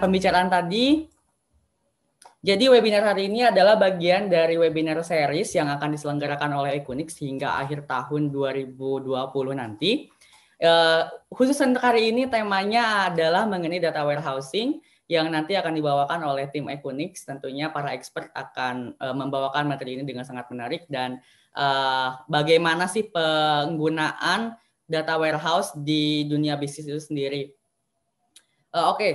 pembicaraan tadi. Jadi webinar hari ini adalah bagian dari webinar series yang akan diselenggarakan oleh Equinix hingga akhir tahun 2020 nanti. Uh, eh, khusus untuk hari ini temanya adalah mengenai data warehousing yang nanti akan dibawakan oleh tim Equinix. Tentunya para expert akan uh, membawakan materi ini dengan sangat menarik dan uh, bagaimana sih penggunaan data warehouse di dunia bisnis itu sendiri. Uh, Oke, okay.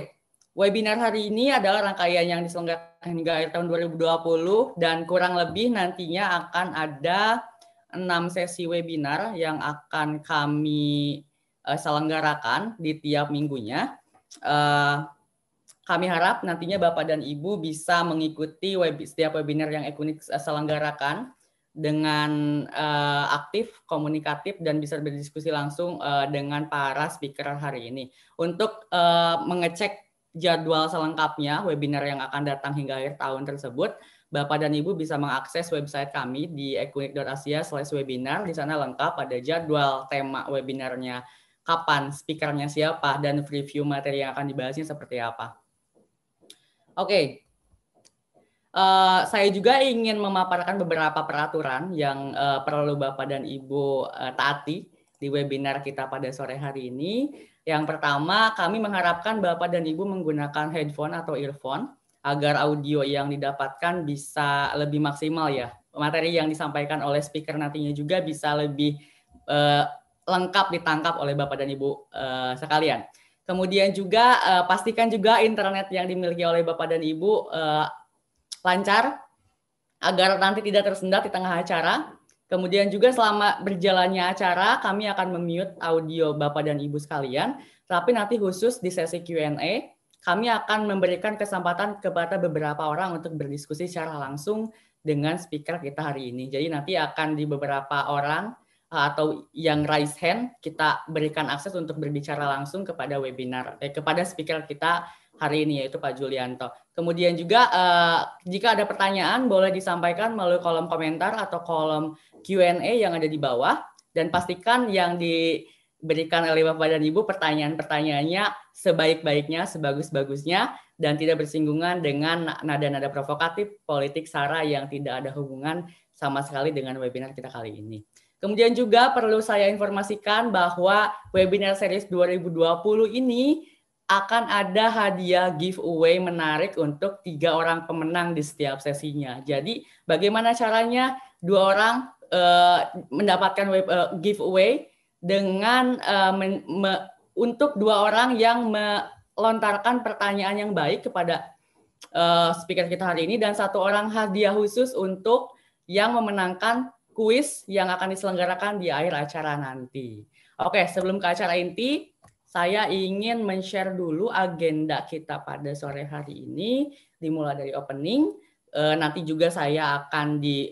Webinar hari ini adalah rangkaian yang diselenggarakan hingga akhir tahun 2020 dan kurang lebih nantinya akan ada enam sesi webinar yang akan kami uh, selenggarakan di tiap minggunya. Uh, kami harap nantinya Bapak dan Ibu bisa mengikuti web, setiap webinar yang Equinix eh, selenggarakan dengan uh, aktif, komunikatif, dan bisa berdiskusi langsung uh, dengan para speaker hari ini. Untuk uh, mengecek jadwal selengkapnya webinar yang akan datang hingga akhir tahun tersebut, Bapak dan Ibu bisa mengakses website kami di ekunik.asia slash webinar. Di sana lengkap ada jadwal, tema webinarnya, kapan, speakernya siapa, dan preview materi yang akan dibahasnya seperti apa. Oke, okay. Uh, eh, saya juga ingin memaparkan beberapa peraturan yang uh, perlu Bapak dan Ibu uh, taati di webinar kita pada sore hari ini. Yang pertama, kami mengharapkan Bapak dan Ibu menggunakan headphone atau earphone agar audio yang didapatkan bisa lebih maksimal ya. Materi yang disampaikan oleh speaker nantinya juga bisa lebih eh, lengkap ditangkap oleh Bapak dan Ibu eh, sekalian. Kemudian juga eh, pastikan juga internet yang dimiliki oleh Bapak dan Ibu eh, lancar agar nanti tidak tersendat di tengah acara Kemudian juga selama berjalannya acara, kami akan memute audio Bapak dan Ibu sekalian, tapi nanti khusus di sesi Q&A, kami akan memberikan kesempatan kepada beberapa orang untuk berdiskusi secara langsung dengan speaker kita hari ini. Jadi nanti akan di beberapa orang eh, atau yang raise hand kita berikan akses untuk berbicara langsung kepada webinar eh, kepada speaker kita hari ini yaitu Pak Julianto. Kemudian juga eh, jika ada pertanyaan boleh disampaikan melalui kolom komentar atau kolom Q&A yang ada di bawah dan pastikan yang diberikan oleh Bapak dan Ibu pertanyaan-pertanyaannya sebaik-baiknya, sebagus-bagusnya dan tidak bersinggungan dengan nada-nada provokatif, politik sara yang tidak ada hubungan sama sekali dengan webinar kita kali ini. Kemudian juga perlu saya informasikan bahwa webinar series 2020 ini akan ada hadiah giveaway menarik untuk tiga orang pemenang di setiap sesinya. Jadi bagaimana caranya? Dua orang uh, mendapatkan web, uh, giveaway dengan uh, men, me, untuk dua orang yang melontarkan pertanyaan yang baik kepada uh, speaker kita hari ini dan satu orang hadiah khusus untuk yang memenangkan kuis yang akan diselenggarakan di akhir acara nanti. Oke, sebelum ke acara inti, saya ingin men-share dulu agenda kita pada sore hari ini, dimulai dari opening. nanti juga saya akan di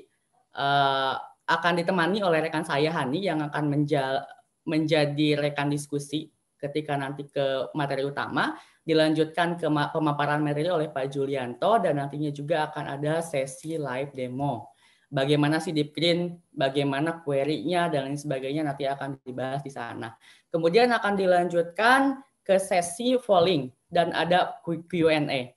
akan ditemani oleh rekan saya Hani yang akan menja menjadi rekan diskusi ketika nanti ke materi utama, dilanjutkan ke pemaparan materi oleh Pak Julianto, dan nantinya juga akan ada sesi live demo. Bagaimana sih Deep bagaimana query-nya, dan lain sebagainya nanti akan dibahas di sana. Kemudian akan dilanjutkan ke sesi polling dan ada Q&A.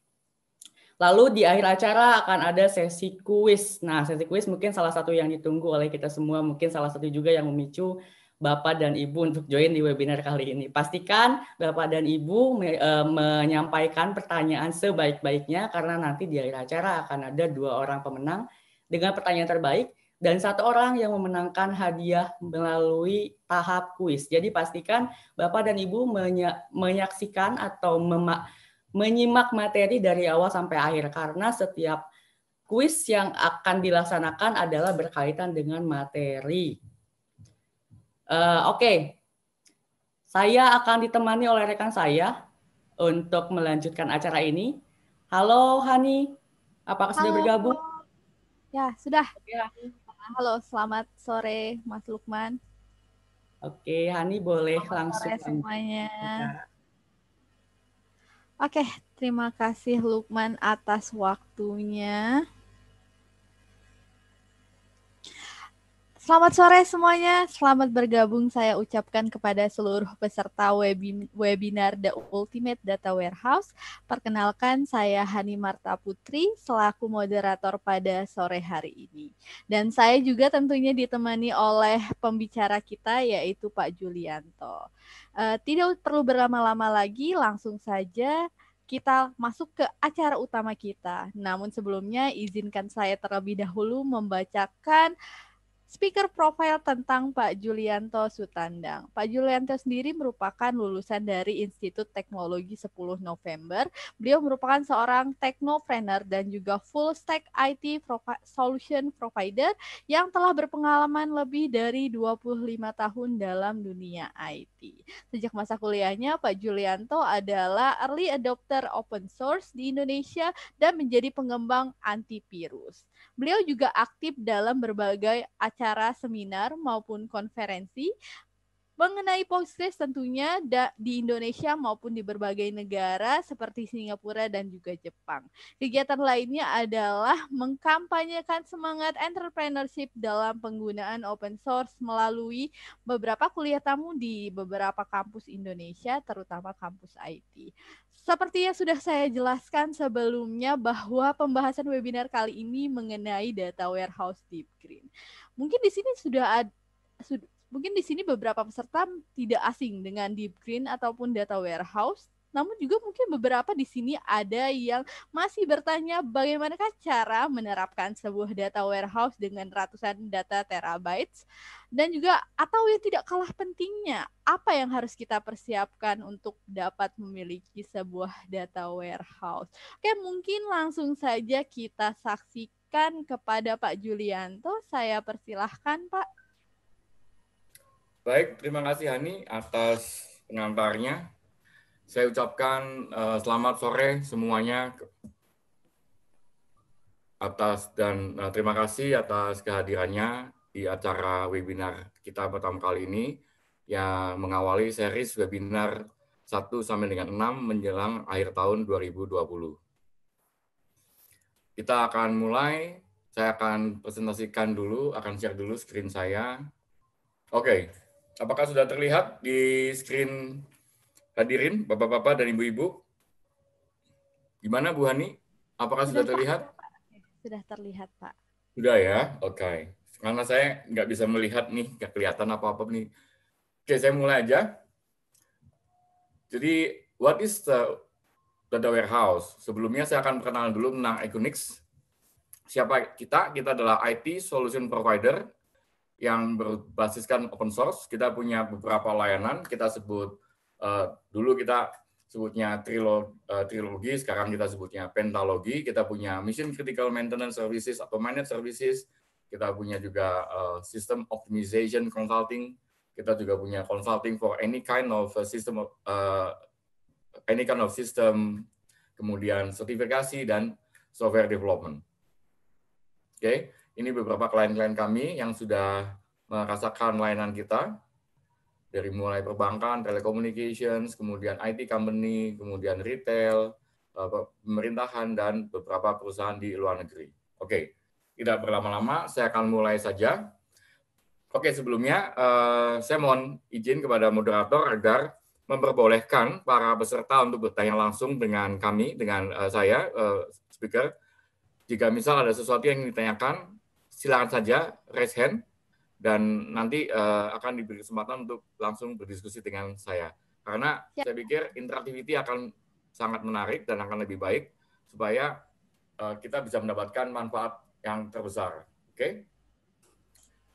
Lalu di akhir acara akan ada sesi kuis. Nah, sesi kuis mungkin salah satu yang ditunggu oleh kita semua, mungkin salah satu juga yang memicu Bapak dan Ibu untuk join di webinar kali ini. Pastikan Bapak dan Ibu e, menyampaikan pertanyaan sebaik-baiknya karena nanti di akhir acara akan ada dua orang pemenang dengan pertanyaan terbaik dan satu orang yang memenangkan hadiah melalui tahap kuis. Jadi pastikan Bapak dan Ibu menyaksikan atau memak menyimak materi dari awal sampai akhir karena setiap kuis yang akan dilaksanakan adalah berkaitan dengan materi. Uh, Oke, okay. saya akan ditemani oleh rekan saya untuk melanjutkan acara ini. Halo Hani, apakah Halo. sudah bergabung? Ya, sudah. Ya. Halo, selamat sore Mas Lukman. Oke, Hani boleh selamat langsung. Sore semuanya. Ya. Oke, terima kasih Lukman atas waktunya. Selamat sore semuanya, selamat bergabung saya ucapkan kepada seluruh peserta webinar The Ultimate Data Warehouse. Perkenalkan saya Hani Marta Putri selaku moderator pada sore hari ini. Dan saya juga tentunya ditemani oleh pembicara kita yaitu Pak Julianto. Eh, tidak perlu berlama-lama lagi, langsung saja kita masuk ke acara utama kita. Namun sebelumnya izinkan saya terlebih dahulu membacakan speaker profile tentang Pak Julianto Sutandang. Pak Julianto sendiri merupakan lulusan dari Institut Teknologi 10 November. Beliau merupakan seorang teknoprener dan juga full stack IT solution provider yang telah berpengalaman lebih dari 25 tahun dalam dunia IT. Sejak masa kuliahnya, Pak Julianto adalah early adopter open source di Indonesia dan menjadi pengembang antivirus. Beliau juga aktif dalam berbagai acara seminar maupun konferensi Mengenai Postgres tentunya di Indonesia maupun di berbagai negara seperti Singapura dan juga Jepang. Kegiatan lainnya adalah mengkampanyekan semangat entrepreneurship dalam penggunaan open source melalui beberapa kuliah tamu di beberapa kampus Indonesia, terutama kampus IT. Seperti yang sudah saya jelaskan sebelumnya bahwa pembahasan webinar kali ini mengenai data warehouse Deep Green. Mungkin di sini sudah ada, sudah Mungkin di sini beberapa peserta tidak asing dengan deep green ataupun data warehouse, namun juga mungkin beberapa di sini ada yang masih bertanya bagaimanakah cara menerapkan sebuah data warehouse dengan ratusan data terabytes dan juga atau yang tidak kalah pentingnya apa yang harus kita persiapkan untuk dapat memiliki sebuah data warehouse. Oke, mungkin langsung saja kita saksikan kepada Pak Julianto. Saya persilahkan Pak. Baik, terima kasih Hani atas pengantarnya. Saya ucapkan uh, selamat sore semuanya atas dan uh, terima kasih atas kehadirannya di acara webinar kita pertama kali ini yang mengawali series webinar 1 sampai dengan 6 menjelang akhir tahun 2020. Kita akan mulai, saya akan presentasikan dulu, akan share dulu screen saya. Oke. Okay. Apakah sudah terlihat di screen hadirin, Bapak-bapak dan Ibu-ibu? Gimana Bu Hani? Apakah sudah, sudah terlihat? Pak. Sudah terlihat, Pak. Sudah ya? Oke. Okay. Karena saya nggak bisa melihat nih, nggak kelihatan apa-apa nih. Oke, saya mulai aja. Jadi, what is the Data Warehouse? Sebelumnya saya akan perkenalan dulu tentang Equinix. Siapa kita? Kita adalah IT Solution Provider yang berbasiskan open source. Kita punya beberapa layanan, kita sebut uh, dulu kita sebutnya trilo, uh, trilogi, sekarang kita sebutnya pentalogi. Kita punya mission critical maintenance services atau managed services. Kita punya juga uh, system optimization consulting. Kita juga punya consulting for any kind of system uh, any kind of system. Kemudian sertifikasi dan software development. Oke, okay? Ini beberapa klien-klien kami yang sudah merasakan layanan kita dari mulai perbankan, telecommunications, kemudian IT company, kemudian retail, eh, pemerintahan dan beberapa perusahaan di luar negeri. Oke, tidak berlama-lama saya akan mulai saja. Oke, sebelumnya eh, saya mohon izin kepada moderator agar memperbolehkan para peserta untuk bertanya langsung dengan kami, dengan eh, saya, speaker. Jika misal ada sesuatu yang ditanyakan, silakan saja raise hand dan nanti uh, akan diberi kesempatan untuk langsung berdiskusi dengan saya. Karena ya. saya pikir interaktiviti akan sangat menarik dan akan lebih baik supaya uh, kita bisa mendapatkan manfaat yang terbesar. Oke? Okay?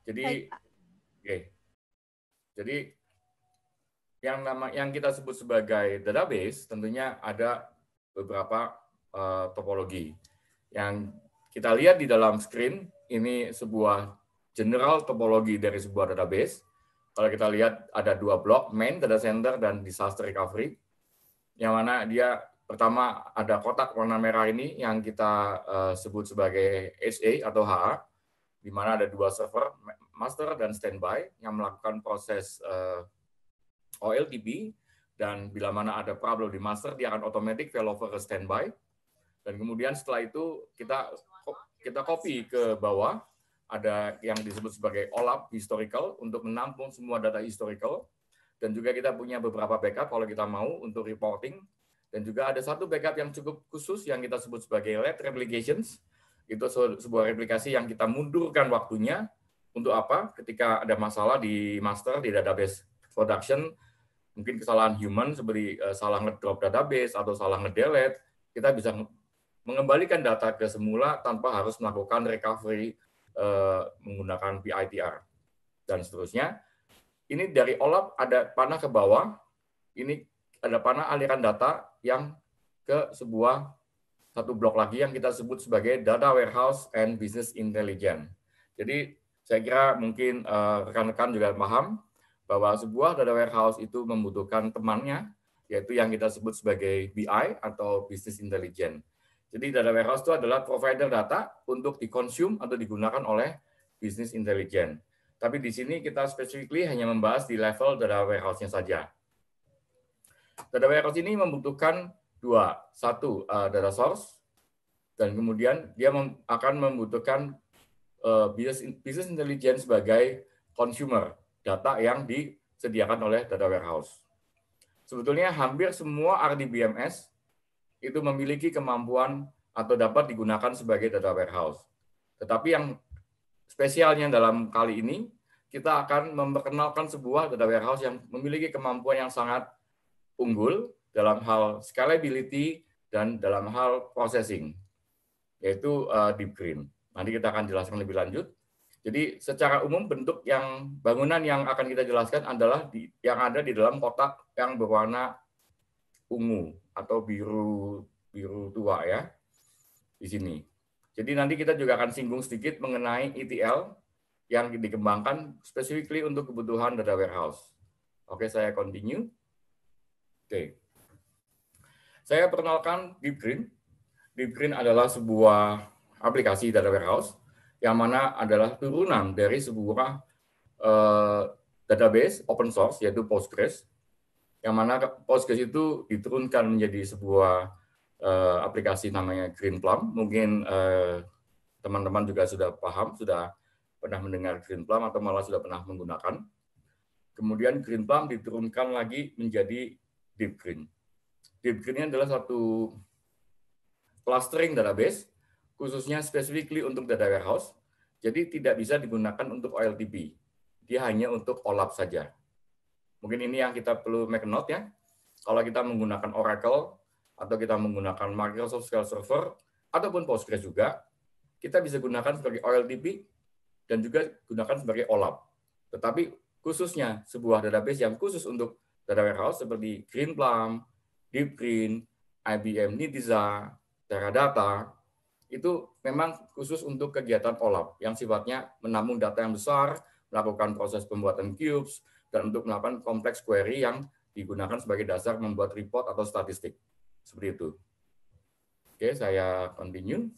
Jadi oke. Okay. Jadi yang nama yang kita sebut sebagai database tentunya ada beberapa uh, topologi. Yang kita lihat di dalam screen ini sebuah general topologi dari sebuah database. Kalau kita lihat ada dua blok, main data center dan disaster recovery, yang mana dia pertama ada kotak warna merah ini yang kita uh, sebut sebagai HA atau HA, di mana ada dua server, master dan standby, yang melakukan proses uh, eh, OLTP, dan bila mana ada problem di master, dia akan otomatis failover ke standby. Dan kemudian setelah itu kita kita copy ke bawah, ada yang disebut sebagai OLAP historical untuk menampung semua data historical dan juga kita punya beberapa backup kalau kita mau untuk reporting dan juga ada satu backup yang cukup khusus yang kita sebut sebagai lab replications itu sebuah replikasi yang kita mundurkan waktunya untuk apa ketika ada masalah di master di database production mungkin kesalahan human seperti eh, salah ngedrop database atau salah ngedelete kita bisa mengembalikan data ke semula tanpa harus melakukan recovery eh, menggunakan PITR dan seterusnya. Ini dari OLAP ada panah ke bawah, ini ada panah aliran data yang ke sebuah satu blok lagi yang kita sebut sebagai data warehouse and business intelligence. Jadi saya kira mungkin eh, rekan-rekan juga paham bahwa sebuah data warehouse itu membutuhkan temannya, yaitu yang kita sebut sebagai BI atau business intelligence. Jadi data warehouse itu adalah provider data untuk dikonsum atau digunakan oleh bisnis intelijen. Tapi di sini kita specifically hanya membahas di level data warehouse-nya saja. Data warehouse ini membutuhkan dua. Satu, uh, data source, dan kemudian dia mem akan membutuhkan uh, business, business intelligence sebagai consumer, data yang disediakan oleh data warehouse. Sebetulnya hampir semua RDBMS itu memiliki kemampuan atau dapat digunakan sebagai data warehouse. Tetapi yang spesialnya dalam kali ini, kita akan memperkenalkan sebuah data warehouse yang memiliki kemampuan yang sangat unggul dalam hal scalability dan dalam hal processing, yaitu eh, deep green. Nanti kita akan jelaskan lebih lanjut. Jadi secara umum bentuk yang bangunan yang akan kita jelaskan adalah yang ada di dalam kotak yang berwarna ungu atau biru biru tua ya di sini. Jadi nanti kita juga akan singgung sedikit mengenai ETL yang dikembangkan specifically untuk kebutuhan data warehouse. Oke, saya continue. Oke. Saya perkenalkan Deep Green. Deep Green adalah sebuah aplikasi data warehouse yang mana adalah turunan dari sebuah uh, database open source yaitu Postgres yang mana Postgres itu diturunkan menjadi sebuah uh, aplikasi namanya Green Plum. Mungkin teman eh, teman-teman juga sudah paham, sudah pernah mendengar Green Plum atau malah sudah pernah menggunakan. Kemudian Green Plum diturunkan lagi menjadi Deep Green. Deep Green ini adalah satu clustering database khususnya specifically untuk data warehouse. Jadi tidak bisa digunakan untuk OLTP. Dia hanya untuk OLAP saja. Mungkin ini yang kita perlu make note ya. Kalau kita menggunakan Oracle atau kita menggunakan Microsoft SQL Server ataupun Postgres juga, kita bisa gunakan sebagai OLTP dan juga gunakan sebagai OLAP. Tetapi khususnya sebuah database yang khusus untuk data warehouse seperti Greenplum, Deep Green, IBM Nitiza, Teradata, itu memang khusus untuk kegiatan OLAP yang sifatnya menampung data yang besar, melakukan proses pembuatan cubes, dan untuk melakukan kompleks query yang digunakan sebagai dasar membuat report atau statistik. Seperti itu. Oke, saya continue.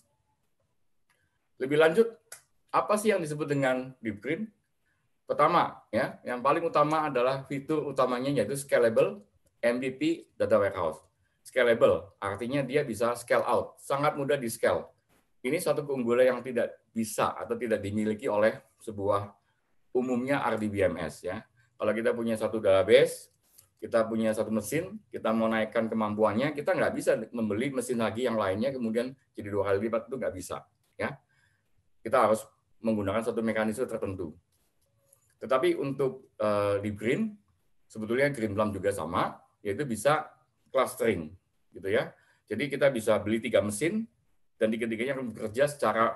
Lebih lanjut, apa sih yang disebut dengan deep green? Pertama, ya, yang paling utama adalah fitur utamanya yaitu scalable MDP data warehouse. Scalable artinya dia bisa scale out, sangat mudah di scale. Ini satu keunggulan yang tidak bisa atau tidak dimiliki oleh sebuah umumnya RDBMS ya. Kalau kita punya satu database, kita punya satu mesin, kita mau naikkan kemampuannya, kita nggak bisa membeli mesin lagi yang lainnya kemudian jadi dua kali lipat itu nggak bisa, ya. Kita harus menggunakan satu mekanisme tertentu. Tetapi untuk uh, di green, sebetulnya green plum juga sama, yaitu bisa clustering, gitu ya. Jadi kita bisa beli tiga mesin dan di ketiganya akan bekerja secara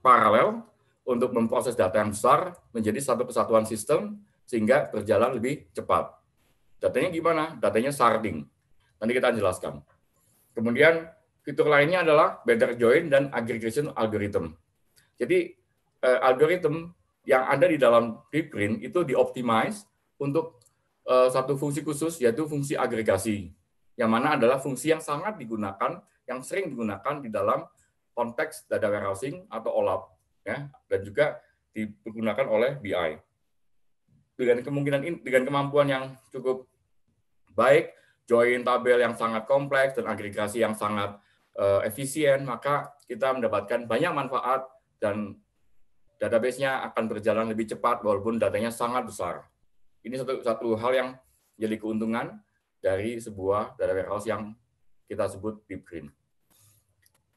paralel untuk memproses data yang besar menjadi satu kesatuan sistem sehingga berjalan lebih cepat. Datanya gimana? Datanya sarding. Nanti kita jelaskan. Kemudian fitur lainnya adalah better join dan aggregation algorithm. Jadi eh, algorithm yang ada di dalam preprint itu dioptimize untuk eh, satu fungsi khusus yaitu fungsi agregasi. Yang mana adalah fungsi yang sangat digunakan, yang sering digunakan di dalam konteks data warehousing atau OLAP ya dan juga digunakan oleh BI dengan kemungkinan dengan kemampuan yang cukup baik, join tabel yang sangat kompleks dan agregasi yang sangat uh, efisien, maka kita mendapatkan banyak manfaat dan database-nya akan berjalan lebih cepat walaupun datanya sangat besar. Ini satu satu hal yang jadi keuntungan dari sebuah data warehouse yang kita sebut deep green.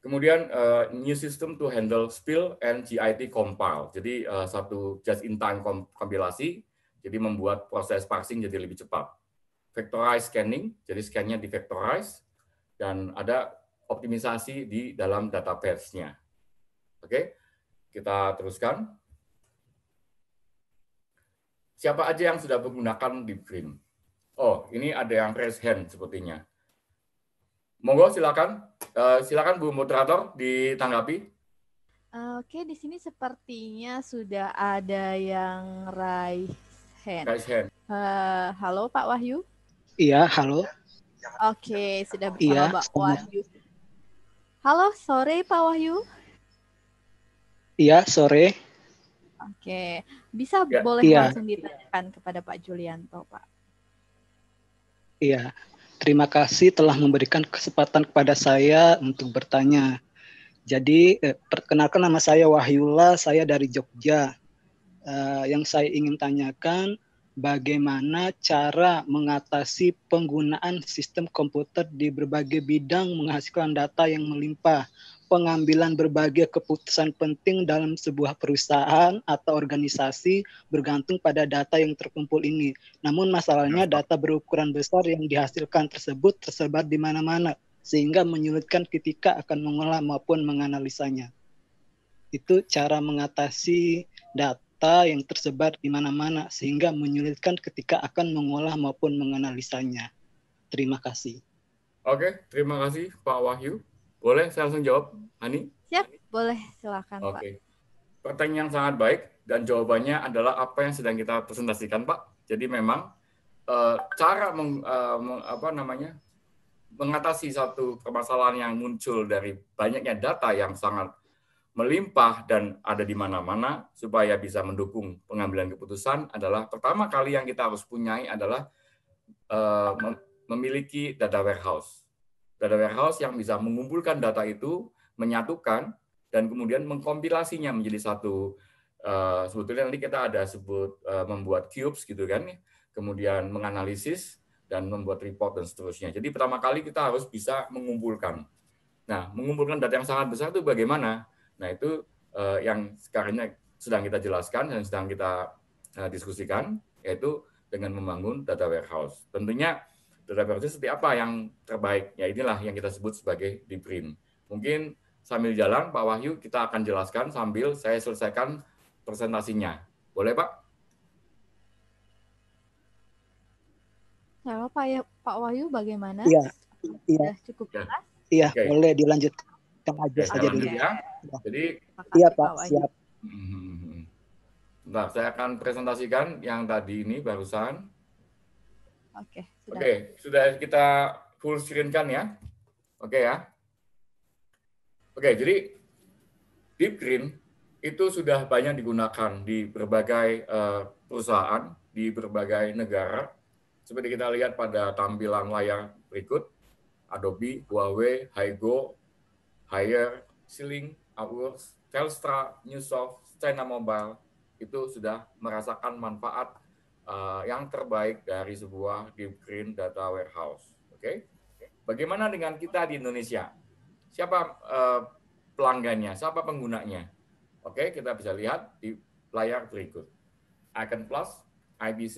Kemudian uh, new system to handle spill and GIT compile. Jadi uh, satu just in time kompilasi jadi membuat proses parsing jadi lebih cepat. Vectorized scanning, jadi scan-nya di vectorize dan ada optimisasi di dalam data nya Oke, kita teruskan. Siapa aja yang sudah menggunakan deep Oh, ini ada yang raise hand sepertinya. Monggo silakan, uh, silakan Bu moderator ditanggapi. Oke, di sini sepertinya sudah ada yang raise Kaisen. hand. Uh, eh, halo Pak Wahyu. Iya, halo. Oke, okay, sudah iya, bersama iya, Pak Wahyu. Halo, sore Pak Wahyu. Iya, sore. Oke, okay. bisa ya, boleh iya. langsung ditanyakan kepada Pak Julianto, Pak. Iya, terima kasih telah memberikan kesempatan kepada saya untuk bertanya. Jadi, eh, perkenalkan nama saya Wahyula, saya dari Jogja. Eh, yang saya ingin tanyakan bagaimana cara mengatasi penggunaan sistem komputer di berbagai bidang menghasilkan data yang melimpah, pengambilan berbagai keputusan penting dalam sebuah perusahaan atau organisasi bergantung pada data yang terkumpul ini. Namun masalahnya ya, data berukuran besar yang dihasilkan tersebut tersebar di mana-mana sehingga menyulitkan ketika akan mengolah maupun menganalisanya. Itu cara mengatasi data data yang tersebar di mana-mana sehingga menyulitkan ketika akan mengolah maupun menganalisanya. Terima kasih. Oke, terima kasih Pak Wahyu. Boleh saya langsung jawab, Ani? Siap, boleh silakan Oke. Pak. Pertanyaan yang sangat baik dan jawabannya adalah apa yang sedang kita presentasikan, Pak. Jadi memang eh, cara eh, meng, apa namanya mengatasi satu permasalahan yang muncul dari banyaknya data yang sangat melimpah dan ada di mana-mana supaya bisa mendukung pengambilan keputusan adalah pertama kali yang kita harus punyai adalah eh, memiliki data warehouse. Data warehouse yang bisa mengumpulkan data itu, menyatukan dan kemudian mengkompilasinya menjadi satu eh, sebetulnya nanti kita ada sebut eh, membuat cubes gitu kan, kemudian menganalisis dan membuat report dan seterusnya. Jadi pertama kali kita harus bisa mengumpulkan. Nah, mengumpulkan data yang sangat besar itu bagaimana? Nah itu uh, yang sekarangnya sedang kita jelaskan dan sedang kita uh, diskusikan yaitu dengan membangun data warehouse. Tentunya data warehouse seperti apa yang terbaik? Ya inilah yang kita sebut sebagai di print. Mungkin sambil jalan Pak Wahyu kita akan jelaskan sambil saya selesaikan presentasinya. Boleh Pak? Halo Pak, ya, Pak Wahyu bagaimana? Iya. Iya. cukup ya. jelas? Iya, okay. boleh dilanjutkan aja, ya, aja dulu. Ya. Iya. Jadi iya Pak, siap. saya akan presentasikan yang tadi ini barusan. Oke, sudah. Oke, sudah kita full screen kan ya? Oke ya. Oke, jadi deep green itu sudah banyak digunakan di berbagai uh, perusahaan, di berbagai negara. Seperti kita lihat pada tampilan layar berikut, Adobe, Huawei, Haigo, Hire, Siling, AWS, Telstra, Newsoft, China Mobile itu sudah merasakan manfaat uh, yang terbaik dari sebuah deep green data warehouse. Oke, okay? bagaimana dengan kita di Indonesia? Siapa uh, pelanggannya? Siapa penggunanya? Oke, okay, kita bisa lihat di layar berikut. Icon Plus, IBC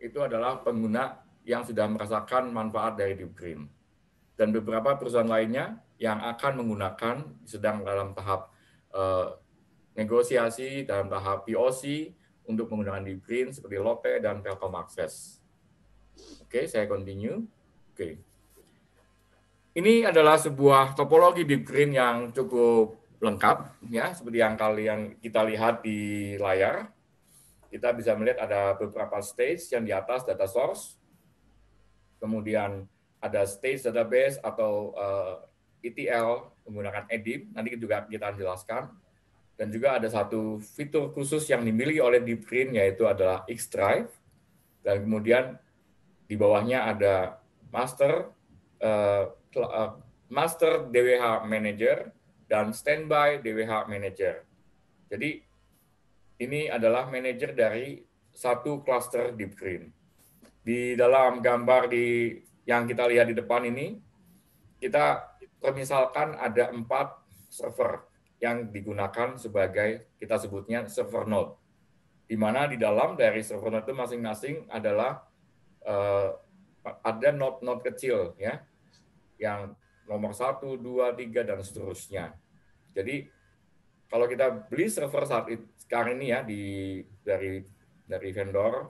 itu adalah pengguna yang sudah merasakan manfaat dari deep green dan beberapa perusahaan lainnya yang akan menggunakan sedang dalam tahap uh, negosiasi dalam tahap POC untuk menggunakan di green seperti Lope dan Telkom Access. Oke, okay, saya continue. Oke. Okay. Ini adalah sebuah topologi di green yang cukup lengkap ya, seperti yang kalian kita lihat di layar. Kita bisa melihat ada beberapa stage yang di atas data source. Kemudian ada stage database atau uh, ETL menggunakan EDIM, nanti juga kita jelaskan. Dan juga ada satu fitur khusus yang dimiliki oleh DeepGreen yaitu adalah X-Drive. Dan kemudian di bawahnya ada Master, uh, Master DWH Manager, dan Standby DWH Manager. Jadi ini adalah manager dari satu cluster DeepGreen. Di dalam gambar di yang kita lihat di depan ini, kita misalkan ada empat server yang digunakan sebagai kita sebutnya server node. Di mana di dalam dari server node itu masing-masing adalah uh, ada node-node kecil ya yang nomor satu, dua, tiga dan seterusnya. Jadi kalau kita beli server saat ini, sekarang ini ya di dari dari vendor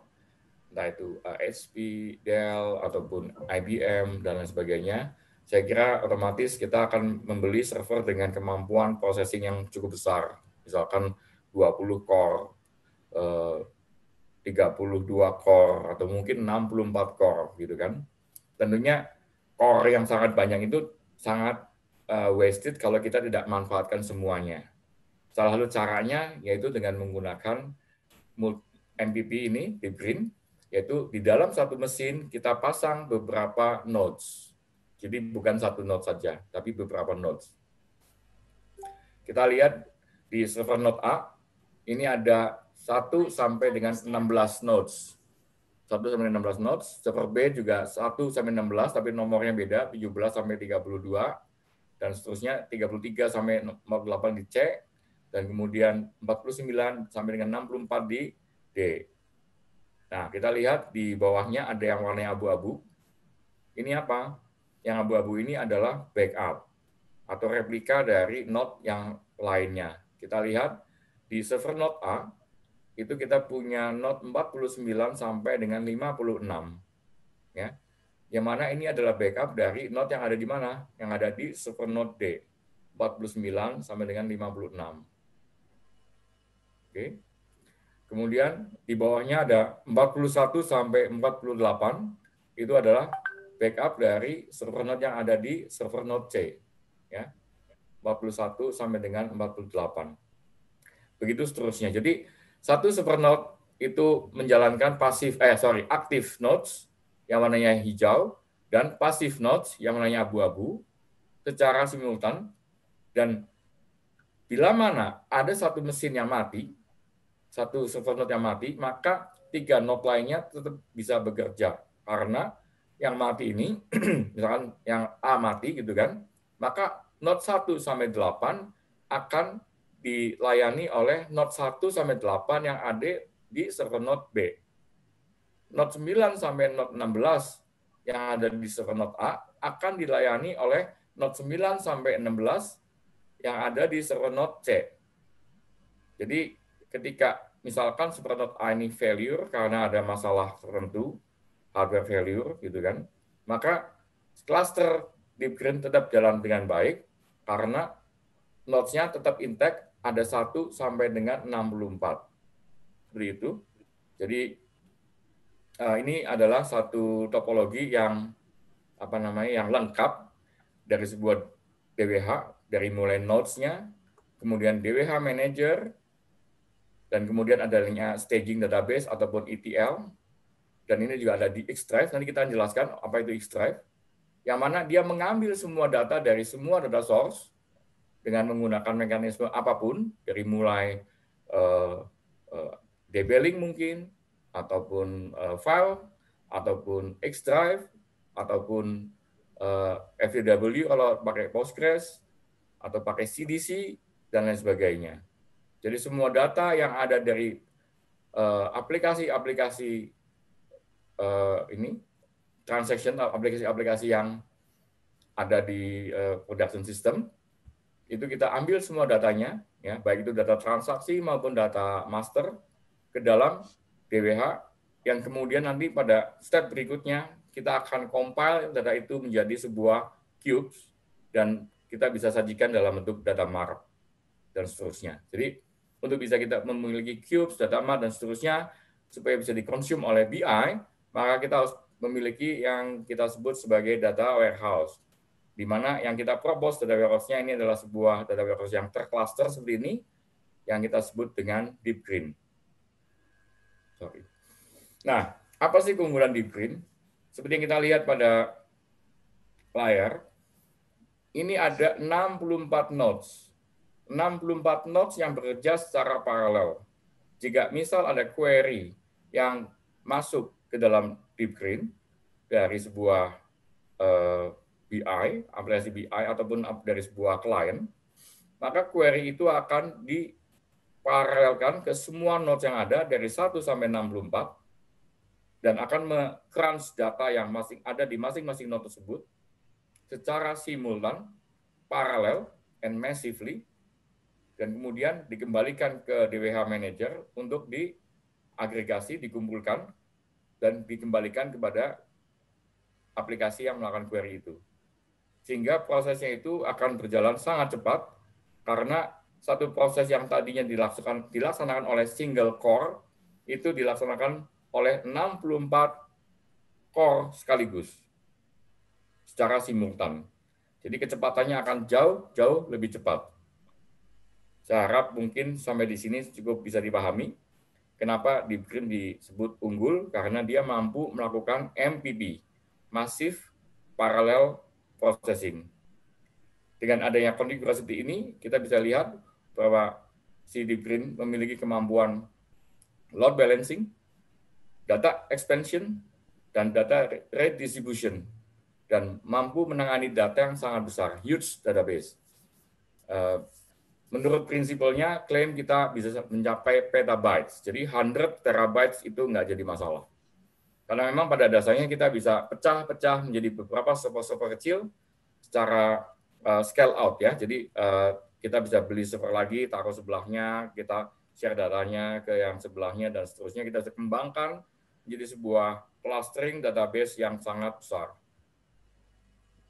entah itu HP, eh, Dell ataupun IBM dan lain sebagainya saya kira otomatis kita akan membeli server dengan kemampuan processing yang cukup besar. Misalkan 20 core, 32 eh, core, atau mungkin 64 core gitu kan. Tentunya core yang sangat banyak itu sangat eh, wasted kalau kita tidak manfaatkan semuanya. Salah satu caranya yaitu dengan menggunakan MPP ini, di green, yaitu di dalam satu mesin kita pasang beberapa nodes jadi bukan satu node saja, tapi beberapa nodes. Kita lihat di server node A, ini ada 1 sampai dengan 16 nodes. 1 sampai 16 nodes. Server B juga 1 sampai 16, tapi nomornya beda, 17 sampai 32, dan seterusnya 33 sampai 48 di C, dan kemudian 49 sampai dengan 64 di D. Nah, kita lihat di bawahnya ada yang warnanya abu-abu. Ini apa? yang abu-abu ini adalah backup atau replika dari node yang lainnya. Kita lihat di server node A, itu kita punya node 49 sampai dengan 56. Ya. Yang mana ini adalah backup dari node yang ada di mana? Yang ada di server node D. 49 sampai dengan 56. Oke. Kemudian di bawahnya ada 41 sampai 48 itu adalah backup dari server node yang ada di server node C. Ya. 41 sampai dengan 48. Begitu seterusnya. Jadi satu server node itu menjalankan pasif eh sorry, aktif nodes yang warnanya hijau dan pasif nodes yang warnanya abu-abu secara simultan dan bila mana ada satu mesin yang mati, satu server node yang mati, maka tiga node lainnya tetap bisa bekerja karena yang mati ini, misalkan yang A mati gitu kan, maka not 1 sampai 8 akan dilayani oleh not 1 sampai 8 yang ada di server node B. Not 9 sampai not 16 yang ada di server node A akan dilayani oleh not 9 sampai 16 yang ada di server node C. Jadi ketika misalkan server node A ini failure karena ada masalah tertentu, hardware failure gitu kan, maka cluster deep green tetap jalan dengan baik karena nodes-nya tetap intact ada 1 sampai dengan 64. Seperti itu. Jadi eh, ini adalah satu topologi yang apa namanya yang lengkap dari sebuah DWH dari mulai nodes-nya, kemudian DWH manager dan kemudian adanya staging database ataupun ETL dan ini juga ada di X Drive nanti kita jelaskan apa itu X Drive yang mana dia mengambil semua data dari semua data source dengan menggunakan mekanisme apapun, dari mulai uh, mungkin, ataupun eh, file, ataupun X Drive ataupun uh, kalau pakai Postgres, atau pakai CDC, dan lain sebagainya. Jadi semua data yang ada dari aplikasi -aplikasi uh, ini transaction aplikasi-aplikasi yang ada di uh, production system itu kita ambil semua datanya ya baik itu data transaksi maupun data master ke dalam DWH yang kemudian nanti pada step berikutnya kita akan compile data itu menjadi sebuah cubes dan kita bisa sajikan dalam bentuk data mark dan seterusnya. Jadi untuk bisa kita memiliki cubes, data mark dan seterusnya supaya bisa dikonsum oleh BI, maka kita harus memiliki yang kita sebut sebagai data warehouse. Di mana yang kita propose data warehouse-nya ini adalah sebuah data warehouse yang tercluster seperti ini, yang kita sebut dengan deep green. Sorry. Nah, apa sih keunggulan deep green? Seperti yang kita lihat pada layar, ini ada 64 nodes. 64 nodes yang bekerja secara paralel. Jika misal ada query yang masuk ke dalam deep green dari sebuah uh, eh, BI, aplikasi BI ataupun dari sebuah klien, maka query itu akan diparalelkan ke semua node yang ada dari 1 sampai 64 dan akan crunch data yang masing ada di masing-masing node tersebut secara simultan, paralel, and massively, dan kemudian dikembalikan ke DWH Manager untuk diagregasi, dikumpulkan, dan dikembalikan kepada aplikasi yang melakukan query itu. Sehingga prosesnya itu akan berjalan sangat cepat karena satu proses yang tadinya dilaksanakan, dilaksanakan oleh single core itu dilaksanakan oleh 64 core sekaligus secara simultan. Jadi kecepatannya akan jauh-jauh lebih cepat. Saya harap mungkin sampai di sini cukup bisa dipahami. Kenapa Green disebut unggul? Karena dia mampu melakukan MPP, Massive Parallel Processing. Dengan adanya konfigurasi ini, kita bisa lihat bahwa si Deep Green memiliki kemampuan load balancing, data expansion, dan data redistribution, dan mampu menangani data yang sangat besar, huge database. Eh, menurut prinsipalnya klaim kita bisa mencapai petabytes. Jadi 100 terabytes itu nggak jadi masalah. Karena memang pada dasarnya kita bisa pecah-pecah menjadi beberapa server-server kecil secara uh, scale out ya. Jadi uh, kita bisa beli server lagi, taruh sebelahnya, kita share datanya ke yang sebelahnya dan seterusnya kita bisa kembangkan menjadi sebuah clustering database yang sangat besar.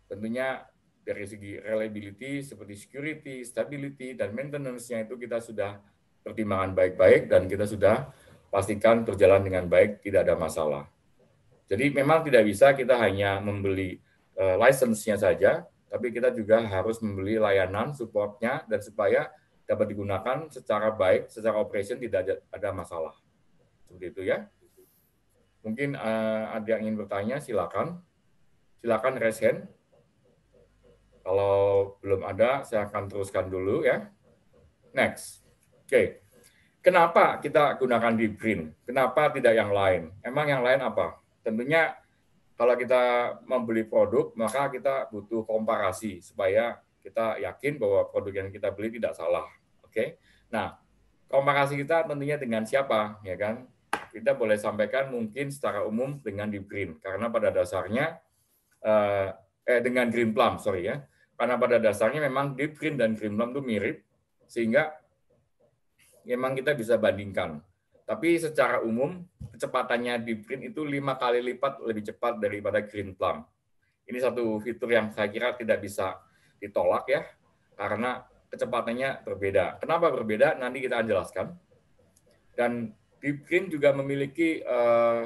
Tentunya dari segi reliability seperti security, stability, dan maintenance-nya itu kita sudah pertimbangan baik-baik dan kita sudah pastikan berjalan dengan baik, tidak ada masalah. Jadi memang tidak bisa kita hanya membeli uh, license-nya saja, tapi kita juga harus membeli layanan supportnya dan supaya dapat digunakan secara baik, secara operation tidak ada, ada masalah. Seperti itu ya. Mungkin uh, ada yang ingin bertanya, silakan. Silakan raise hand. Kalau belum ada, saya akan teruskan dulu ya. Next. Oke. Okay. Kenapa kita gunakan di green? Kenapa tidak yang lain? Emang yang lain apa? Tentunya kalau kita membeli produk, maka kita butuh komparasi supaya kita yakin bahwa produk yang kita beli tidak salah. Oke. Okay? Nah, komparasi kita tentunya dengan siapa, ya kan? Kita boleh sampaikan mungkin secara umum dengan di green karena pada dasarnya eh, eh dengan green plum, sorry ya. Karena pada dasarnya memang deep green dan green Grimlon itu mirip, sehingga memang kita bisa bandingkan. Tapi secara umum, kecepatannya green itu lima kali lipat lebih cepat daripada Green Plum. Ini satu fitur yang saya kira tidak bisa ditolak ya, karena kecepatannya berbeda. Kenapa berbeda? Nanti kita akan jelaskan. Dan Deep Green juga memiliki uh,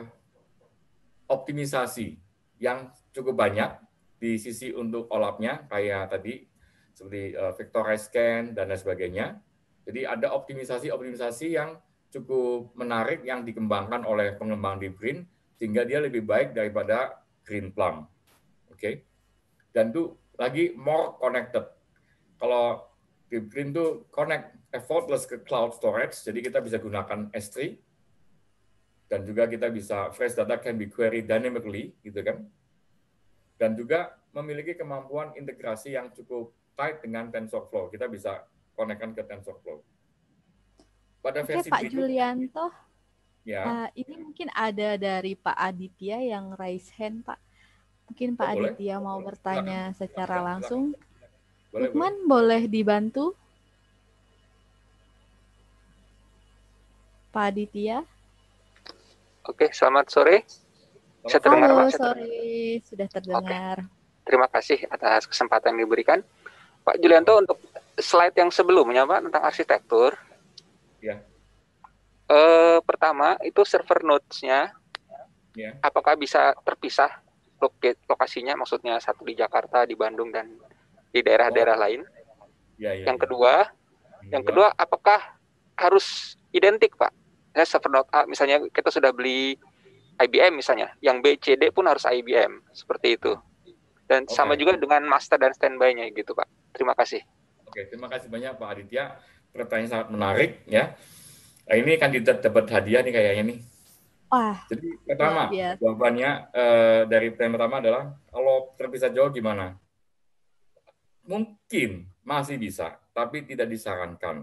optimisasi yang cukup banyak di sisi untuk olapnya kayak tadi seperti uh, eh, vectorized scan dan lain sebagainya. Jadi ada optimisasi-optimisasi yang cukup menarik yang dikembangkan oleh pengembang di Green sehingga dia lebih baik daripada Green Plum. Oke. Okay? Dan itu lagi more connected. Kalau di Green itu connect effortless ke cloud storage, jadi kita bisa gunakan S3 dan juga kita bisa fresh data can be queried dynamically gitu kan dan juga memiliki kemampuan integrasi yang cukup tight dengan TensorFlow. Kita bisa konekkan ke TensorFlow. Pada Oke, versi Pak itu, Julianto. Ya. Uh, ini mungkin ada dari Pak Aditya yang raise hand, Pak. Mungkin Pak oh, Aditya boleh? mau boleh. bertanya silakan, secara silakan, langsung. Silakan. Boleh, Lukman boleh. boleh dibantu? Pak Aditya. Oke, selamat sore. Saya terdengar, Pak? Saya sorry, terdengar. sudah terdengar. Okay. Terima kasih atas kesempatan yang diberikan. Pak Julianto, untuk slide yang sebelumnya, Pak, tentang arsitektur. Ya. Eh, pertama, itu server nodes-nya. Ya. Apakah bisa terpisah lokasinya, maksudnya satu di Jakarta, di Bandung, dan di daerah-daerah oh. lain? Ya, ya, yang ya. kedua, yang kedua apakah harus identik pak? Ya, server node A, misalnya kita sudah beli IBM misalnya, yang BCD pun harus IBM seperti itu. Dan okay. sama juga dengan master dan standby-nya gitu, Pak. Terima kasih. Oke, terima kasih banyak Pak Aditya. Pertanyaan sangat menarik ya. Nah, ini kandidat dapat hadiah nih kayaknya nih. Wah. Jadi pertama jawabannya uh, dari pertanyaan pertama adalah kalau terpisah jauh gimana? Mungkin masih bisa, tapi tidak disarankan.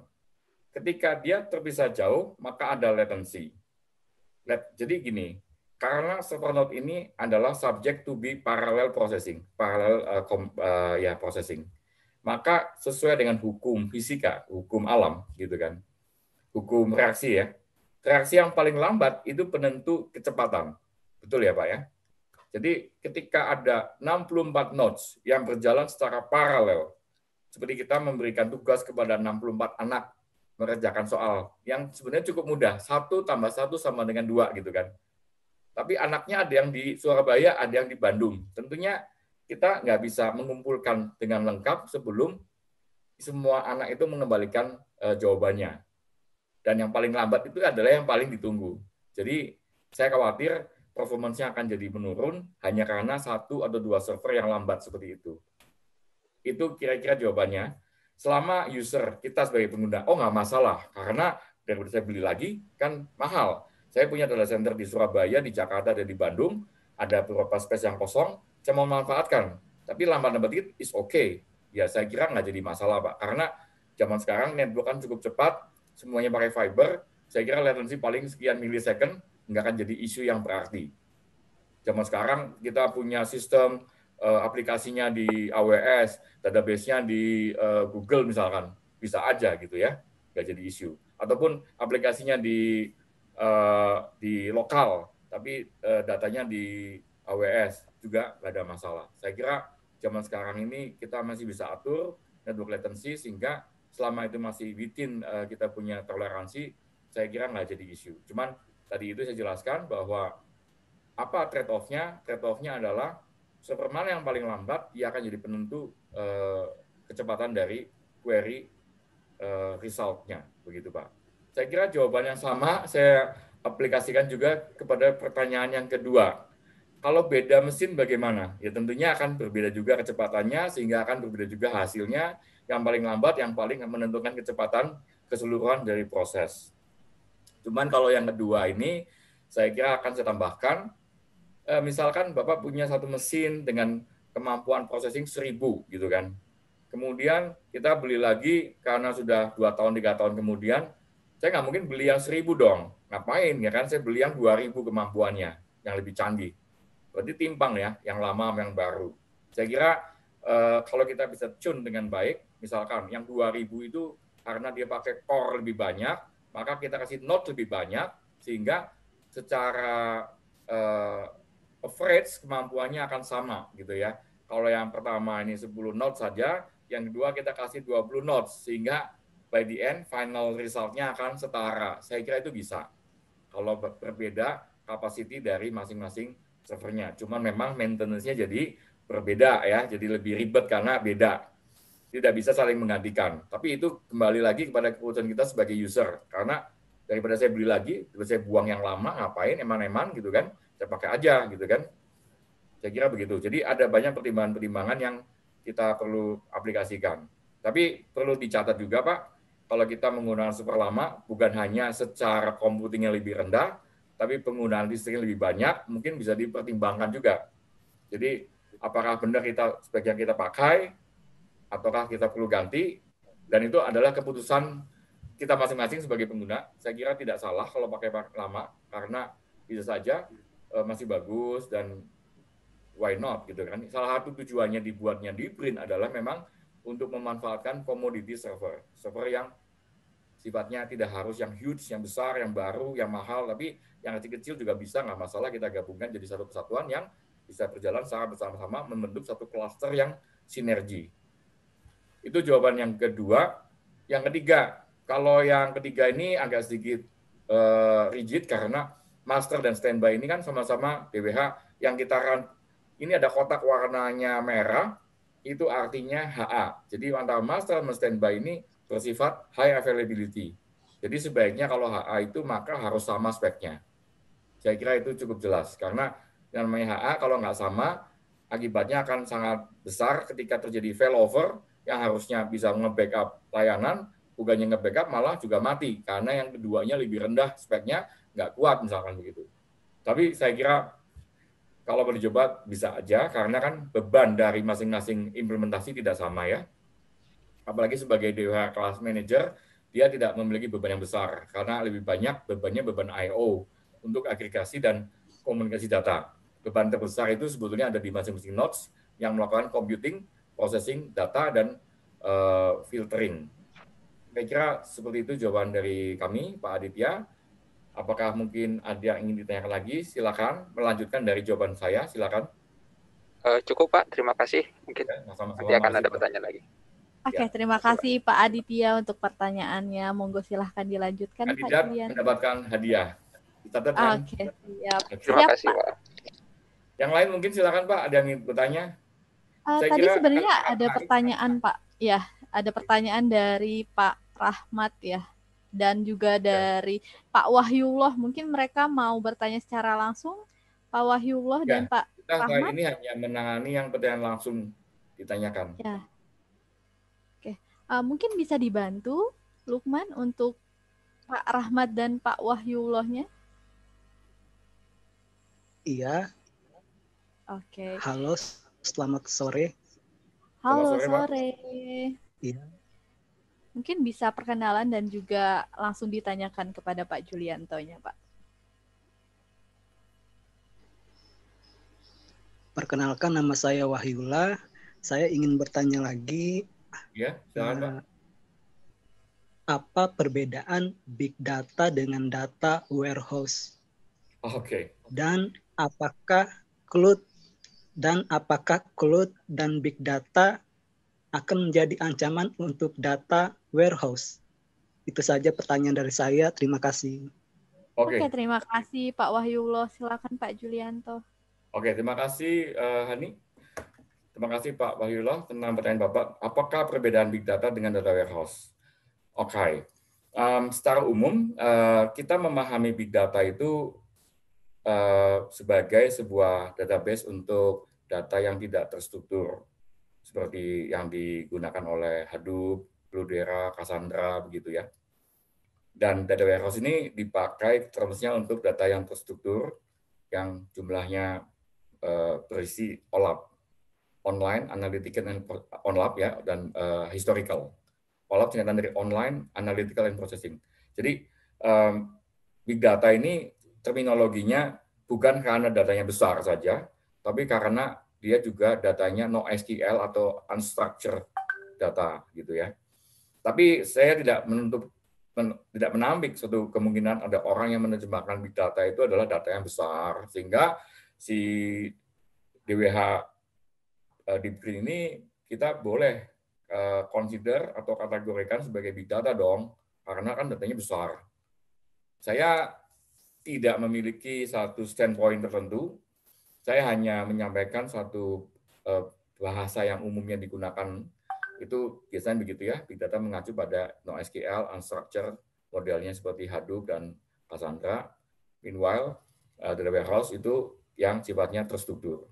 Ketika dia terpisah jauh, maka ada latency. Jadi gini, karena server node ini adalah subject to be parallel processing, parallel uh, com, uh, ya processing. Maka sesuai dengan hukum fisika, hukum alam gitu kan. Hukum reaksi ya. Reaksi yang paling lambat itu penentu kecepatan. Betul ya, Pak ya? Jadi ketika ada 64 nodes yang berjalan secara paralel, seperti kita memberikan tugas kepada 64 anak mengerjakan soal yang sebenarnya cukup mudah, satu tambah satu sama dengan dua gitu kan tapi anaknya ada yang di Surabaya, ada yang di Bandung. Tentunya kita nggak bisa mengumpulkan dengan lengkap sebelum semua anak itu mengembalikan eh, jawabannya. Dan yang paling lambat itu adalah yang paling ditunggu. Jadi saya khawatir performansnya akan jadi menurun hanya karena satu atau dua server yang lambat seperti itu. Itu kira-kira jawabannya. Selama user kita sebagai pengguna, oh nggak masalah, karena daripada saya beli lagi kan mahal. Saya punya data center di Surabaya, di Jakarta, dan di Bandung. Ada beberapa space yang kosong, saya mau manfaatkan. Tapi lambat-lambat dikit is okay. Ya saya kira nggak jadi masalah, Pak. Karena zaman sekarang network kan cukup cepat, semuanya pakai fiber. Saya kira latency paling sekian milisecond nggak akan jadi isu yang berarti. Zaman sekarang kita punya sistem uh, aplikasinya di AWS, database-nya di uh, Google misalkan, bisa aja gitu ya, nggak jadi isu. Ataupun aplikasinya di uh, di lokal, tapi uh, datanya di AWS juga nggak ada masalah. Saya kira zaman sekarang ini kita masih bisa atur network latency sehingga selama itu masih within uh, kita punya toleransi, saya kira nggak jadi isu. Cuman tadi itu saya jelaskan bahwa apa trade off trade off adalah server mana yang paling lambat, ia akan jadi penentu uh, kecepatan dari query uh, result Begitu Pak. Saya kira jawaban yang sama saya aplikasikan juga kepada pertanyaan yang kedua. Kalau beda mesin bagaimana? Ya tentunya akan berbeda juga kecepatannya sehingga akan berbeda juga hasilnya. Yang paling lambat yang paling menentukan kecepatan keseluruhan dari proses. Cuman kalau yang kedua ini saya kira akan saya tambahkan eh, misalkan Bapak punya satu mesin dengan kemampuan processing 1000 gitu kan. Kemudian kita beli lagi karena sudah dua tahun tiga tahun kemudian saya nggak mungkin beli yang seribu dong. Ngapain ya kan? Saya beli yang dua ribu kemampuannya, yang lebih canggih. Berarti timpang ya, yang lama sama yang baru. Saya kira eh, kalau kita bisa tune dengan baik, misalkan yang dua ribu itu karena dia pakai core lebih banyak, maka kita kasih note lebih banyak, sehingga secara eh, average kemampuannya akan sama gitu ya. Kalau yang pertama ini 10 note saja, yang kedua kita kasih 20 notes, sehingga by the end final resultnya akan setara. Saya kira itu bisa. Kalau berbeda kapasiti dari masing-masing servernya. Cuman memang maintenance-nya jadi berbeda ya, jadi lebih ribet karena beda. Tidak bisa saling menggantikan. Tapi itu kembali lagi kepada keputusan kita sebagai user. Karena daripada saya beli lagi, daripada saya buang yang lama, ngapain, eman-eman gitu kan, saya pakai aja gitu kan. Saya kira begitu. Jadi ada banyak pertimbangan-pertimbangan yang kita perlu aplikasikan. Tapi perlu dicatat juga Pak, kalau kita menggunakan super lama, bukan hanya secara computingnya lebih rendah, tapi penggunaan listrik lebih banyak, mungkin bisa dipertimbangkan juga. Jadi apakah benar kita sebagian kita pakai, ataukah kita perlu ganti, dan itu adalah keputusan kita masing-masing sebagai pengguna. Saya kira tidak salah kalau pakai lama, karena bisa saja e, masih bagus dan why not gitu kan. Salah satu tujuannya dibuatnya di print adalah memang untuk memanfaatkan komoditi server. Server yang sifatnya tidak harus yang huge, yang besar, yang baru, yang mahal, tapi yang kecil-kecil juga bisa, nggak masalah kita gabungkan jadi satu kesatuan yang bisa berjalan secara bersama-sama membentuk satu klaster yang sinergi. Itu jawaban yang kedua. Yang ketiga, kalau yang ketiga ini agak sedikit uh, rigid karena master dan standby ini kan sama-sama DWH yang kita akan, Ini ada kotak warnanya merah, itu artinya HA. Jadi antara master dan standby ini bersifat high availability. Jadi sebaiknya kalau HA itu maka harus sama speknya. Saya kira itu cukup jelas karena yang namanya HA kalau nggak sama akibatnya akan sangat besar ketika terjadi failover yang harusnya bisa nge-backup layanan bukannya nge-backup malah juga mati karena yang keduanya lebih rendah speknya nggak kuat misalkan begitu. Tapi saya kira kalau berdebat bisa aja karena kan beban dari masing-masing implementasi tidak sama ya apalagi sebagai dewa kelas manager, dia tidak memiliki beban yang besar karena lebih banyak bebannya beban I/O untuk agregasi dan komunikasi data. Beban terbesar itu sebetulnya ada di masing-masing nodes yang melakukan computing, processing data dan uh, filtering. Saya kira seperti itu jawaban dari kami, Pak Aditya. Apakah mungkin ada yang ingin ditanyakan lagi? Silakan melanjutkan dari jawaban saya. Silakan. Uh, cukup Pak, terima kasih. Mungkin ya, sama -sama. nanti akan ada pertanyaan lagi. Oke, okay, ya, terima kasih Pak Aditya untuk pertanyaannya. Monggo silahkan dilanjutkan Kandidat Pak Dian. mendapatkan hadiah. Dicatat Oke, okay, siap. Terima kasih Pak. Yang lain mungkin silakan Pak, ada yang ingin bertanya? Uh, Saya tadi kira, sebenarnya kan, ada pertanyaan Pak. Ya, ada pertanyaan dari Pak Rahmat ya dan juga ya. dari ya. Pak Wahyullah. Mungkin mereka mau bertanya secara langsung, Pak Wahyullah ya. dan Pak kita Rahmat. Kita ini hanya menangani yang pertanyaan langsung ditanyakan. Ya. Uh, mungkin bisa dibantu Lukman untuk Pak Rahmat dan Pak Wahyullahnya? Iya. Oke. Okay. Halo, selamat sore. Halo, selamat sore. sore. Iya. Mungkin bisa perkenalan dan juga langsung ditanyakan kepada Pak Juliantonya, Pak. Perkenalkan nama saya Wahyula. Saya ingin bertanya lagi Ya, silakan, Pak. Eh, apa perbedaan big data dengan data warehouse? Oke. Okay. Dan apakah cloud dan apakah cloud dan big data akan menjadi ancaman untuk data warehouse? Itu saja pertanyaan dari saya. Terima kasih. Oke, okay. okay, terima kasih Pak Wahyulo. Silakan Pak Julianto. Oke, okay, terima kasih uh, Hani. Terima kasih Pak Wahyullah tentang pertanyaan Bapak. Apakah perbedaan big data dengan data warehouse? Oke. Okay. Um, secara umum uh, kita memahami big data itu uh, sebagai sebuah database untuk data yang tidak terstruktur seperti yang digunakan oleh Hadoop, Cloudera, Cassandra begitu ya. Dan data warehouse ini dipakai terusnya untuk data yang terstruktur yang jumlahnya uh, berisi olap online, analytical and lab ya dan uh, historical. Onlab singkatan dari online, analytical and processing. Jadi um, big data ini terminologinya bukan karena datanya besar saja, tapi karena dia juga datanya no SQL atau unstructured data gitu ya. Tapi saya tidak menutup men, tidak menampik suatu kemungkinan ada orang yang menerjemahkan big data itu adalah data yang besar sehingga si DWH Eh, di green ini kita boleh eh, consider atau kategorikan sebagai big data dong, karena kan datanya besar. Saya tidak memiliki satu standpoint tertentu, saya hanya menyampaikan satu eh, bahasa yang umumnya digunakan itu biasanya begitu ya. Big data mengacu pada NoSQL, unstructured, modelnya seperti Hadoop dan Cassandra. Meanwhile, data warehouse itu yang sifatnya terstruktur.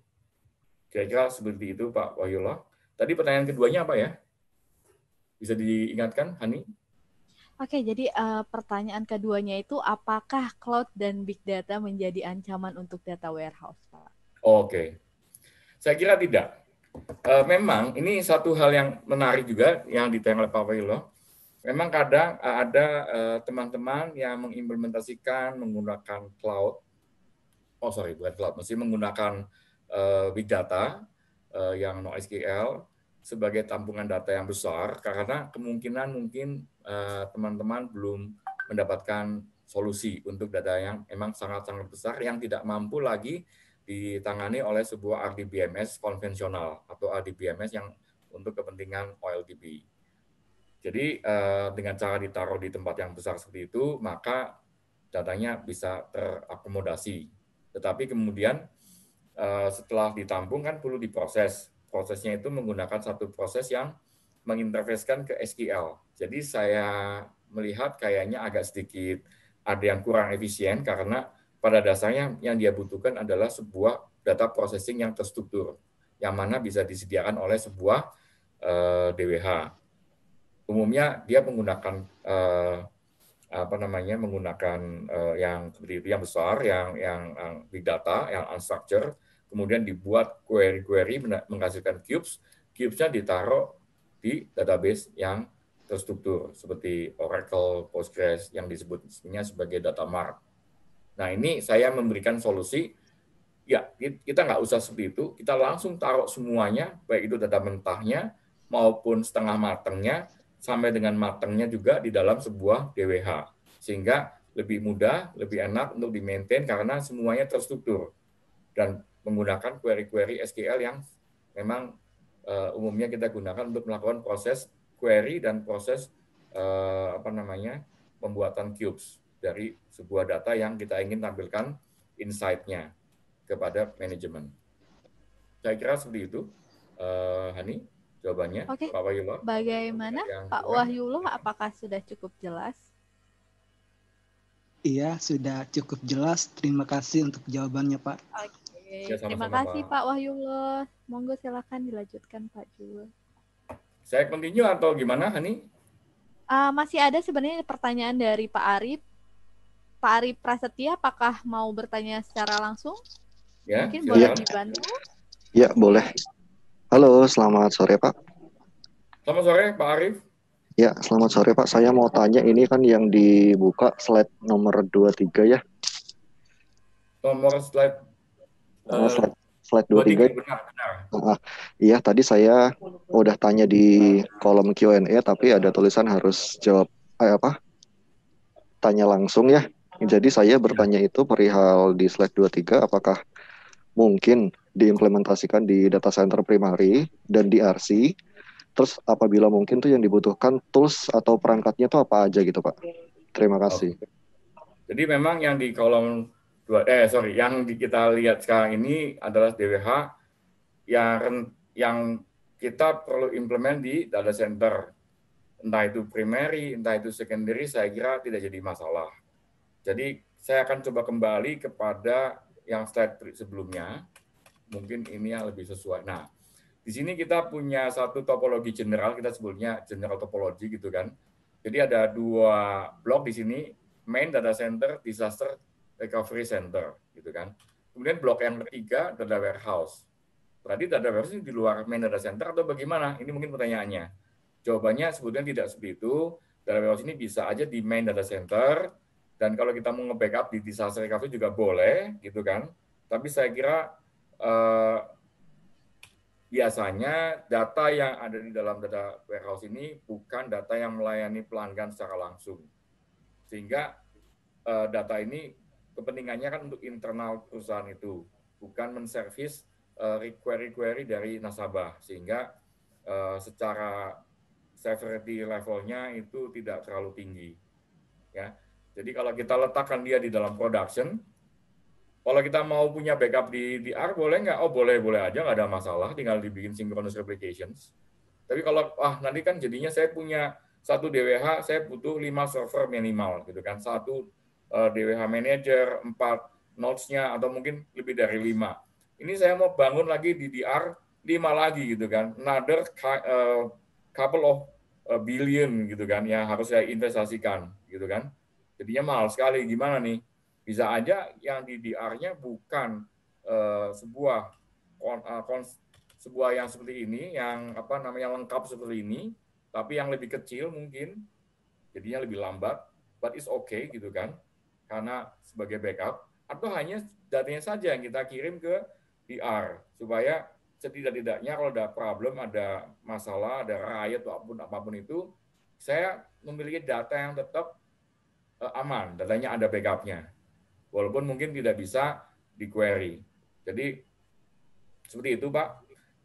Kira-kira seperti itu Pak Wahyullah. Tadi pertanyaan keduanya apa ya? Bisa diingatkan, Hani? Oke, jadi uh, pertanyaan keduanya itu apakah cloud dan big data menjadi ancaman untuk data warehouse, Pak? Oke, saya kira tidak. Uh, memang ini satu hal yang menarik juga yang ditanya oleh Pak Wahyullah. Memang kadang eh, ada teman-teman yang mengimplementasikan menggunakan cloud, oh sorry bukan cloud, masih menggunakan uh, big data uh, yang NoSQL sebagai tampungan data yang besar karena kemungkinan mungkin eh, teman-teman uh, belum mendapatkan solusi untuk data yang emang sangat-sangat besar yang tidak mampu lagi ditangani oleh sebuah RDBMS konvensional atau RDBMS yang untuk kepentingan OLTP. Jadi dengan cara ditaruh di tempat yang besar seperti itu, maka datanya bisa terakomodasi. Tetapi kemudian Eh, setelah ditampung kan perlu diproses. Prosesnya itu menggunakan satu proses yang menginterfeskan ke SQL. Jadi saya melihat kayaknya agak sedikit ada yang kurang efisien karena pada dasarnya yang dia butuhkan adalah sebuah data processing yang terstruktur, yang mana bisa disediakan oleh sebuah uh, eh, DWH. Umumnya dia menggunakan uh, apa namanya menggunakan uh, yang seperti yang besar, yang, yang big data, yang unstructured, kemudian dibuat query-query menghasilkan cubes, cubesnya ditaruh di database yang terstruktur seperti Oracle, Postgres yang disebutnya sebagai data mart. Nah ini saya memberikan solusi, ya kita nggak usah seperti itu, kita langsung taruh semuanya, baik itu data mentahnya maupun setengah matangnya, sampai dengan matangnya juga di dalam sebuah DWH. Sehingga lebih mudah, lebih enak untuk di-maintain karena semuanya terstruktur. Dan menggunakan query-query SQL yang memang uh, umumnya kita gunakan untuk melakukan proses query dan proses uh, apa namanya pembuatan cubes dari sebuah data yang kita ingin tampilkan insight-nya kepada manajemen. Saya kira seperti itu, uh, Hani, jawabannya. Okay. Pak Wahyulo. Bagaimana Pak Wahyulo, apakah sudah cukup jelas? Iya, sudah cukup jelas. Terima kasih untuk jawabannya, Pak. Oke, Okay. Ya, sama -sama. Terima kasih Pak Wahyullah. Monggo silakan dilanjutkan Pak Jul. Saya continue atau gimana Hani? Uh, masih ada sebenarnya pertanyaan dari Pak Arif. Pak Arif Prasetya, apakah mau bertanya secara langsung? Ya, Mungkin silakan. boleh dibantu. Ya, boleh. Halo, selamat sore Pak. Selamat sore Pak Arif. Ya, selamat sore Pak. Saya mau tanya ini kan yang dibuka slide nomor 23 ya. Nomor slide uh, slide, slide 23. 23 benar, benar. Uh, iya, tadi saya udah tanya di kolom Q&A tapi ada tulisan harus jawab eh, apa? Tanya langsung ya. Jadi saya iya. bertanya itu perihal di slide 23 apakah mungkin diimplementasikan di data center primary dan di RC. Terus apabila mungkin tuh yang dibutuhkan tools atau perangkatnya itu apa aja gitu Pak? Terima kasih. Jadi memang yang di kolom dua eh sorry yang kita lihat sekarang ini adalah DWH yang yang kita perlu implement di data center entah itu primary entah itu secondary saya kira tidak jadi masalah jadi saya akan coba kembali kepada yang slide sebelumnya mungkin ini yang lebih sesuai nah di sini kita punya satu topologi general, kita sebutnya general topology gitu kan. Jadi ada dua blok di sini, main data center, disaster recovery center gitu kan. Kemudian blok yang ketiga data warehouse. Tadi data warehouse ini di luar main data center atau bagaimana? Ini mungkin pertanyaannya. Jawabannya sebetulnya tidak seperti itu. Data warehouse ini bisa aja di main data center dan kalau kita mau nge-backup di disaster recovery juga boleh gitu kan. Tapi saya kira eh, biasanya data yang ada di dalam data warehouse ini bukan data yang melayani pelanggan secara langsung. Sehingga eh, data ini kepentingannya kan untuk internal perusahaan itu, bukan menservis eh, query-query dari nasabah sehingga eh, secara severity levelnya itu tidak terlalu tinggi. Ya. Jadi kalau kita letakkan dia di dalam production, kalau kita mau punya backup di di R boleh nggak? Oh boleh boleh aja nggak ada masalah, tinggal dibikin synchronous replications. Tapi kalau ah nanti kan jadinya saya punya satu DWH, saya butuh lima server minimal gitu kan, satu uh, eh, DWH Manager, 4 notes-nya, atau mungkin lebih dari 5. Ini saya mau bangun lagi DDR 5 lagi gitu kan. Another uh, couple of eh, billion gitu kan yang harus saya investasikan gitu kan. Jadinya mahal sekali. Gimana nih? Bisa aja yang DDR-nya bukan uh, sebuah kon, uh, sebuah yang seperti ini, yang apa namanya lengkap seperti ini, tapi yang lebih kecil mungkin jadinya lebih lambat, but it's okay gitu kan karena sebagai backup atau hanya datanya saja yang kita kirim ke PR supaya setidak-tidaknya kalau ada problem, ada masalah, ada riot apapun apapun itu, saya memiliki data yang tetap eh, aman, datanya ada backupnya, walaupun mungkin tidak bisa di query. Jadi seperti itu Pak,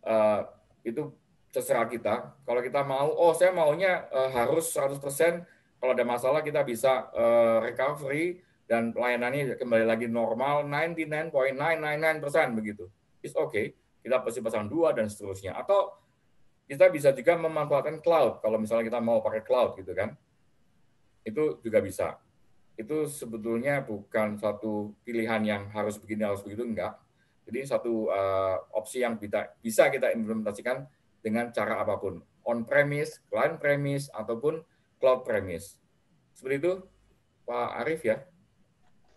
uh, itu terserah kita. Kalau kita mau, oh saya maunya uh, harus 100% kalau ada masalah kita bisa uh, recovery dan pelayanannya kembali lagi normal 99.999% begitu. It's okay. Kita pasti pasang dua dan seterusnya. Atau kita bisa juga memanfaatkan cloud kalau misalnya kita mau pakai cloud gitu kan. Itu juga bisa. Itu sebetulnya bukan satu pilihan yang harus begini harus begitu enggak. Jadi satu uh, opsi yang kita, bisa kita implementasikan dengan cara apapun, on premise, client premise ataupun cloud premise. Seperti itu Pak Arif ya.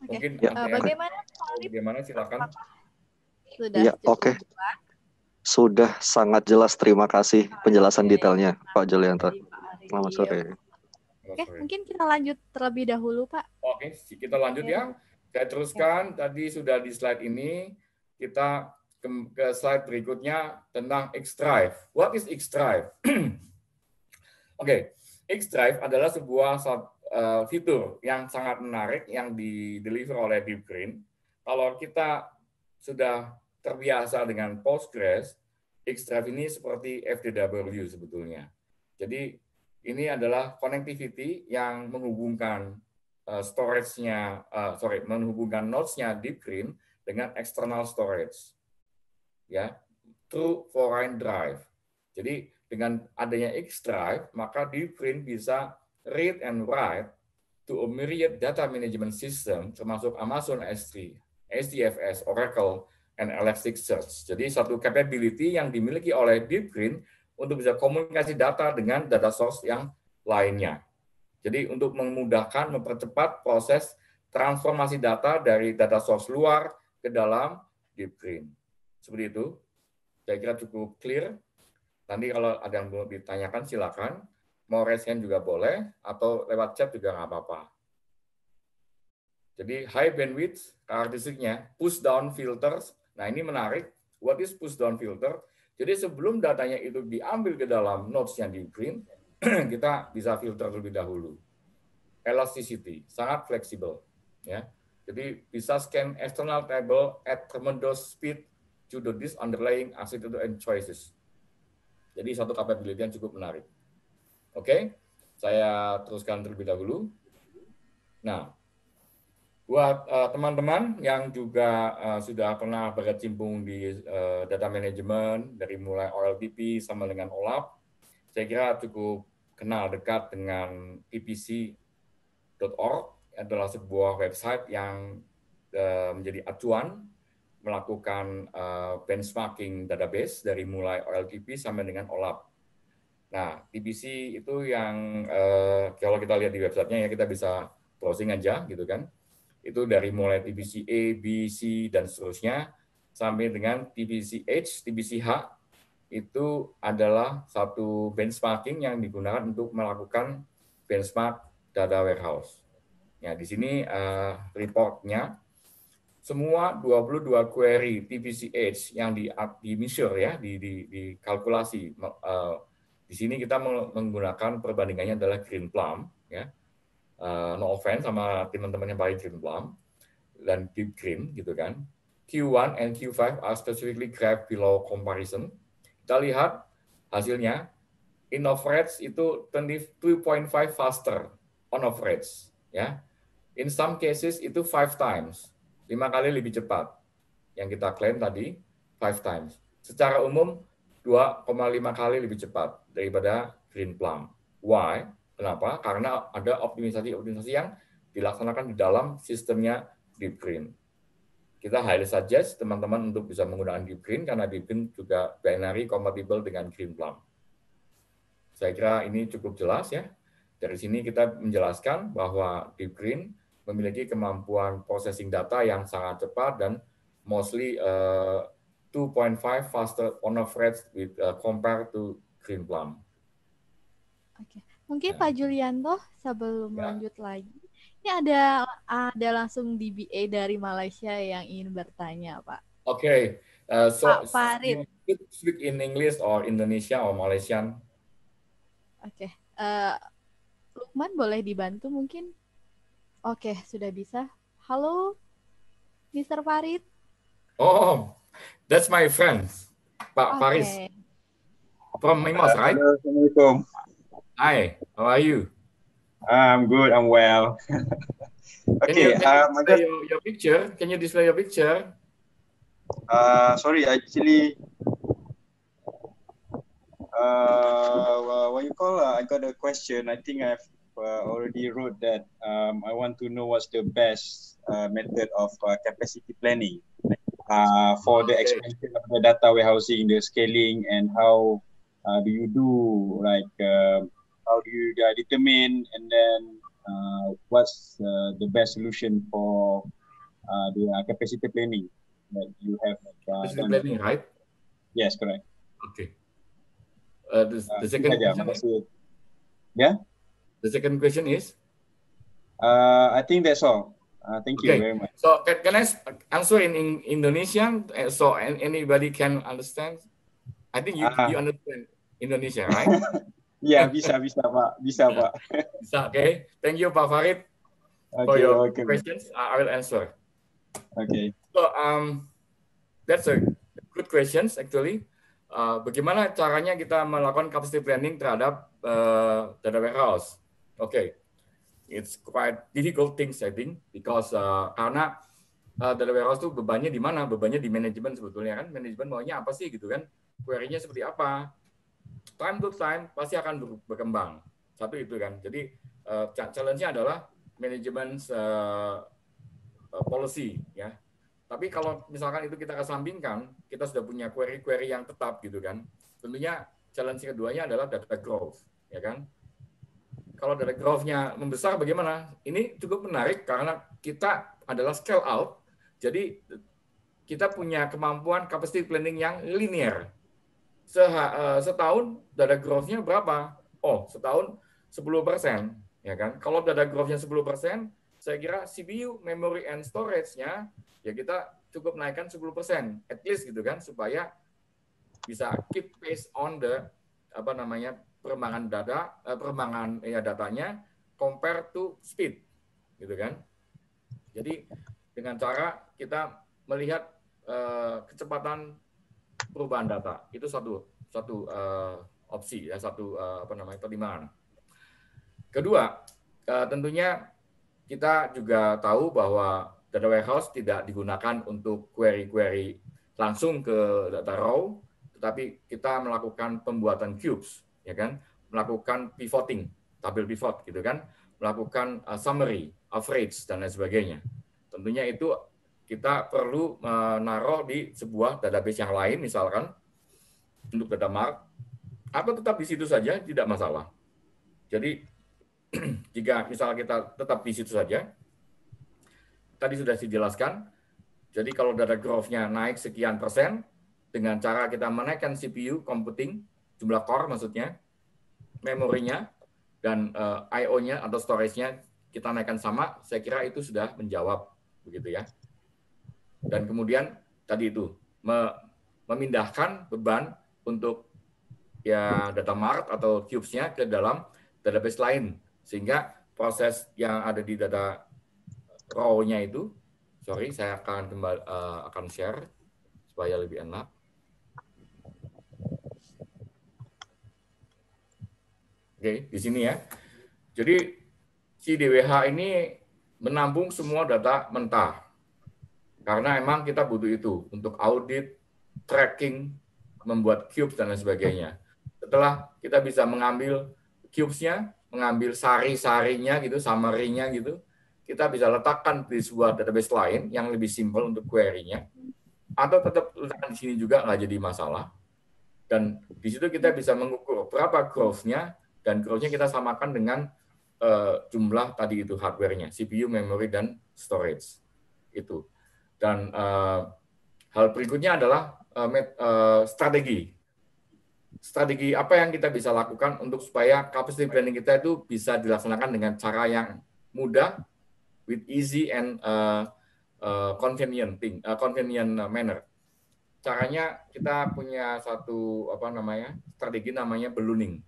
Mungkin ya. uh, bagaimana Bagaimana silakan. Sudah ya, oke. Okay. Sudah sangat jelas. Terima kasih penjelasan okay. detailnya Pak Julianto. Selamat iya. sore. Oke, mungkin kita lanjut terlebih dahulu, Pak. Oke, kita lanjut okay. Iya. ya. Saya teruskan okay. tadi sudah di slide ini kita ke, ke slide berikutnya tentang X-Drive. What is X-Drive? Oke, okay. X-Drive adalah sebuah uh, eh, fitur yang sangat menarik yang di deliver oleh Deep Green. Kalau kita sudah terbiasa dengan Postgres, Xtract ini seperti FTW sebetulnya. Jadi ini adalah connectivity yang menghubungkan uh, storage-nya, uh, sorry, menghubungkan nodes-nya Deep Green dengan external storage, ya, through foreign drive. Jadi dengan adanya X Drive, maka Deep Green bisa read and write to a myriad data management system termasuk Amazon S3, HDFS, Oracle, and Elasticsearch. Jadi satu capability yang dimiliki oleh Deep Green untuk bisa komunikasi data dengan data source yang lainnya. Jadi untuk memudahkan, mempercepat proses transformasi data dari data source luar ke dalam Deep Green. Seperti itu. Saya kira cukup clear. Nanti kalau ada yang mau ditanyakan silakan mau raise hand juga boleh, atau lewat chat juga nggak apa-apa. Jadi high bandwidth karakteristiknya push down filters. Nah ini menarik. What is push down filter? Jadi sebelum datanya itu diambil ke dalam notes yang di print, kita bisa filter lebih dahulu. Elasticity sangat fleksibel, ya. Jadi bisa scan external table at tremendous speed due to this underlying architecture and choices. Jadi satu capability yang cukup menarik. Oke, saya teruskan terlebih dahulu. Nah, buat eh, teman-teman uh, yang juga uh, sudah pernah berkecimpung di uh, data manajemen dari mulai OLTP sama dengan OLAP, saya kira cukup kenal dekat dengan ipc.org e adalah sebuah website yang uh, menjadi acuan melakukan uh, benchmarking database dari mulai OLTP sampai dengan OLAP. Nah, TBC itu yang eh, kalau kita lihat di websitenya ya kita bisa browsing aja gitu kan. Itu dari mulai TBC A, B, C, dan seterusnya sampai dengan TBC H, TBC H itu adalah satu benchmarking yang digunakan untuk melakukan benchmark data warehouse. Ya, di sini eh, reportnya semua 22 query TBCH yang di, di measure ya, di, di, di kalkulasi eh, di sini kita menggunakan perbandingannya adalah Green Plum, ya. Eh, no offense sama teman-teman yang pakai Green Plum dan Deep Green gitu kan. Q1 and Q5 are specifically graph below comparison. Kita lihat hasilnya in average itu 22.5 faster on average ya. In some cases itu five times, lima kali lebih cepat yang kita klaim tadi five times. Secara umum 2,5 kali lebih cepat daripada green plum. Why? Kenapa? Karena ada optimisasi-optimisasi yang dilaksanakan di dalam sistemnya deep green. Kita highly suggest teman-teman untuk bisa menggunakan deep green karena deep green juga binary compatible dengan green plum. Saya kira ini cukup jelas ya. Dari sini kita menjelaskan bahwa deep green memiliki kemampuan processing data yang sangat cepat dan mostly uh, 2.5 faster on average with uh, compared to green plum. Oke, okay. mungkin yeah. Pak Julianto sebelum yeah. lanjut lagi, ini ada ada langsung DBA dari Malaysia yang ingin bertanya, Pak. Oke, okay. uh, so Pak Farid. speak in English or Indonesia or Malaysian? Oke, okay. uh, Lukman boleh dibantu mungkin? Oke, okay, sudah bisa. Halo, Mr. Farid. Oh, That's my friend, pa okay. Paris. From Imos, right? Hello, Hi, how are you? I'm good, I'm well. okay, can you, can um, you display your, your picture? Can you display your picture? Uh, sorry, actually, uh, what you call? Uh, I got a question. I think I've uh, already wrote that. Um, I want to know what's the best uh, method of uh, capacity planning. Uh, for the expansion of the data warehousing, the scaling, and how uh, do you do like uh, how do you uh, determine and then uh, what's the best solution for the capacity planning that you have? capacity planning, right? Yes, correct. Okay. the, the second question. yeah. The second question is. I think that's all. Uh, thank you okay. very much. So can, can I answer in, in Indonesian eh, so anybody can understand? I think you, uh, you understand Indonesia, right? yeah, bisa, bisa, Pak. Bisa, Pak. bisa, okay. Thank you, Pak Farid, okay, for your okay. questions. I will answer. Okay. So, um, that's a good questions, actually. Uh, bagaimana caranya kita melakukan capacity planning terhadap uh, terhadap warehouse? Oke. Okay it's quite difficult things I think because uh, karena uh, dari warehouse tuh bebannya di mana? Bebannya di manajemen sebetulnya kan. Manajemen maunya apa sih gitu kan? Query-nya seperti apa? Time to time pasti akan berkembang. Satu itu kan. Jadi uh, challenge-nya adalah manajemen uh, uh, policy ya. Tapi kalau misalkan itu kita kesampingkan, kita sudah punya query-query yang tetap gitu kan. Tentunya challenge keduanya adalah data growth ya kan kalau dari growth-nya membesar bagaimana? Ini cukup menarik karena kita adalah scale out, jadi kita punya kemampuan capacity planning yang linear. Seha, eh, setahun dada growth-nya berapa? Oh, setahun 10 persen. Ya kan? Kalau dada growth-nya 10 persen, saya kira CPU, memory and storage-nya, ya kita cukup naikkan 10 persen. At least gitu kan, supaya bisa keep pace on the apa namanya perkembangan data eh, perkembangan ya datanya compare to speed gitu kan jadi dengan cara kita melihat eh, kecepatan perubahan data itu satu satu eh, opsi ya satu eh, apa namanya pertimbangan kedua eh, tentunya kita juga tahu bahwa data warehouse tidak digunakan untuk query-query langsung ke data raw tetapi kita melakukan pembuatan cubes ya kan? Melakukan pivoting, tabel pivot gitu kan, melakukan uh, summary, average dan lain sebagainya. Tentunya itu kita perlu menaruh uh, di sebuah database yang lain misalkan untuk data mark atau tetap di situ saja tidak masalah. Jadi jika misal kita tetap di situ saja, tadi sudah dijelaskan, jadi kalau data growth-nya naik sekian persen, dengan cara kita menaikkan CPU computing, jumlah core maksudnya, memorinya, dan uh, eh, I/O-nya atau storage-nya kita naikkan sama, saya kira itu sudah menjawab begitu ya. Dan kemudian tadi itu me memindahkan beban untuk ya data mart atau cubes-nya ke dalam database lain sehingga proses yang ada di data raw-nya itu sorry saya akan kembali uh, akan share supaya lebih enak Oke, di sini ya. Jadi si DWH ini menampung semua data mentah. Karena emang kita butuh itu untuk audit, tracking, membuat cubes dan lain sebagainya. Setelah kita bisa mengambil cubes-nya, mengambil sari-sarinya gitu, summary-nya gitu, kita bisa letakkan di sebuah database lain yang lebih simpel untuk query-nya. Atau tetap letakkan di sini juga nggak jadi masalah. Dan di situ kita bisa mengukur berapa growth-nya, dan growth-nya kita samakan dengan uh, jumlah tadi itu hardware-nya, CPU, memory, dan storage. Itu. Dan uh, hal berikutnya adalah uh, met, uh, strategi. Strategi apa yang kita bisa lakukan untuk supaya capacity planning kita itu bisa dilaksanakan dengan cara yang mudah, with easy and uh, uh, convenient thing, uh, convenient manner. Caranya kita punya satu apa namanya strategi namanya ballooning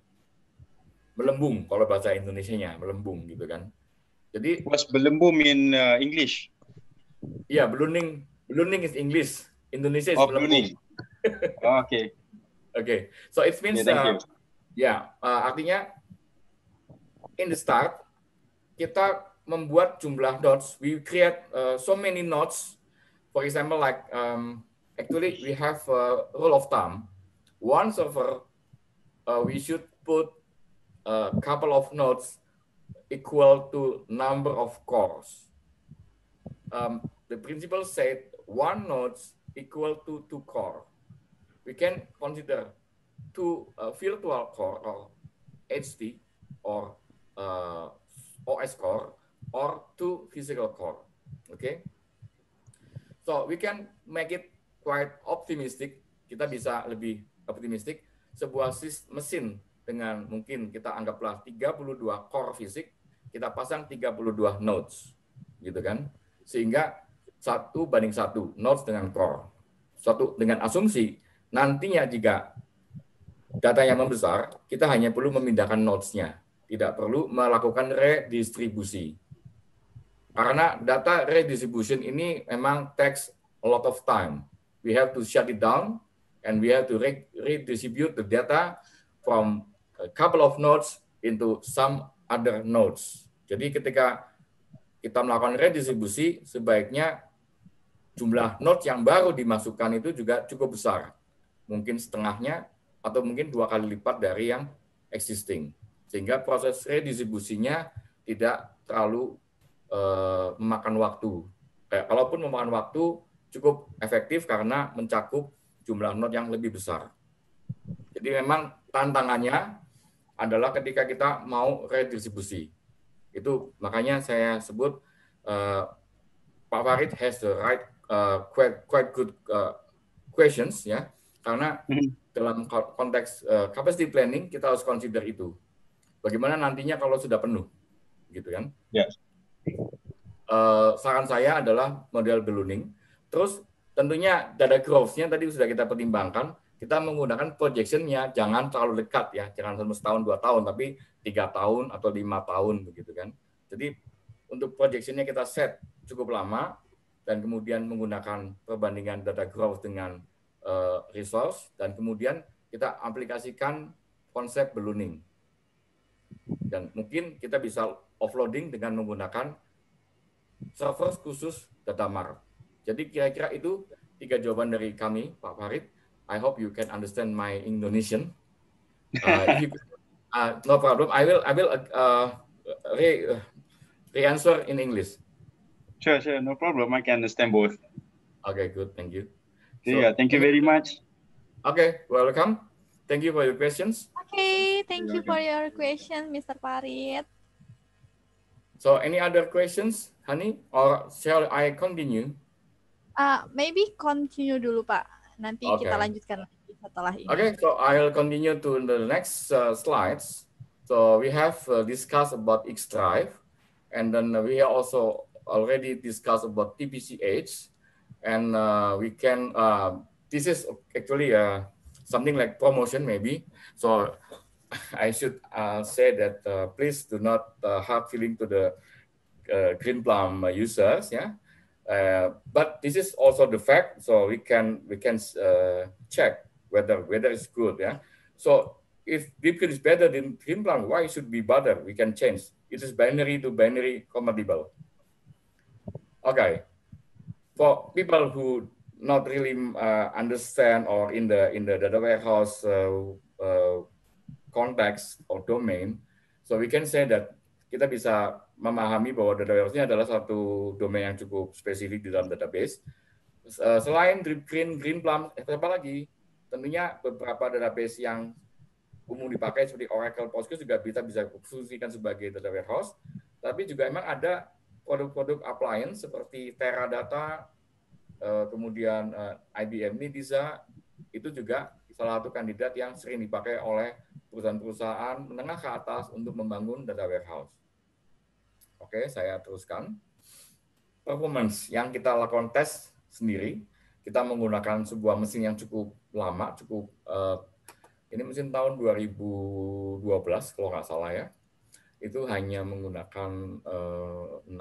melembung kalau bahasa indonesia Indonesianya melembung gitu kan jadi was belembung in uh, English ya yeah, ballooning ballooning is English Indonesia is oh, belembung oh, oke okay. okay. so it means yeah, uh, yeah uh, artinya in the start kita membuat jumlah dots, we create uh, so many nodes for example like um, actually we have a rule of thumb once over uh, we should put a couple of nodes equal to number of cores. Um, the principle said one node equal to two core. We can consider two uh, virtual core or HD or uh, OS core or two physical core. Okay. So we can make it quite optimistic. Kita bisa lebih optimistik. Sebuah mesin dengan mungkin kita anggaplah 32 core fisik, kita pasang 32 nodes, gitu kan? Sehingga satu banding satu nodes dengan core. satu dengan asumsi nantinya jika data yang membesar, kita hanya perlu memindahkan nodes-nya, tidak perlu melakukan redistribusi. Karena data redistribution ini memang takes a lot of time. We have to shut it down and we have to redistribute the data from a couple of nodes into some other nodes. Jadi ketika kita melakukan redistribusi, sebaiknya jumlah nodes yang baru dimasukkan itu juga cukup besar. Mungkin setengahnya atau mungkin dua kali lipat dari yang existing. Sehingga proses redistribusinya tidak terlalu eh, memakan waktu. Kayak, kalaupun memakan waktu, cukup efektif karena mencakup jumlah node yang lebih besar. Jadi memang tantangannya adalah ketika kita mau redistribusi. Itu makanya saya sebut uh, Pak Farid has the right uh, quite quite good uh, questions ya. Karena hmm. dalam konteks uh, capacity planning kita harus consider itu. Bagaimana nantinya kalau sudah penuh, gitu kan? Yes. Ya. Uh, saran saya adalah model ballooning. Terus tentunya data growth-nya tadi sudah kita pertimbangkan kita menggunakan projectionnya jangan terlalu dekat ya jangan satu setahun dua tahun tapi tiga tahun atau lima tahun begitu kan jadi untuk projectionnya kita set cukup lama dan kemudian menggunakan perbandingan data growth dengan uh, resource dan kemudian kita aplikasikan konsep ballooning dan mungkin kita bisa offloading dengan menggunakan server khusus data mart jadi kira-kira itu tiga jawaban dari kami Pak Farid I hope you can understand my Indonesian. Uh, you, uh, no problem. I will I will uh, re, re answer in English. Sure, sure, no problem. I can understand both. Okay, good. Thank you. So, yeah, thank you very much. Okay, welcome. Thank you for your questions. Okay, thank you for your question, Mr. Parit. So, any other questions, Honey, or shall I continue? Uh, maybe continue dulu, Pak. Nanti okay. kita lanjutkan lagi setelah ini. Okay, so I'll continue to the next uh, slides. So we have uh, discussed about X Drive, and then we also already discussed about TPCH, and uh, we can. Uh, this is actually uh, something like promotion maybe. So I should uh, say that uh, please do not uh, feeling to the uh, Green Plum users. Yeah, uh, but this is also the fact, so we can we can uh, check whether whether it's good. Yeah. So if Bitcoin is better than Pinplan, why should we bother? We can change. It is binary to binary compatible. Okay. For people who not really uh, understand or in the in the data warehouse uh, uh, context or domain, so we can say that kita bisa memahami bahwa data warehouse ini adalah satu domain yang cukup spesifik di dalam database. Eh, selain Drip Green, Green Plum, eh, apa lagi? Tentunya beberapa database yang umum dipakai seperti Oracle Postgres juga bisa bisa fungsikan sebagai data warehouse. Tapi juga emang ada produk-produk appliance seperti Teradata, eh, kemudian eh, IBM Nidiza, itu juga salah satu kandidat yang sering dipakai oleh perusahaan-perusahaan menengah ke atas untuk membangun data warehouse. Oke, saya teruskan. Performance yang kita lakukan tes sendiri, kita menggunakan sebuah mesin yang cukup lama, cukup uh, ini mesin tahun 2012 kalau nggak salah ya. Itu hanya menggunakan uh, 6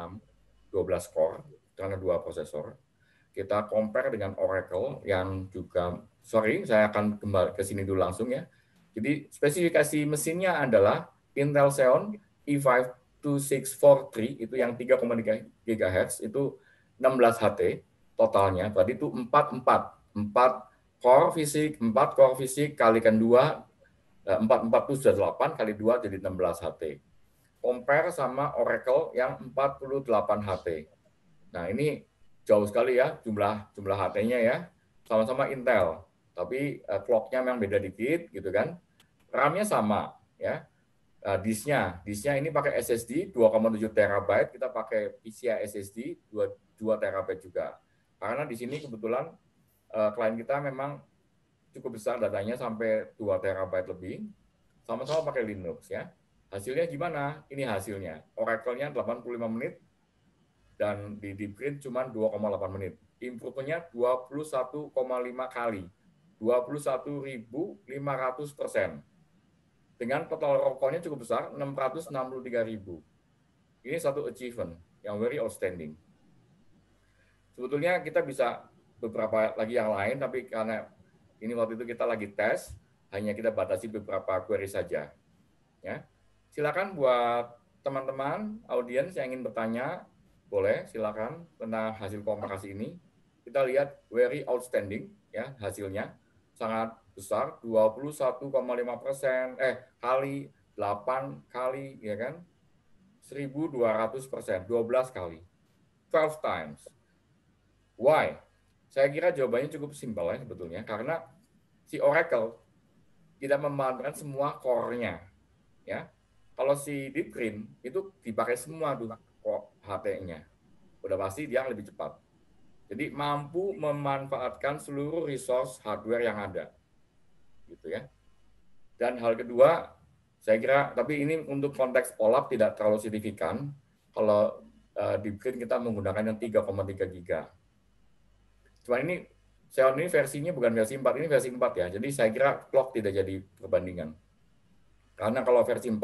12 core karena dua prosesor. Kita compare dengan Oracle yang juga sorry, saya akan kembali ke sini dulu langsung ya. Jadi spesifikasi mesinnya adalah Intel Xeon e 5 2643 itu yang 3,3 GHz itu 16 HT totalnya. Berarti itu 4 4 core fisik, 4 core fisik kalikan 2 4 4 itu kali 2 jadi 16 HT. Compare sama Oracle yang 48 HT. Nah, ini jauh sekali ya jumlah jumlah HT-nya ya. Sama-sama Intel, tapi uh, clock-nya memang beda dikit gitu kan. RAM-nya sama ya Nah, disknya, disknya ini pakai SSD 2,7 terabyte, kita pakai PCI SSD 2, 2 terabyte juga. Karena di sini kebetulan uh, klien kita memang cukup besar datanya sampai 2 terabyte lebih. Sama-sama pakai Linux ya. Hasilnya gimana? Ini hasilnya. Oracle-nya 85 menit dan di, deep print cuma 2,8 menit. Improvement-nya 21,5 kali. 21.500 persen dengan total rokoknya cukup besar 663 ribu. Ini satu achievement yang very outstanding. Sebetulnya kita bisa beberapa lagi yang lain, tapi karena ini waktu itu kita lagi tes, hanya kita batasi beberapa query saja. Ya, silakan buat teman-teman audiens yang ingin bertanya, boleh silakan tentang hasil komparasi ini. Kita lihat very outstanding ya hasilnya sangat besar 21,5 persen, eh kali 8 kali, ya kan? 1.200 persen, 12 kali, 12 times. Why? Saya kira jawabannya cukup simpel ya sebetulnya, karena si Oracle tidak memanfaatkan semua core-nya. Ya. Kalau si Deep Green itu dipakai semua tuh HT-nya. Udah pasti dia lebih cepat. Jadi mampu memanfaatkan seluruh resource hardware yang ada gitu ya. Dan hal kedua, saya kira tapi ini untuk konteks OLAP tidak terlalu signifikan kalau uh, di Green kita menggunakan yang 3,3 giga. Cuma ini saya ini versinya bukan versi 4, ini versi 4 ya. Jadi saya kira clock tidak jadi perbandingan. Karena kalau versi 4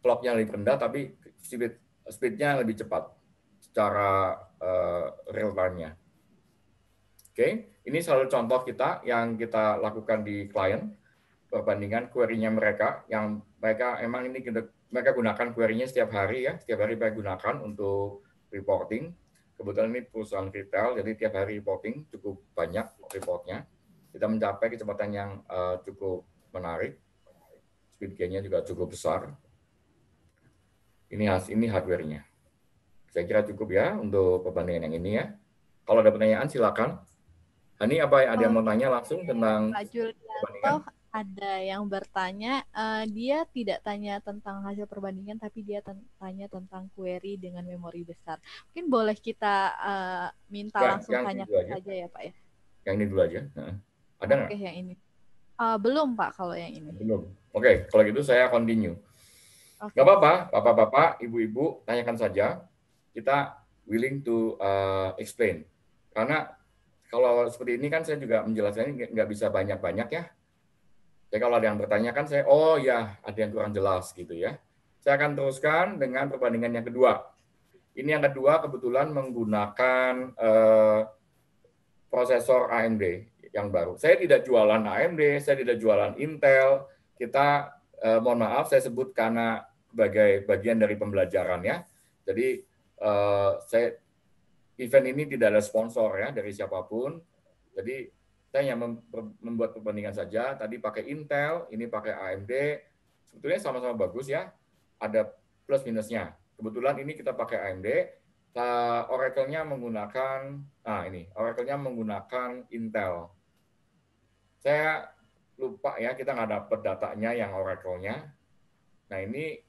clocknya lebih rendah tapi speed speednya lebih cepat secara uh, real time-nya. Oke, okay. ini selalu contoh kita yang kita lakukan di client perbandingan query-nya mereka yang mereka emang ini gitu, mereka gunakan query-nya setiap hari ya, setiap hari mereka gunakan untuk reporting. Kebetulan ini perusahaan retail, jadi tiap hari reporting cukup banyak reportnya. Kita mencapai kecepatan yang uh, cukup menarik. Speed gain-nya juga cukup besar. Ini has ini hardware-nya. Saya kira cukup ya untuk perbandingan yang ini ya. Kalau ada pertanyaan silakan. Ini apa ada yang mau oh, tanya langsung tentang Pak ada yang bertanya uh, dia tidak tanya tentang hasil perbandingan tapi dia tanya tentang query dengan memori besar mungkin boleh kita uh, minta yang, langsung tanya saja ya pak ya yang ini dulu aja nah, ada nggak okay, yang ini uh, belum pak kalau yang ini belum oke okay, kalau gitu saya continue okay. Gak apa-apa bapak-bapak ibu-ibu tanyakan saja kita willing to uh, explain karena kalau seperti ini kan saya juga menjelaskan nggak bisa banyak-banyak ya jadi ya, kalau ada yang bertanya kan saya, oh ya ada yang kurang jelas gitu ya. Saya akan teruskan dengan perbandingan yang kedua. Ini yang kedua kebetulan menggunakan eh, prosesor AMD yang baru. Saya tidak jualan AMD, saya tidak jualan Intel. Kita eh, mohon maaf saya sebut karena sebagai bagian dari pembelajaran ya. Jadi eh, saya event ini tidak ada sponsor ya dari siapapun. Jadi saya hanya membuat perbandingan saja tadi pakai Intel ini pakai AMD sebetulnya sama-sama bagus ya ada plus minusnya kebetulan ini kita pakai AMD Oracle-nya menggunakan ah ini Oracle-nya menggunakan Intel saya lupa ya kita nggak dapat datanya yang Oracle-nya nah ini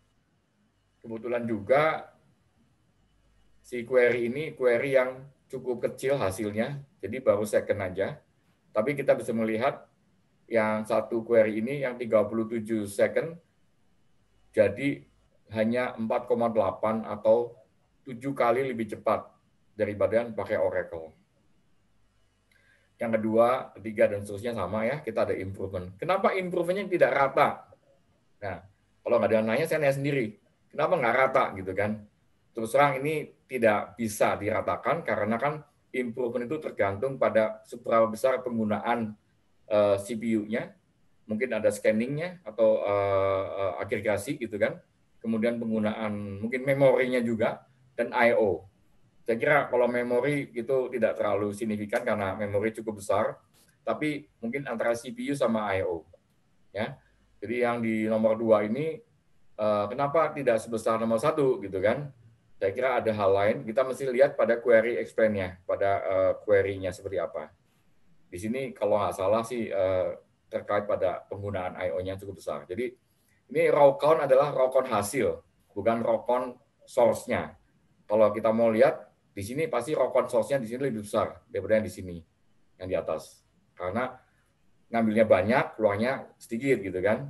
kebetulan juga si query ini query yang cukup kecil hasilnya jadi baru second aja tapi kita bisa melihat yang satu query ini yang 37 second jadi hanya 4,8 atau 7 kali lebih cepat daripada yang pakai Oracle. Yang kedua, ketiga, dan seterusnya sama ya, kita ada improvement. Kenapa improvementnya tidak rata? Nah, kalau nggak ada yang nanya, saya nanya sendiri. Kenapa nggak rata gitu kan? Terus terang ini tidak bisa diratakan karena kan improvement itu tergantung pada seberapa besar penggunaan uh, eh, CPU-nya, mungkin ada scanning-nya atau uh, uh, agregasi gitu kan, kemudian penggunaan mungkin memorinya juga dan I/O. Saya kira kalau memori itu tidak terlalu signifikan karena memori cukup besar, tapi mungkin antara CPU sama I/O, ya. Jadi yang di nomor dua ini uh, kenapa tidak sebesar nomor satu gitu kan? saya kira ada hal lain. Kita mesti lihat pada query explain-nya, pada uh, query-nya seperti apa. Di sini kalau nggak salah sih uh, terkait pada penggunaan IO-nya cukup besar. Jadi ini raw count adalah raw count hasil, bukan raw count source-nya. Kalau kita mau lihat di sini pasti raw count source-nya di sini lebih besar daripada yang di sini, yang di atas. Karena ngambilnya banyak, keluarnya sedikit gitu kan.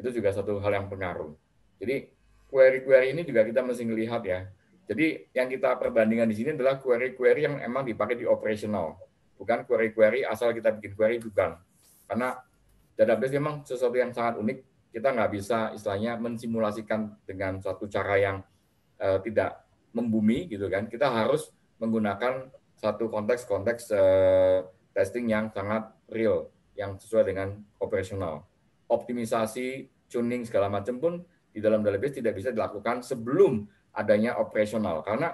Itu juga satu hal yang pengaruh. Jadi query-query ini juga kita mesti melihat ya. Jadi yang kita perbandingan di sini adalah query-query yang emang dipakai di operational, bukan query-query asal kita bikin query bukan. Karena database memang sesuatu yang sangat unik, kita nggak bisa istilahnya mensimulasikan dengan suatu cara yang uh, tidak membumi gitu kan. Kita harus menggunakan satu konteks-konteks uh, testing yang sangat real, yang sesuai dengan operational. Optimisasi, tuning segala macam pun di dalam database tidak bisa dilakukan sebelum adanya operasional. Karena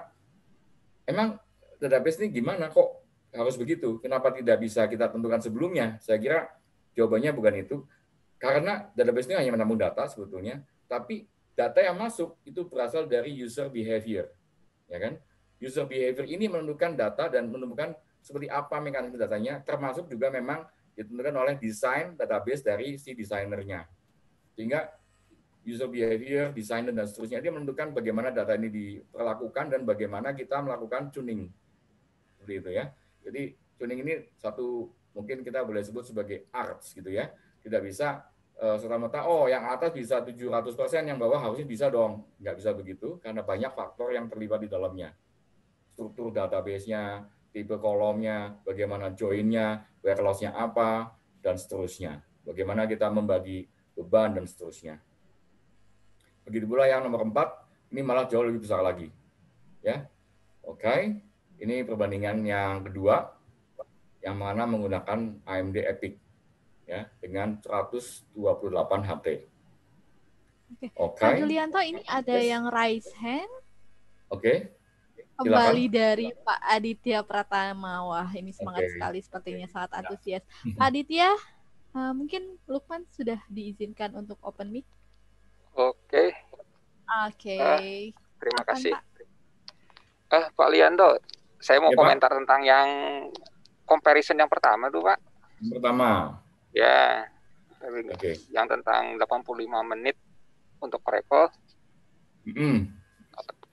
emang database ini gimana kok harus begitu? Kenapa tidak bisa kita tentukan sebelumnya? Saya kira jawabannya bukan itu. Karena database ini hanya menampung data sebetulnya, tapi data yang masuk itu berasal dari user behavior. Ya kan? User behavior ini menentukan data dan menentukan seperti apa mekanisme datanya, termasuk juga memang ditentukan oleh desain database dari si desainernya. Sehingga user behavior, design, dan seterusnya. Dia menentukan bagaimana data ini diperlakukan dan bagaimana kita melakukan tuning. Seperti itu ya. Jadi tuning ini satu mungkin kita boleh sebut sebagai arts gitu ya. Tidak bisa uh, eh, serta merta oh yang atas bisa 700%, yang bawah harusnya bisa dong. Nggak bisa begitu karena banyak faktor yang terlibat di dalamnya. Struktur database-nya, tipe kolomnya, bagaimana join-nya, loss nya apa, dan seterusnya. Bagaimana kita membagi beban dan seterusnya. Begitu pula yang nomor 4, ini malah jauh lebih besar lagi. Ya, Oke, okay. ini perbandingan yang kedua, yang mana menggunakan AMD EPIC ya, dengan 128 HP. Oke. Okay. Okay. Julianto, ini ada yes. yang raise hand. Oke. Okay. Kembali dari Pak Aditya Pratama. Wah, ini semangat okay. sekali sepertinya sangat antusias. Pak Aditya, eh, mungkin Lukman sudah diizinkan untuk open mic. Oke. Oke. Uh, terima Akan, kasih. Pak? Ah, Pak Liando, saya mau ya, komentar Pak. tentang yang comparison yang pertama tuh, Pak. Yang pertama. Ya. Okay. Yang tentang 85 menit untuk prequel. Mm -hmm.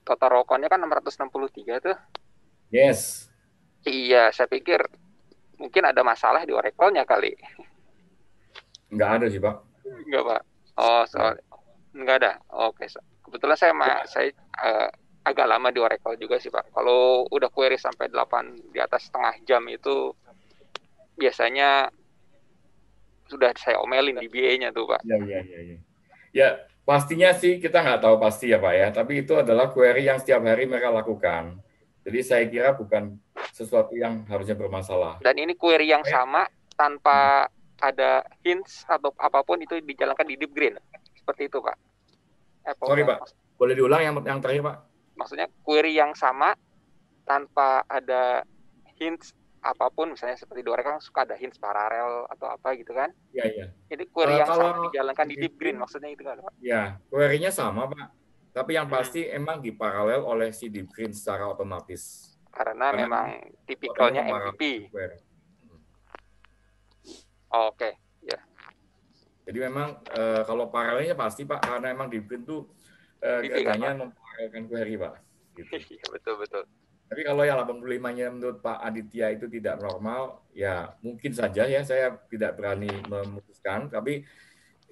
Total rokoknya kan 663 tuh. Yes. Iya, saya pikir mungkin ada masalah di oracle kali. Enggak ada sih, Pak. Enggak, Pak. Oh, soal Enggak ada. Oke. Kebetulan saya ma saya uh, agak lama di Oracle juga sih Pak. Kalau udah query sampai 8 di atas setengah jam itu biasanya sudah saya omelin di BA-nya tuh Pak. Iya iya iya. Ya. ya pastinya sih kita nggak tahu pasti ya Pak ya. Tapi itu adalah query yang setiap hari mereka lakukan. Jadi saya kira bukan sesuatu yang harusnya bermasalah. Dan ini query yang sama tanpa hmm. ada hints atau apapun itu dijalankan di deep green. Seperti itu Pak. Eh, Apple Sorry Pak, boleh diulang yang yang terakhir Pak? Maksudnya query yang sama tanpa ada hints apapun misalnya seperti dua kan suka ada hints paralel atau apa gitu kan? Iya iya. Jadi query uh, yang kalau sama dijalankan di deep green maksudnya itu kan Pak? Iya, query-nya sama Pak. Tapi yang hmm. pasti hmm. emang diparalel oleh si deep green secara otomatis. Karena, Karena memang tipikalnya MVP. Hmm. Oke. Okay. Jadi memang uh, kalau paralelnya pasti Pak, karena memang di print tuh uh, memparalelkan query Pak. Gitu. Iya, iya, betul betul. Tapi kalau yang 85-nya menurut Pak Aditya itu tidak normal, ya mungkin saja ya saya tidak berani memutuskan. Tapi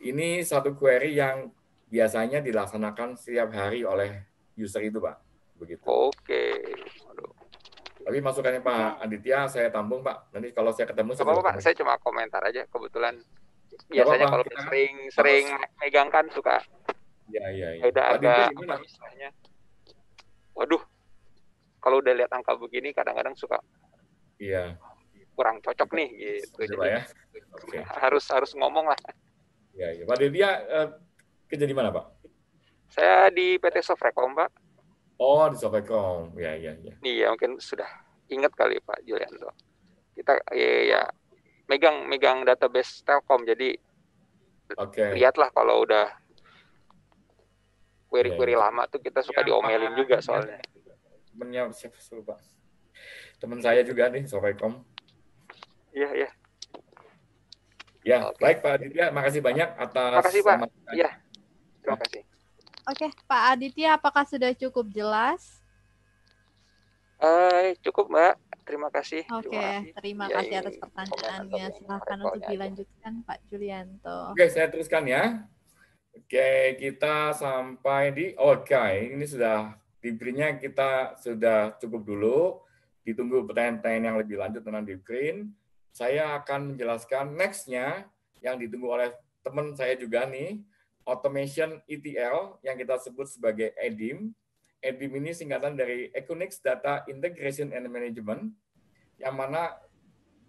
ini satu query yang biasanya dilaksanakan setiap hari oleh user itu Pak. Begitu. Oke. Aduh. Tapi masukannya Pak Aditya saya tambung Pak. Nanti kalau saya ketemu. Apa, saya apa Pak, saya cuma komentar aja. Kebetulan biasanya kalau sering-sering megang kan suka ya, ya, ya. ada Tadi agak apa misalnya waduh kalau udah lihat angka begini kadang-kadang suka iya kurang cocok nih gitu Coba jadi ya. okay. harus harus ngomong lah iya, iya. ya, ya. Pak Dedi ya kerja di mana Pak saya di PT Sofrecom Pak oh di Sofrecom ya ya ya iya mungkin sudah ingat kali Pak Julianto kita ya, ya megang megang database Telkom jadi okay. lihatlah kalau udah query-query yeah. lama tuh kita suka ya, diomelin juga soalnya. Temennya siapa Pak? Temen saya juga nih Sorekom. Iya, iya. Ya, baik Pak Aditya, makasih banyak atas Makasih Pak. Iya. Terima kasih. Oke, okay, Pak Aditya apakah sudah cukup jelas? Hai, eh, cukup Mbak. Terima kasih. Oke, terima kasih, terima iya, kasih atas pertanyaannya. Silahkan untuk dilanjutkan Pak Julianto. Oke, saya teruskan ya. Oke, kita sampai di oh, oke. Okay, ini sudah diberinya kita sudah cukup dulu. Ditunggu pertanyaan-pertanyaan yang lebih lanjut tentang di green. Saya akan menjelaskan next-nya yang ditunggu oleh teman saya juga nih, automation ETL yang kita sebut sebagai EDIM EDIM ini singkatan dari Equinix Data Integration and Management, yang mana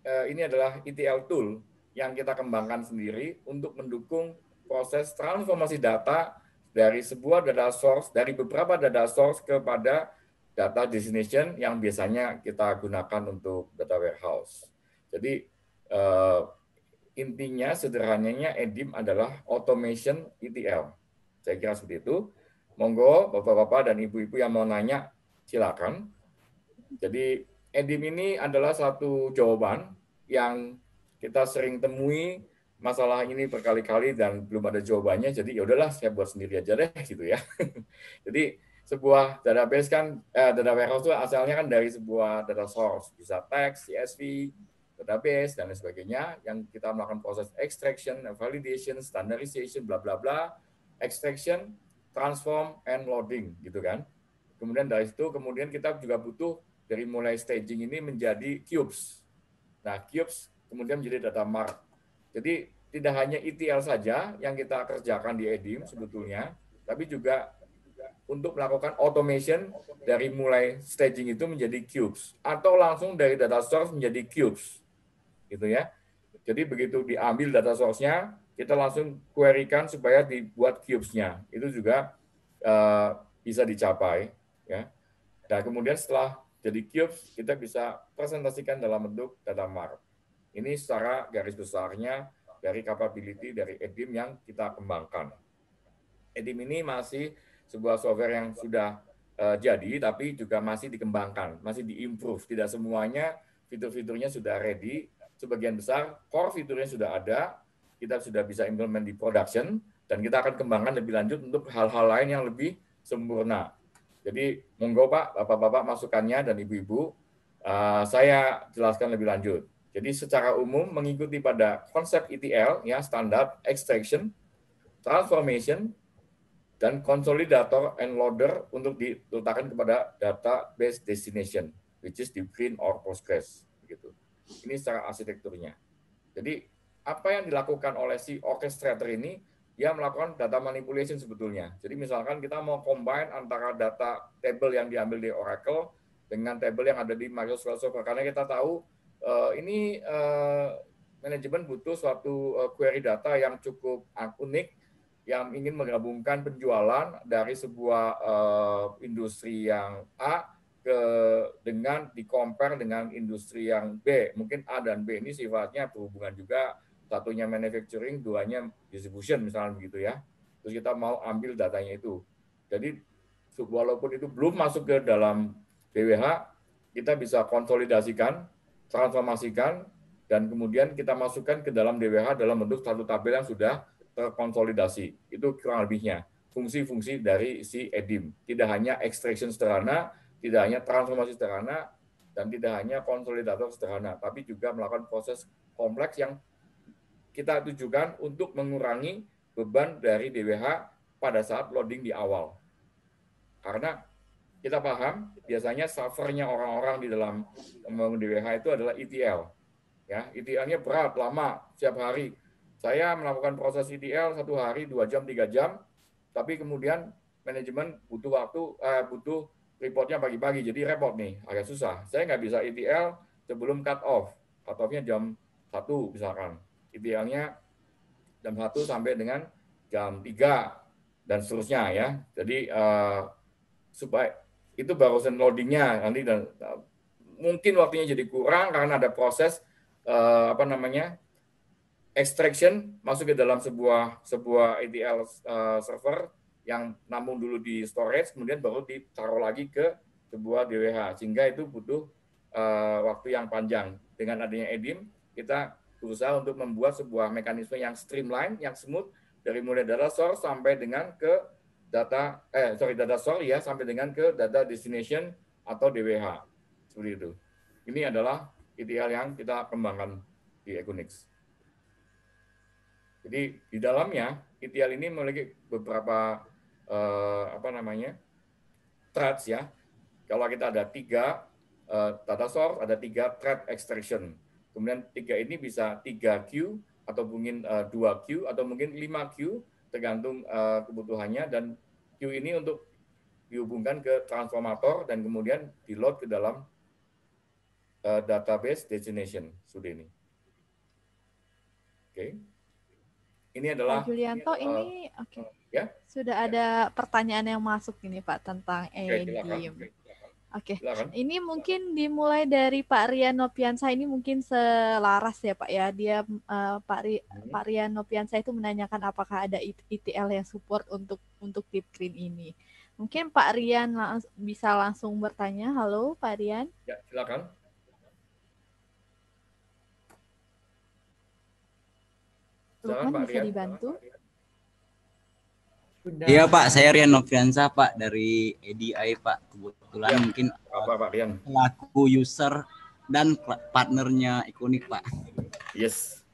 eh, ini adalah ETL tool yang kita kembangkan sendiri untuk mendukung proses transformasi data dari sebuah data source, dari beberapa data source kepada data destination yang biasanya kita gunakan untuk data warehouse. Jadi eh, intinya sederhananya EDIM adalah automation ETL. Saya kira seperti itu. Monggo Bapak-bapak dan Ibu-ibu yang mau nanya silakan. Jadi Edim ini adalah satu jawaban yang kita sering temui masalah ini berkali-kali dan belum ada jawabannya. Jadi ya udahlah saya buat sendiri aja deh gitu ya. Jadi sebuah database kan eh, data warehouse itu asalnya kan dari sebuah data source, bisa teks, CSV, database dan lain sebagainya yang kita melakukan proses extraction, validation, standardization, bla bla bla, extraction transform and loading gitu kan. Kemudian dari situ kemudian kita juga butuh dari mulai staging ini menjadi cubes. Nah, cubes kemudian menjadi data mart. Jadi tidak hanya ETL saja yang kita kerjakan di Edim sebetulnya, tapi juga untuk melakukan automation dari mulai staging itu menjadi cubes atau langsung dari data source menjadi cubes. Gitu ya. Jadi begitu diambil data source-nya, kita langsung querykan supaya dibuat cubes-nya. Itu juga uh, bisa dicapai. Ya. Nah, kemudian setelah jadi cubes, kita bisa presentasikan dalam bentuk data mark. Ini secara garis besarnya dari capability dari EDIM yang kita kembangkan. EDIM ini masih sebuah software yang sudah uh, jadi, tapi juga masih dikembangkan, masih diimprove. Tidak semuanya fitur-fiturnya sudah ready, sebagian besar core fiturnya sudah ada, kita sudah bisa implement di production dan kita akan kembangkan lebih lanjut untuk hal-hal lain yang lebih sempurna. Jadi monggo Pak, Bapak-bapak masukannya dan Ibu-ibu uh, saya jelaskan lebih lanjut. Jadi secara umum mengikuti pada konsep ETL ya standar extraction, transformation dan consolidator and loader untuk diletakkan kepada database destination which is the Green or Postgres begitu. Ini secara arsitekturnya. Jadi apa yang dilakukan oleh si orchestrator ini dia melakukan data manipulation sebetulnya. Jadi misalkan kita mau combine antara data table yang diambil di Oracle dengan table yang ada di Microsoft Server karena kita tahu eh, ini eh, manajemen butuh suatu eh, query data yang cukup unik yang ingin menggabungkan penjualan dari sebuah industri yang A ke dengan di compare dengan industri yang B. Mungkin A dan B ini sifatnya berhubungan juga satunya manufacturing, duanya distribution misalnya begitu ya. Terus kita mau ambil datanya itu. Jadi walaupun itu belum masuk ke dalam BWH, kita bisa konsolidasikan, transformasikan, dan kemudian kita masukkan ke dalam DWH dalam bentuk satu tabel yang sudah terkonsolidasi. Itu kurang lebihnya fungsi-fungsi dari si EDIM. Tidak hanya extraction sederhana, tidak hanya transformasi sederhana, dan tidak hanya konsolidator sederhana, tapi juga melakukan proses kompleks yang kita tujukan untuk mengurangi beban dari DWH pada saat loading di awal. Karena kita paham biasanya suffernya orang-orang di dalam membangun DWH itu adalah ETL. Ya, ETL-nya berat, lama, setiap hari. Saya melakukan proses ETL satu hari dua jam tiga jam, tapi kemudian manajemen butuh waktu, eh, butuh reportnya pagi-pagi, jadi repot nih, agak susah. Saya nggak bisa ETL sebelum cut off, cut off-nya jam satu misalkan idealnya jam 1 sampai dengan jam 3 dan seterusnya ya. Jadi uh, supaya itu barusan loadingnya nanti dan uh, mungkin waktunya jadi kurang karena ada proses uh, apa namanya extraction masuk ke dalam sebuah sebuah EDL uh, server yang namun dulu di storage kemudian baru ditaruh lagi ke sebuah DWH sehingga itu butuh uh, waktu yang panjang dengan adanya edim kita berusaha untuk membuat sebuah mekanisme yang streamline, yang smooth dari mulai data source sampai dengan ke data eh sorry data source ya sampai dengan ke data destination atau DWH seperti itu. Ini adalah ideal yang kita kembangkan di Equinix. Jadi di dalamnya ETL ini memiliki beberapa eh, apa namanya threads ya. Kalau kita ada tiga eh, data source, ada tiga thread extraction Kemudian tiga ini bisa 3Q atau mungkin uh, eh, 2Q atau mungkin 5Q tergantung eh, kebutuhannya dan Q ini untuk dihubungkan ke transformator dan kemudian di load ke dalam eh, database destination sudah ini. Oke. Okay. Ini adalah Pak Julianto ini, uh, oke. Okay. Ya. Sudah ya. ada pertanyaan yang masuk ini Pak tentang okay, EDM. Okay. Oke, okay. ini mungkin dimulai dari Pak Rian Piansa ini mungkin selaras ya Pak ya. Dia uh, Pak, Ri, hmm. Pak Rian Piansa itu menanyakan apakah ada ITL yang support untuk untuk deep green ini. Mungkin Pak Rian langs bisa langsung bertanya. Halo Pak Rian. Ya, silakan. Silakan, bisa dibantu. Silakan, sudah. Iya Pak, saya Rian Noviansa Pak dari EDI Pak. Kebetulan ya. mungkin apa Pak eh, Rian? Pelaku user dan partnernya ikonik Pak. Yes.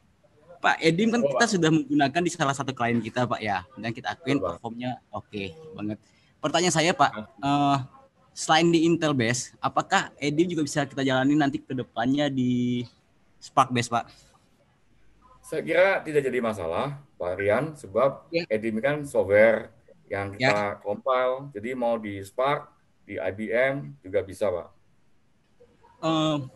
Pak Edim kan oh, kita Pak. sudah menggunakan di salah satu klien kita Pak ya, dan kita akuin oh, performnya oke okay banget. Pertanyaan saya Pak, uh, selain di Intel Base, apakah Edim juga bisa kita jalani nanti ke depannya di Spark Base Pak? Saya kira tidak jadi masalah, Pak Rian, sebab ya. Edim kan software yang ya. kita ya. compile, jadi mau di Spark, di IBM juga bisa, Pak. Um,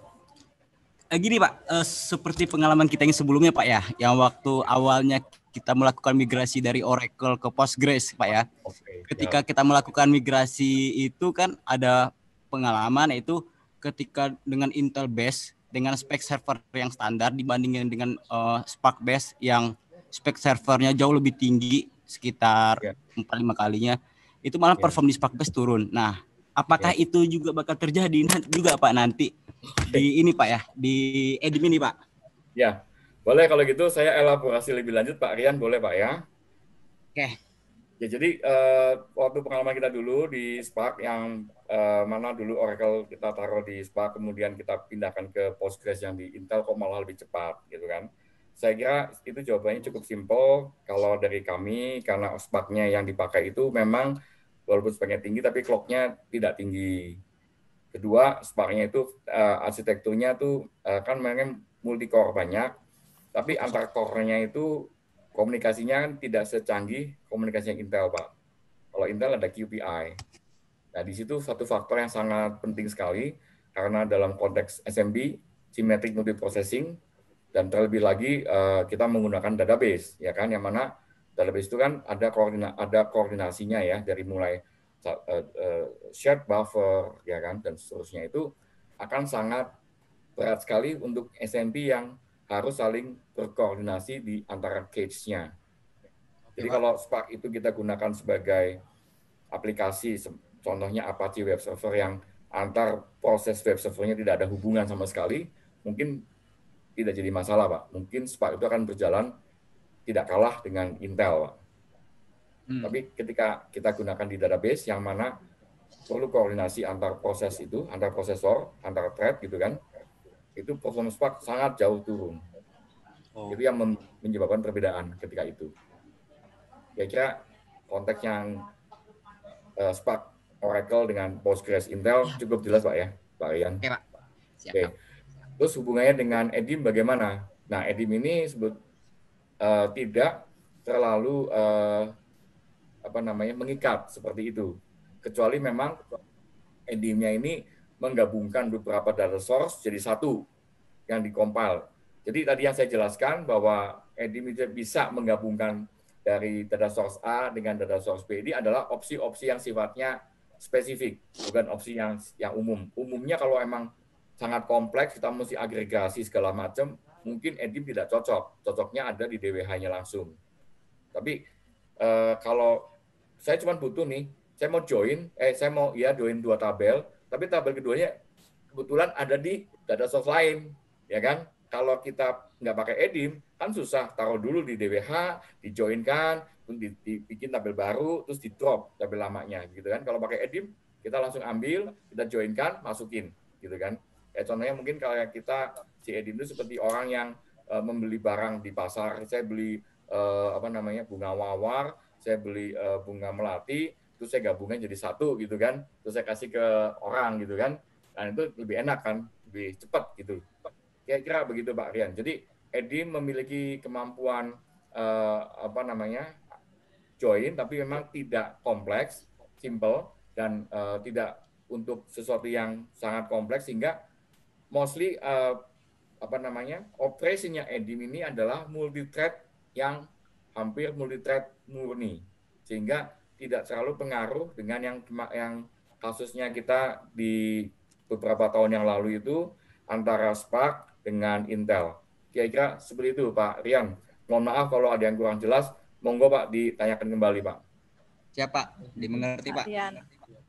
gini Pak, uh, seperti pengalaman kita yang sebelumnya Pak ya, yang waktu awalnya kita melakukan migrasi dari Oracle ke Postgres Pak ya. Okay, ketika ya. kita melakukan migrasi itu kan ada pengalaman itu ketika dengan Intel base dengan spek server yang standar dibandingkan dengan uh, Spark Base yang spek servernya jauh lebih tinggi sekitar iya. empat yeah. lima kalinya itu malah yeah. perform di Spark Base turun. Nah, apakah yeah. itu juga bakal terjadi nanti juga Pak nanti di ini Pak ya di admin ini Pak? Ya, boleh kalau gitu saya elaborasi lebih lanjut Pak Rian boleh Pak ya? Oke. Okay. Ya jadi uh, waktu pengalaman kita dulu di Spark yang Eh, mana dulu Oracle kita taruh di SPA, kemudian kita pindahkan ke Postgres yang di Intel kok malah lebih cepat gitu kan. Saya kira itu jawabannya cukup simpel kalau dari kami karena spa nya yang dipakai itu memang walaupun spark tinggi tapi clock tidak tinggi. Kedua, spa nya itu uh, arsitekturnya tuh uh, kan memang multi core banyak, tapi antar core-nya itu komunikasinya kan tidak secanggih komunikasi yang Intel, Pak. Kalau Intel ada QPI Nah, di situ satu faktor yang sangat penting sekali karena dalam konteks SMB symmetric multiprocessing dan terlebih lagi eh, kita menggunakan database ya kan yang mana database itu kan ada koordina ada koordinasinya ya dari mulai eh, eh, shared buffer ya kan dan seterusnya itu akan sangat berat sekali untuk SMB yang harus saling berkoordinasi di antara cage-nya. Jadi kalau Spark itu kita gunakan sebagai aplikasi Contohnya Apache web server yang antar proses web servernya tidak ada hubungan sama sekali, mungkin tidak jadi masalah, Pak. Mungkin Spark itu akan berjalan tidak kalah dengan Intel, Pak. Hmm. Tapi ketika kita gunakan di database yang mana perlu koordinasi antar proses itu, antar prosesor, antar thread gitu kan, itu performa Spark sangat jauh turun. Oh. Itu yang menyebabkan perbedaan ketika itu. Kira-kira konteks yang uh, Spark Oracle dengan Postgres Intel ya. cukup jelas Pak ya, Pak Rian. Oke, Pak. Siap. Oke. Terus hubungannya dengan Edim bagaimana? Nah, Edim ini sebut uh, tidak terlalu uh, apa namanya mengikat seperti itu. Kecuali memang Edimnya ini menggabungkan beberapa data source jadi satu yang dikompil. Jadi tadi yang saya jelaskan bahwa Edim itu bisa menggabungkan dari data source A dengan data source B ini adalah opsi-opsi yang sifatnya spesifik, bukan opsi yang yang umum. Umumnya kalau emang sangat kompleks, kita mesti agregasi segala macam, mungkin Edim tidak cocok. Cocoknya ada di DWH-nya langsung. Tapi eh, kalau saya cuma butuh nih, saya mau join, eh saya mau ya join dua tabel, tapi tabel keduanya kebetulan ada di data source lain, ya kan? Kalau kita nggak pakai Edim, kan susah taruh dulu di DWH, dijoinkan, dibikin tabel baru terus di drop tabel lamanya gitu kan kalau pakai edim kita langsung ambil kita joinkan masukin gitu kan ya contohnya mungkin kalau kita si edim itu seperti orang yang uh, membeli barang di pasar saya beli uh, apa namanya bunga mawar saya beli uh, bunga melati terus saya gabungkan jadi satu gitu kan terus saya kasih ke orang gitu kan dan itu lebih enak kan lebih cepat gitu kira-kira begitu Pak Rian jadi edim memiliki kemampuan uh, apa namanya join tapi memang tidak kompleks, simple dan uh, tidak untuk sesuatu yang sangat kompleks sehingga mostly uh, apa namanya operasinya Edim ini adalah multi thread yang hampir multi thread murni sehingga tidak terlalu pengaruh dengan yang yang kasusnya kita di beberapa tahun yang lalu itu antara Spark dengan Intel. Kira-kira seperti itu Pak Rian. Mohon maaf kalau ada yang kurang jelas. Monggo Pak ditanyakan kembali Pak. siapa Pak, dimengerti Pak.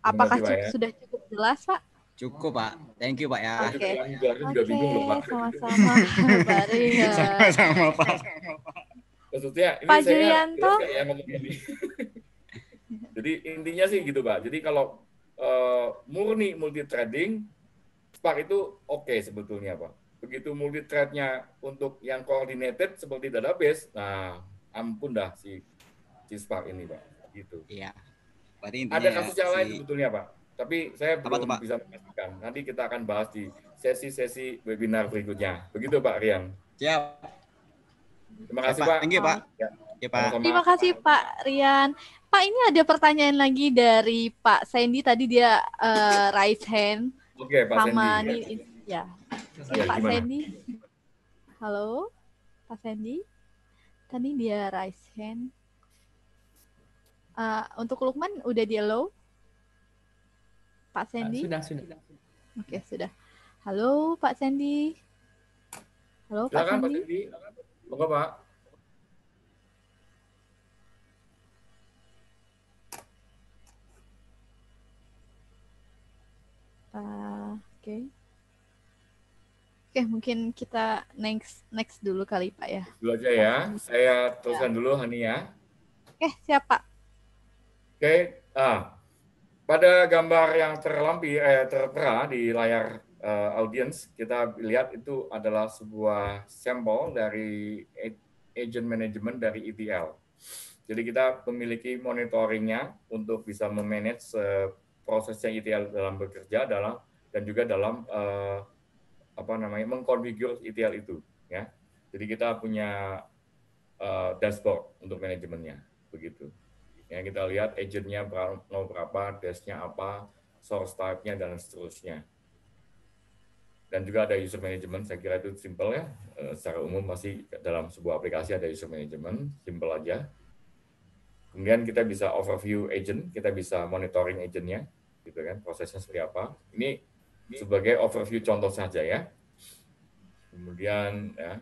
Apakah Dimengerti, ya? sudah cukup jelas Pak? Cukup Pak, thank you Pak ya. Oke, okay. okay. sama-sama Pak ya. Sama-sama Pak. Maksudnya ini Pak Julianto. Ya, Jadi intinya sih gitu Pak. Jadi kalau uh, murni multi trading, Spark itu oke okay sebetulnya Pak. Begitu multi trade-nya untuk yang coordinated seperti database, nah ampun dah si cispak ini pak gitu iya Berarti ada kasus yang si... lain sebetulnya pak tapi saya apa belum itu, bisa memastikan nanti kita akan bahas di sesi-sesi webinar berikutnya begitu pak Rian siap terima kasih pak thank you pak ya. Ya, Pak. Sama -sama. Terima kasih Pak Rian. Pak ini ada pertanyaan lagi dari Pak Sandy tadi dia uh, raise hand. Oke okay, Pak sama Sandy. Nih, ya. ya. ya Pak gimana? Sandy. Halo Pak Sandy. Tadi dia raise hand. Uh, eh, untuk Lukman udah di allow? Pak eh, Sandy? Uh, sudah, sudah. Oke, okay, sudah. Halo Pak Sandy. Halo Silakan, Pak Sandy. Pak Sandy. Moga Pak. Pak, oke. Okay. Oke, eh, mungkin kita next next dulu kali Pak ya. Dulu aja ya. Saya iya. teruskan ya. dulu Hani ya. Oke, eh, siap Pak. Oke, ah, pada gambar yang terlampi eh, tertera di layar eh, audience kita lihat itu adalah sebuah sampel dari agent management dari ETL. Jadi kita memiliki monitoringnya untuk bisa memanage eh, prosesnya ETL dalam bekerja dalam dan juga dalam uh, apa namanya mengkonfigur ETL itu ya. Jadi kita punya uh, dashboard untuk manajemennya begitu. Ya kita lihat agentnya mau berapa, desknya apa, source type-nya dan seterusnya. Dan juga ada user management, saya kira itu simple ya. Uh, secara umum masih dalam sebuah aplikasi ada user management, simple aja. Kemudian kita bisa overview agent, kita bisa monitoring agentnya, gitu kan, prosesnya seperti apa. Ini sebagai overview contoh saja ya. Kemudian ya,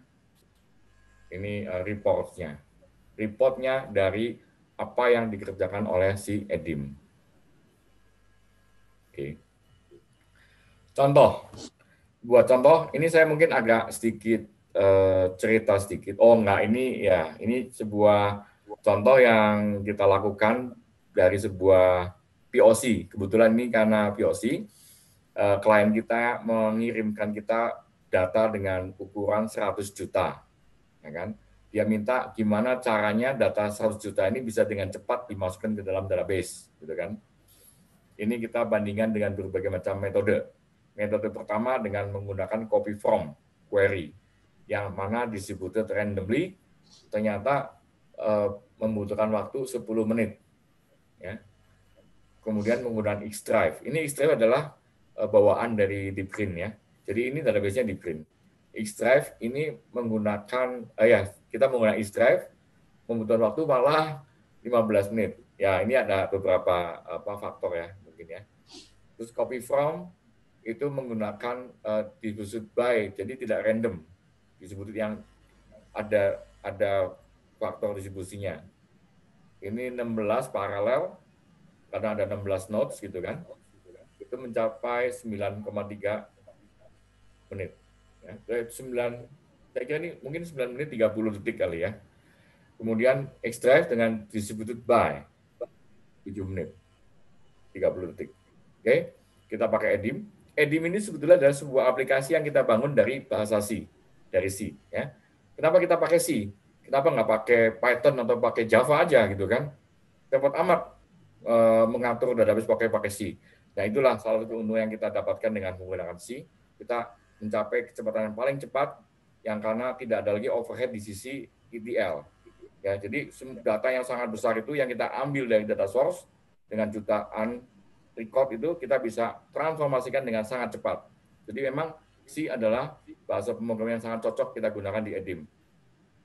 ini eh, reportnya. Reportnya dari apa yang dikerjakan oleh si Edim. Oke. Contoh, buat contoh, ini saya mungkin agak sedikit eh, cerita sedikit. Oh enggak, ini ya, ini sebuah contoh yang kita lakukan dari sebuah POC. Kebetulan ini karena POC, uh, klien kita mengirimkan kita data dengan ukuran 100 juta, ya kan? Dia minta gimana caranya data 100 juta ini bisa dengan cepat dimasukkan ke dalam database, gitu kan? Ini kita bandingkan dengan berbagai macam metode. Metode pertama dengan menggunakan copy from query, yang mana distributed randomly, ternyata uh, membutuhkan waktu 10 menit. Ya. Kemudian menggunakan X-Drive. Ini X-Drive adalah Eh, bawaan dari di print ya. Jadi ini database-nya di print. X-Drive ini menggunakan, eh, ya kita menggunakan X-Drive, membutuhkan waktu malah 15 menit. Ya ini ada beberapa apa faktor ya mungkin ya. Terus copy from itu menggunakan uh, eh, divisut by, jadi tidak random. Disebut yang ada ada faktor distribusinya. Ini 16 paralel karena ada 16 nodes gitu kan itu mencapai 9,3 menit. Ya, 9, saya kira ini mungkin 9 menit 30 detik kali ya. Kemudian x dengan distributed by 7 menit 30 detik. Oke, kita pakai Edim. Edim ini sebetulnya adalah sebuah aplikasi yang kita bangun dari bahasa C, dari C. Ya. Kenapa kita pakai C? Kenapa nggak pakai Python atau pakai Java aja gitu kan? Cepat amat e, mengatur database pakai pakai C. Nah itulah salah satu untung yang kita dapatkan dengan menggunakan C. Kita mencapai kecepatan yang paling cepat yang karena tidak ada lagi overhead di sisi ETL. Ya, jadi data yang sangat besar itu yang kita ambil dari data source dengan jutaan record itu kita bisa transformasikan dengan sangat cepat. Jadi memang C adalah bahasa pemrograman yang sangat cocok kita gunakan di Edim.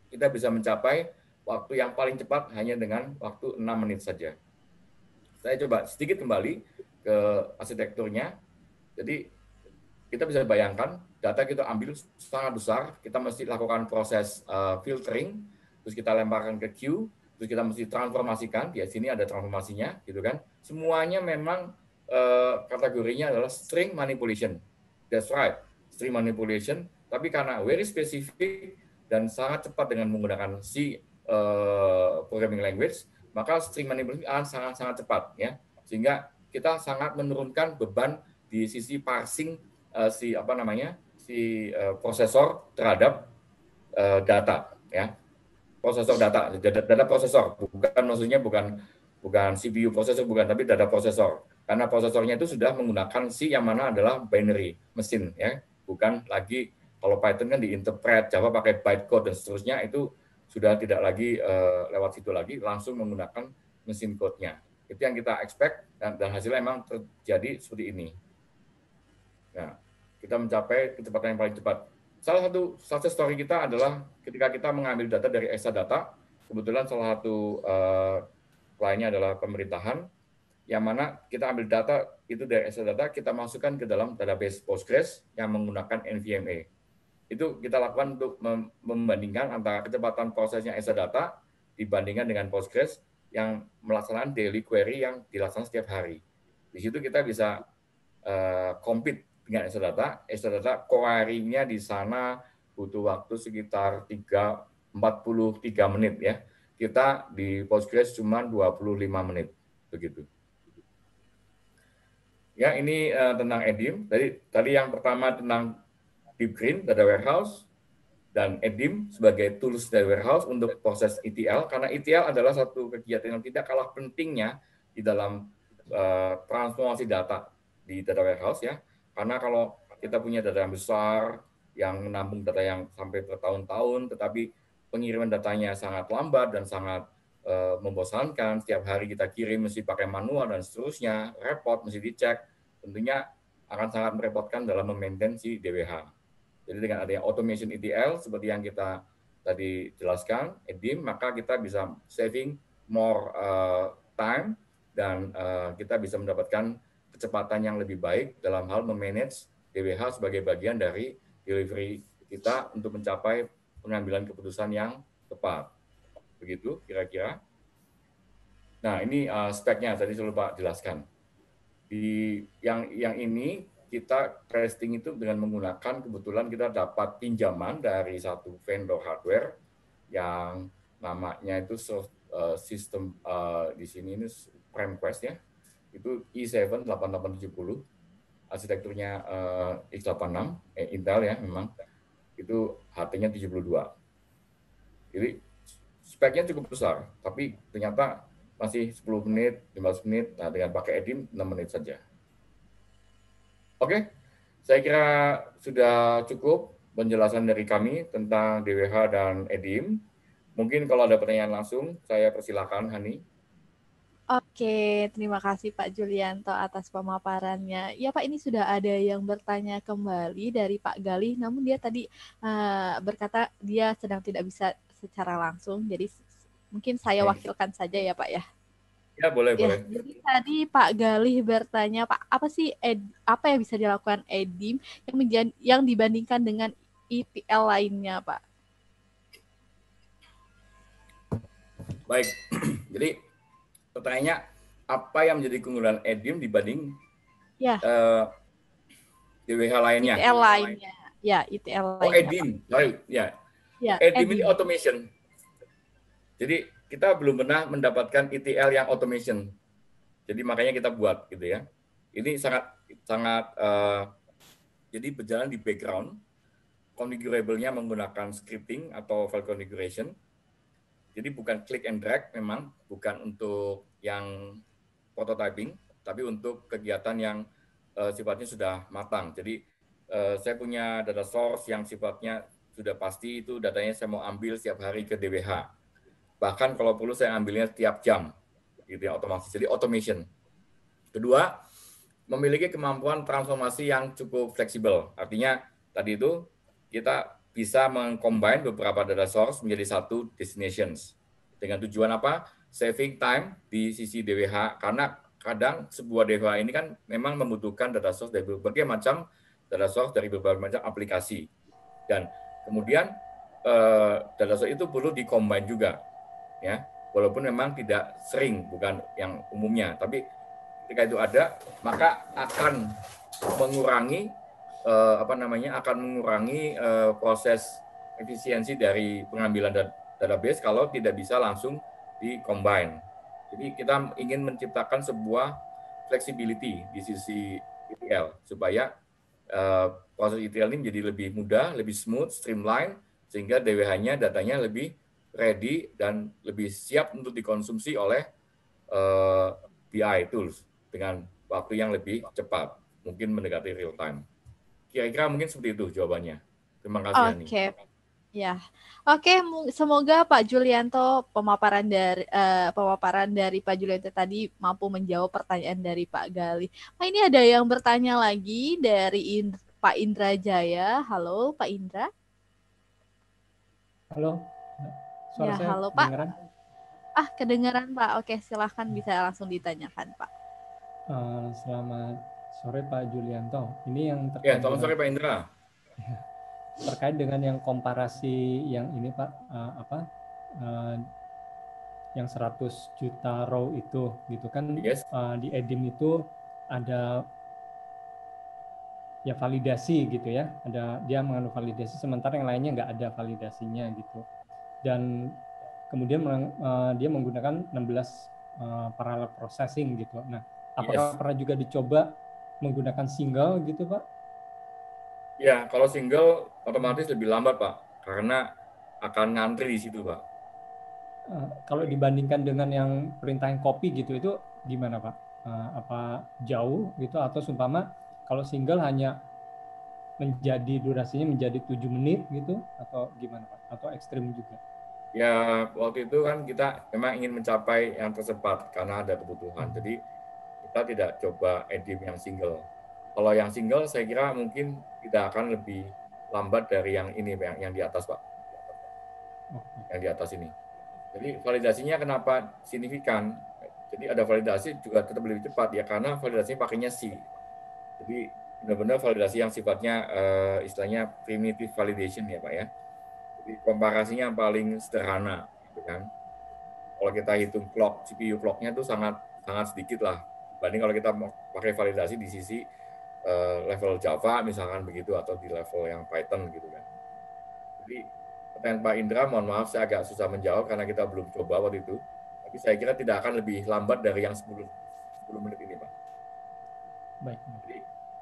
Kita bisa mencapai waktu yang paling cepat hanya dengan waktu 6 menit saja. Saya coba sedikit kembali ke arsitekturnya. Jadi kita bisa bayangkan data kita ambil sangat besar, kita mesti lakukan proses uh, filtering, terus kita lemparkan ke queue, terus kita mesti transformasikan. Di ya, sini ada transformasinya, gitu kan? Semuanya memang uh, kategorinya adalah string manipulation. That's right, string manipulation. Tapi karena very specific dan sangat cepat dengan menggunakan C uh, programming language, maka string manipulation sangat-sangat cepat, ya. Sehingga kita sangat menurunkan beban di sisi parsing uh, si apa namanya si uh, prosesor terhadap uh, data ya prosesor data data, prosesor bukan maksudnya bukan bukan CPU prosesor bukan tapi data prosesor karena prosesornya itu sudah menggunakan si yang mana adalah binary mesin ya bukan lagi kalau Python kan diinterpret Java pakai bytecode dan seterusnya itu sudah tidak lagi uh, lewat situ lagi langsung menggunakan mesin code-nya itu yang kita expect dan, dan hasilnya memang terjadi seperti ini. Nah, kita mencapai kecepatan yang paling cepat. Salah satu success story kita adalah ketika kita mengambil data dari ESA Data, kebetulan salah satu uh, eh, kliennya adalah pemerintahan, yang mana kita ambil data itu dari ESA Data, kita masukkan ke dalam database Postgres yang menggunakan NVMe. Itu kita lakukan untuk membandingkan antara kecepatan prosesnya ESA Data dibandingkan dengan Postgres yang melaksanakan daily query yang dilaksanakan setiap hari. Di situ kita bisa uh, compete dengan Exadata. data query-nya di sana butuh waktu sekitar 3, 43 menit ya. Kita di Postgres cuma 25 menit. Begitu. Ya, ini uh, tentang Edim. Tadi tadi yang pertama tentang Deep Green, data warehouse dan Edim sebagai tools dari warehouse untuk proses ETL karena ETL adalah satu kegiatan yang tidak kalah pentingnya di dalam uh, transformasi data di data warehouse ya karena kalau kita punya data yang besar yang menampung data yang sampai bertahun-tahun tetapi pengiriman datanya sangat lambat dan sangat uh, membosankan setiap hari kita kirim mesti pakai manual dan seterusnya repot mesti dicek tentunya akan sangat merepotkan dalam memaintain si DWH. Jadi dengan adanya automation ETL seperti yang kita tadi jelaskan, EDIM, maka kita bisa saving more uh, time dan uh, kita bisa mendapatkan kecepatan yang lebih baik dalam hal memanage DWH sebagai bagian dari delivery kita untuk mencapai pengambilan keputusan yang tepat. Begitu kira-kira. Nah, ini uh, speknya tadi saya lupa jelaskan. Di yang yang ini kita testing itu dengan menggunakan kebetulan kita dapat pinjaman dari satu vendor hardware yang namanya itu soft, uh, eh, sistem uh, eh, di sini ini PremQuest ya. Itu i7 8870 arsitekturnya uh, eh, x86 eh, Intel ya memang itu HT-nya 72. Jadi speknya cukup besar, tapi ternyata masih 10 menit, 15 menit, nah dengan pakai Edim 6 menit saja. Oke, saya kira sudah cukup penjelasan dari kami tentang DWH dan EDIM. Mungkin kalau ada pertanyaan langsung, saya persilakan Hani. Oke, terima kasih Pak Julianto atas pemaparannya. Ya Pak, ini sudah ada yang bertanya kembali dari Pak Galih, namun dia tadi uh, berkata dia sedang tidak bisa secara langsung, jadi mungkin saya wakilkan saja ya Pak ya. Ya, boleh, ya. boleh. Jadi tadi Pak Galih bertanya, Pak, apa sih ed, apa yang bisa dilakukan Edim yang menjan, yang dibandingkan dengan IPL lainnya, Pak? Baik. Jadi pertanyaannya apa yang menjadi keunggulan Edim dibanding ya. Uh, lainnya? ITL lainnya. Ya, ITL oh, lainnya. Oh, Edim. Sorry, ya. ya Edim, Edim ini automation. Jadi kita belum pernah mendapatkan ETL yang automation. Jadi makanya kita buat gitu ya. Ini sangat sangat uh, jadi berjalan di background configurable-nya menggunakan scripting atau file configuration. Jadi bukan click and drag memang bukan untuk yang prototyping, tapi untuk kegiatan yang uh, sifatnya sudah matang. Jadi uh, saya punya data source yang sifatnya sudah pasti itu datanya saya mau ambil setiap hari ke DWH Bahkan kalau perlu saya ambilnya tiap jam. Gitu ya, otomasi. Jadi automation. Kedua, memiliki kemampuan transformasi yang cukup fleksibel. Artinya tadi itu kita bisa mengcombine beberapa data source menjadi satu destinations. Dengan tujuan apa? Saving time di sisi DWH karena kadang sebuah DWH ini kan memang membutuhkan data source dari berbagai macam data source dari berbagai macam aplikasi. Dan kemudian eh, data source itu perlu dikombin juga ya walaupun memang tidak sering bukan yang umumnya tapi ketika itu ada maka akan mengurangi eh, apa namanya akan mengurangi eh, proses efisiensi dari pengambilan database kalau tidak bisa langsung di combine jadi kita ingin menciptakan sebuah flexibility di sisi ETL supaya eh, proses ETL ini menjadi lebih mudah lebih smooth streamline sehingga DWH-nya datanya lebih ready dan lebih siap untuk dikonsumsi oleh uh, eh, BI tools dengan waktu yang lebih cepat, mungkin mendekati real time. Kira-kira mungkin seperti itu jawabannya. Terima kasih. Oke. Okay. Ya, oke. Okay, semoga Pak Julianto pemaparan dari uh, eh, pemaparan dari Pak Julianto tadi mampu menjawab pertanyaan dari Pak Gali. Nah, ini ada yang bertanya lagi dari Pak Indra Jaya. Halo, Pak Indra. Halo. Suara ya, saya halo Pak. Kedengeran? Ah, kedengeran Pak. Oke, silahkan bisa langsung ditanyakan Pak. Uh, selamat sore Pak Julianto. Ini yang ya, terkait. Ya, selamat sore Pak Indra. Ya, terkait dengan yang komparasi yang ini Pak, uh, apa? Uh, yang 100 juta row itu gitu kan yes. uh, di Edim itu ada ya validasi gitu ya ada dia mengandung validasi sementara yang lainnya nggak ada validasinya gitu dan kemudian uh, dia menggunakan 16 uh, eh, parallel processing gitu. Nah, apakah yes. pernah juga dicoba menggunakan single gitu, Pak? Ya, kalau single otomatis lebih lambat, Pak, karena akan ngantri di situ, Pak. Uh, kalau dibandingkan dengan yang perintah yang copy gitu, itu gimana, Pak? Uh, apa jauh gitu atau sumpama kalau single hanya menjadi durasinya menjadi tujuh menit gitu atau gimana Pak? Atau ekstrim juga? ya waktu itu kan kita memang ingin mencapai yang tercepat karena ada kebutuhan. Hmm. Jadi kita tidak coba edim yang single. Kalau yang single saya kira mungkin tidak akan lebih lambat dari yang ini yang, yang di atas Pak. Yang di atas ini. Jadi validasinya kenapa signifikan? Jadi ada validasi juga tetap lebih cepat ya karena validasinya pakainya C. Jadi benar-benar validasi yang sifatnya uh, istilahnya primitive validation ya Pak ya jadi komparasinya paling sederhana, gitu kan. Kalau kita hitung clock, CPU clocknya itu sangat sangat sedikit lah. Banding kalau kita pakai validasi di sisi uh, level Java misalkan begitu atau di level yang Python gitu kan. Jadi pertanyaan Pak Indra, mohon maaf saya agak susah menjawab karena kita belum coba waktu itu. Tapi saya kira tidak akan lebih lambat dari yang 10, 10 menit ini, Pak. Baik. Jadi,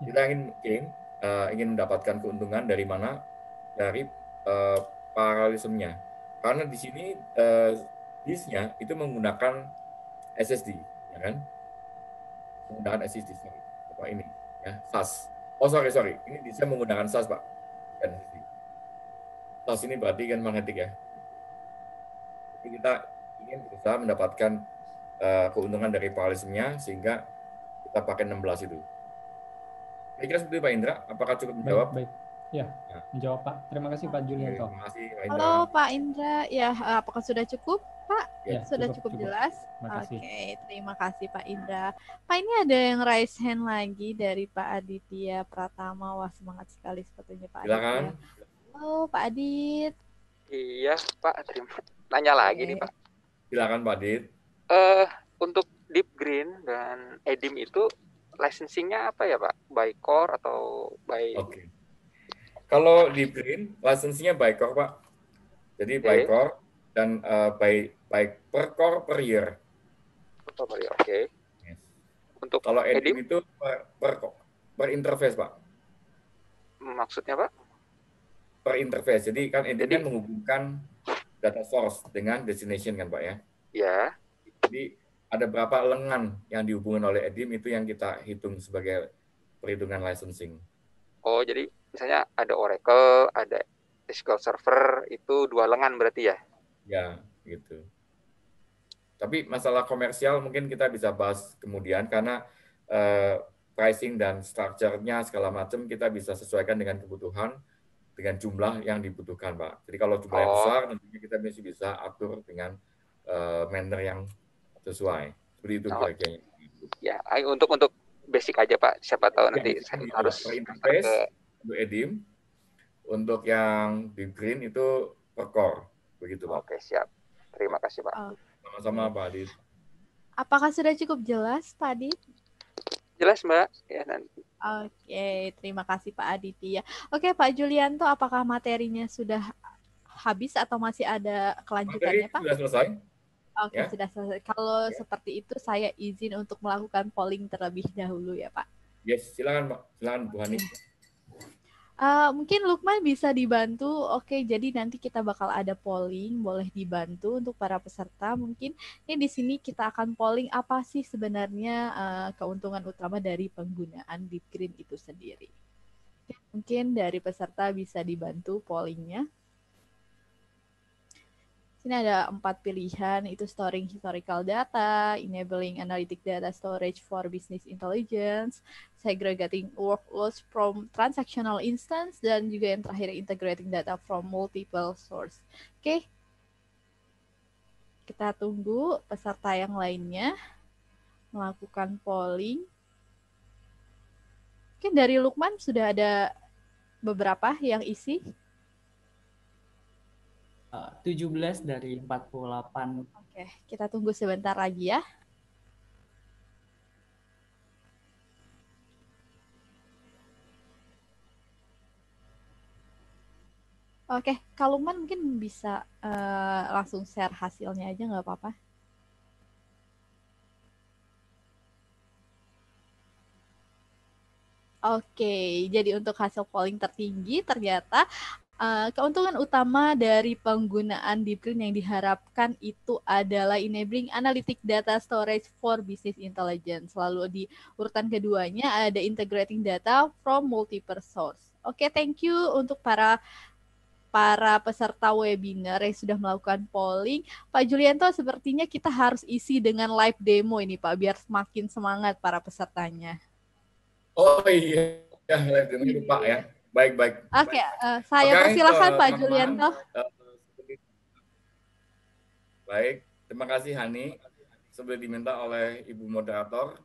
kita ingin ingin, uh, eh, ingin mendapatkan keuntungan dari mana? Dari uh, paralelismnya. Karena di sini uh, disknya itu menggunakan SSD, ya kan? Menggunakan SSD sorry. apa ini? Ya, SAS. Oh sorry sorry, ini disknya menggunakan SAS pak. Dan SAS ini berarti kan magnetik ya. Jadi kita ingin berusaha mendapatkan uh, keuntungan dari paralelismnya sehingga kita pakai 16 itu. Kira-kira seperti Pak Indra, apakah cukup menjawab? Baik, baik. Ya, ya. menjawab Pak. Terima kasih Pak Julianto. Terima kasih Pak Indra. Halo Pak Indra. Ya, apakah sudah cukup Pak? Ya, ya sudah cukup, cukup, jelas? Oke, okay, terima kasih Pak Indra. Pak ini ada yang raise hand lagi dari Pak Aditya Pratama. Wah, semangat sekali sepertinya Pak Silakan. Halo Pak Adit. Iya Pak, terima. Nanya lagi okay. nih Pak. Silakan Pak Adit. Uh, untuk Deep Green dan Edim itu licensingnya apa ya Pak? By core atau by... Okay kalau di Brin, lisensinya by core, Pak. Jadi okay. by core dan uh, by, by per core per year. Per core per year, oke. Untuk Kalau edim, edim itu per, per, per interface, Pak. Maksudnya, Pak? Per interface. Jadi kan edim, jadi... menghubungkan data source dengan destination kan, Pak ya? Ya. Jadi ada berapa lengan yang dihubungkan oleh edim itu yang kita hitung sebagai perhitungan licensing. Oh, jadi misalnya ada Oracle, ada SQL Server itu dua lengan berarti ya? Ya, gitu. Tapi masalah komersial mungkin kita bisa bahas kemudian karena uh, pricing dan structure-nya segala macam kita bisa sesuaikan dengan kebutuhan dengan jumlah yang dibutuhkan, Pak. Jadi kalau jumlah oh. besar, nantinya kita masih bisa atur dengan uh, manner yang sesuai. Seperti itu oh. bagiannya. Ya, untuk untuk basic aja Pak. Siapa tahu ya, nanti saya harus interface ke... edim. Untuk yang di green itu per begitu Pak. Oke, siap. Terima kasih Pak. Sama-sama Pak Adit. Apakah sudah cukup jelas Pak Adit? Jelas Mbak. Ya nanti. Oke, terima kasih Pak Aditya. Oke Pak Julianto, apakah materinya sudah habis atau masih ada kelanjutannya Pak? Sudah selesai. Oke, ya. sudah selesai. Kalau ya. seperti itu saya izin untuk melakukan polling terlebih dahulu ya, Pak. Yes, silakan Pak. Silakan Bu Hanif. Uh, mungkin Lukman bisa dibantu. Oke, jadi nanti kita bakal ada polling, boleh dibantu untuk para peserta. Mungkin ini di sini kita akan polling apa sih sebenarnya uh, keuntungan utama dari penggunaan Green itu sendiri. Mungkin dari peserta bisa dibantu pollingnya. Ini ada empat pilihan, itu storing historical data, enabling analytic data storage for business intelligence, segregating workloads from transactional instance, dan juga yang terakhir integrating data from multiple source. Oke, okay. kita tunggu peserta yang lainnya melakukan polling. Mungkin dari Lukman sudah ada beberapa yang isi tujuh 17 dari 48. Oke, kita tunggu sebentar lagi ya. Oke, Kaluman mungkin bisa uh, langsung share hasilnya aja nggak apa-apa. Oke, jadi untuk hasil polling tertinggi ternyata Eh, keuntungan utama dari penggunaan deep green yang diharapkan itu adalah enabling analytic data storage for business intelligence. Lalu di urutan keduanya ada integrating data from multiple source. Oke, okay, thank you untuk para para peserta webinar yang sudah melakukan polling. Pak Julianto, sepertinya kita harus isi dengan live demo ini, Pak, biar semakin semangat para pesertanya. Oh iya, ya, live demo lupa ya baik baik. Oke, okay, Uh, eh, saya okay, persilahkan uh, Pak Julianto. Uh, baik, terima kasih Hani. Sebelum diminta oleh Ibu moderator,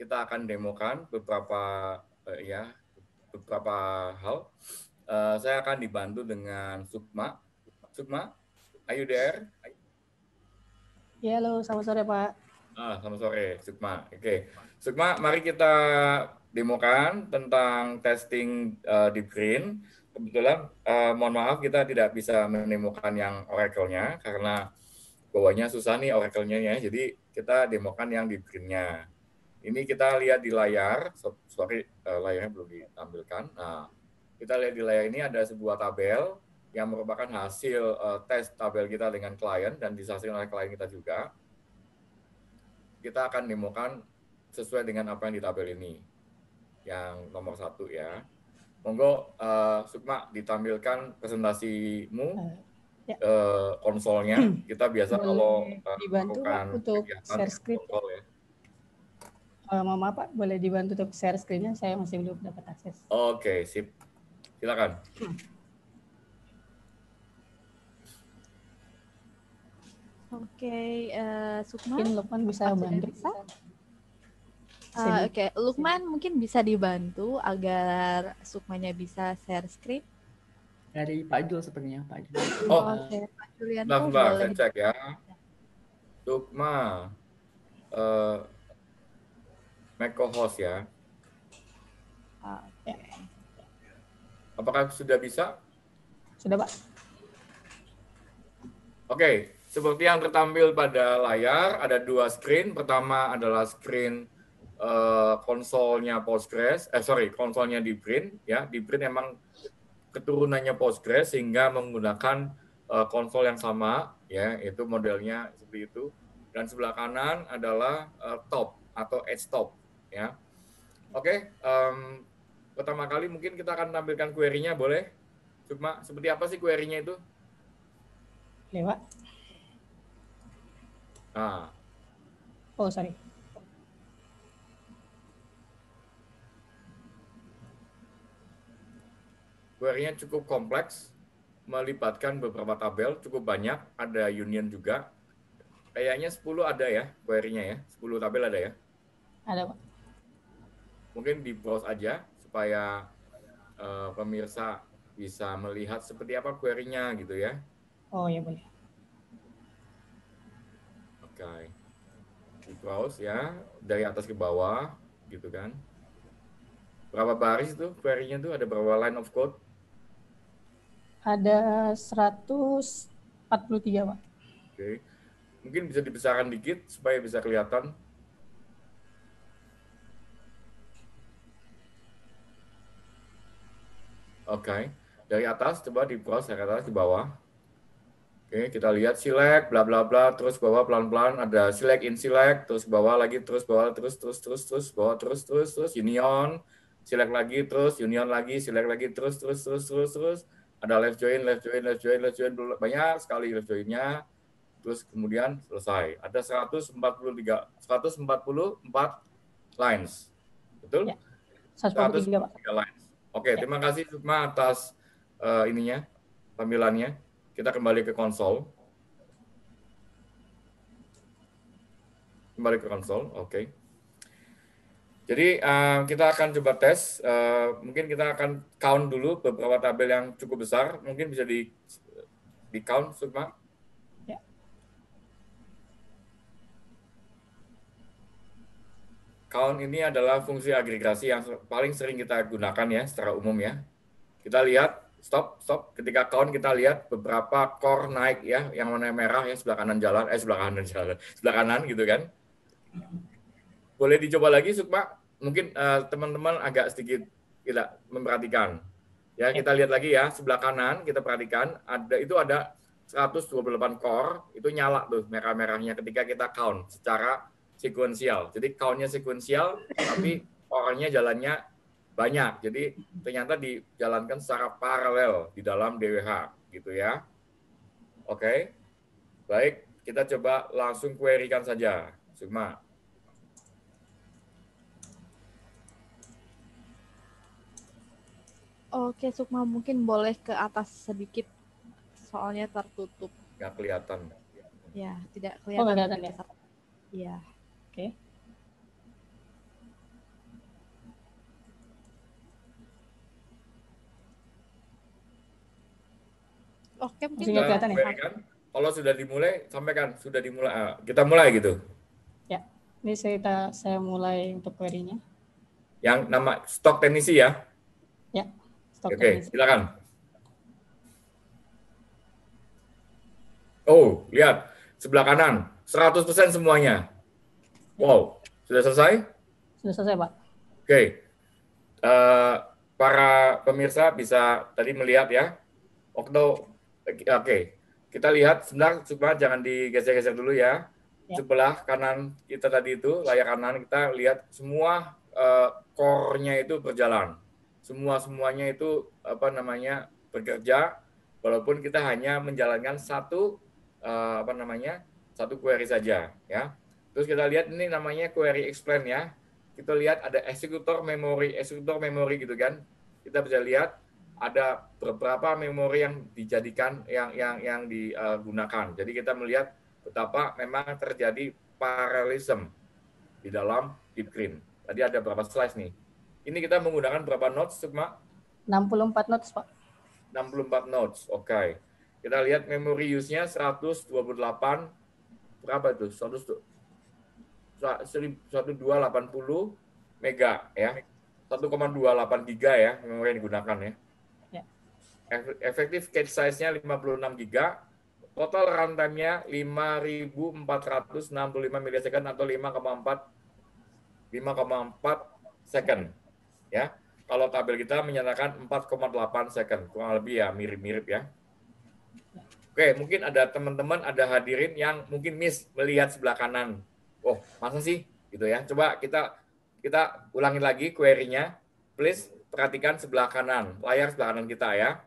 kita akan demokan beberapa uh, ya beberapa hal. Uh, saya akan dibantu dengan Sukma. Sukma, ayo DR. Ya, halo, selamat sore Pak. Ah, selamat sore, Sukma. Oke, okay. Sukma, mari kita demokan tentang testing uh, eh, deep green. Kebetulan, uh, mohon maaf kita tidak bisa menemukan yang Oracle-nya karena bawahnya susah nih Oracle-nya ya. Jadi kita demokan yang deep green-nya. Ini kita lihat di layar, sorry uh, layarnya belum ditampilkan. Nah, kita lihat di layar ini ada sebuah tabel yang merupakan hasil uh, tes tabel kita dengan klien dan disaksikan oleh klien kita juga. Kita akan demokan sesuai dengan apa yang di tabel ini yang nomor satu ya. Monggo uh, Sukma ditampilkan presentasimu, eh, ya. uh, konsolnya. Hmm. Kita biasa Boleh kalau dibantu untuk share screen. Konsol, ya. Uh, mau Pak, boleh dibantu untuk share screen Saya masih belum dapat akses. Oke, okay, sip. Silakan. Hmm. Oke, okay, uh, Sukma. Mungkin Lopan bisa bantu. Uh, Oke, okay. Lukman mungkin bisa dibantu agar Sukmanya bisa share screen. Dari Pak Jul sepertinya Pak Jul. Oh, oh okay. Pak Julian. Bentar, saya cek ya. Sukma, uh, eh, Meko host ya. Ah, oke. Okay. Apakah sudah bisa? Sudah, Pak. Oke, okay. seperti yang tertampil pada layar, ada dua screen. Pertama adalah screen Eh, konsolnya Postgres, eh sorry, konsolnya di print ya, di print emang keturunannya Postgres sehingga menggunakan uh, konsol yang sama ya, itu modelnya seperti itu. Dan sebelah kanan adalah uh, top atau edge top ya. Oke, okay, um, pertama kali mungkin kita akan tampilkan query-nya boleh? Cuma seperti apa sih query-nya itu? Lewat. ah Oh, sorry. query-nya cukup kompleks, melibatkan beberapa tabel, cukup banyak, ada union juga. Kayaknya 10 ada ya query-nya ya, 10 tabel ada ya? Ada, Pak. Mungkin di browse aja supaya uh, pemirsa bisa melihat seperti apa query-nya gitu ya. Oh, ya boleh. Oke. Okay. Di browse ya, dari atas ke bawah gitu kan. Berapa baris itu query-nya tuh ada berapa line of code? Ada 143, Pak. Oke. Mungkin bisa dibesarkan dikit supaya bisa kelihatan. Oke. Okay. Dari atas coba cross dari atas ke bawah. Oke, okay, kita lihat silek, bla bla bla, terus bawah pelan-pelan ada silek in silek, terus bawah lagi, terus bawah, terus terus terus terus bawah, terus terus terus union, silek lagi, terus union lagi, silek lagi, terus terus terus terus terus ada left join, left join, left join, left join, banyak sekali left joinnya. Terus kemudian selesai. Ada 143, 144 lines. Betul? Ya. 143, 143 lines. Oke, ya. terima kasih Sukma atas uh, ininya, tampilannya. Kita kembali ke konsol. Kembali ke konsol, oke. Okay. Jadi uh, kita akan coba tes, uh, mungkin kita akan count dulu beberapa tabel yang cukup besar, mungkin bisa di di count Sukma. Ya. Count ini adalah fungsi agregasi yang paling sering kita gunakan ya secara umum ya. Kita lihat stop stop ketika count kita lihat beberapa core naik ya yang warna merah ya sebelah kanan jalan eh sebelah kanan jalan sebelah kanan gitu kan boleh dicoba lagi Sukma mungkin eh, teman-teman uh, agak sedikit tidak memperhatikan ya, ya kita lihat lagi ya sebelah kanan kita perhatikan ada itu ada 128 core itu nyala tuh merah-merahnya ketika kita count secara sekuensial jadi countnya sekuensial tapi orangnya jalannya banyak jadi ternyata dijalankan secara paralel di dalam DWH gitu ya oke baik kita coba langsung querykan saja Sukma Oke, Sukma mungkin boleh ke atas sedikit, soalnya tertutup. Gak kelihatan. Ya, tidak kelihatan. Oh, kelihatan ya? Iya. Oke. Oke, mungkin sudah kelihatan ya. Kan? Kalau sudah dimulai, sampaikan sudah dimulai. Ah, kita mulai gitu. Ya, ini saya saya mulai untuk query-nya. Yang nama stok teknisi ya? Ya. Oke, okay, silakan. Oh, lihat sebelah kanan 100% semuanya. Wow, sudah selesai? Sudah selesai, Pak. Oke. Okay. Uh, eh, para pemirsa bisa tadi melihat ya. Okto oke. Okay. Kita lihat sebentar cuma jangan digeser-geser dulu ya. ya. Sebelah kanan kita tadi itu layar kanan kita lihat semua uh, core-nya itu berjalan semua semuanya itu apa namanya bekerja walaupun kita hanya menjalankan satu uh, apa namanya satu query saja ya terus kita lihat ini namanya query explain ya kita lihat ada eksekutor memory eksekutor memory gitu kan kita bisa lihat ada beberapa memori yang dijadikan yang yang yang digunakan jadi kita melihat betapa memang terjadi paralelism di dalam deep green tadi ada berapa slice nih ini kita menggunakan berapa notes, Sukma? 64 notes, Pak. 64 notes, oke. Okay. Kita lihat memori use-nya 128, berapa itu? 100, 1280 mega ya. 1,28 giga ya memori yang digunakan ya. ya. Efektif cache size-nya 56 giga. Total runtime-nya 5.465 milisecond atau 5,4 5,4 second ya. Kalau tabel kita menyatakan 4,8 second, kurang lebih ya mirip-mirip ya. Oke, mungkin ada teman-teman, ada hadirin yang mungkin miss melihat sebelah kanan. Oh, masa sih? Gitu ya. Coba kita kita ulangi lagi query-nya. Please perhatikan sebelah kanan, layar sebelah kanan kita ya.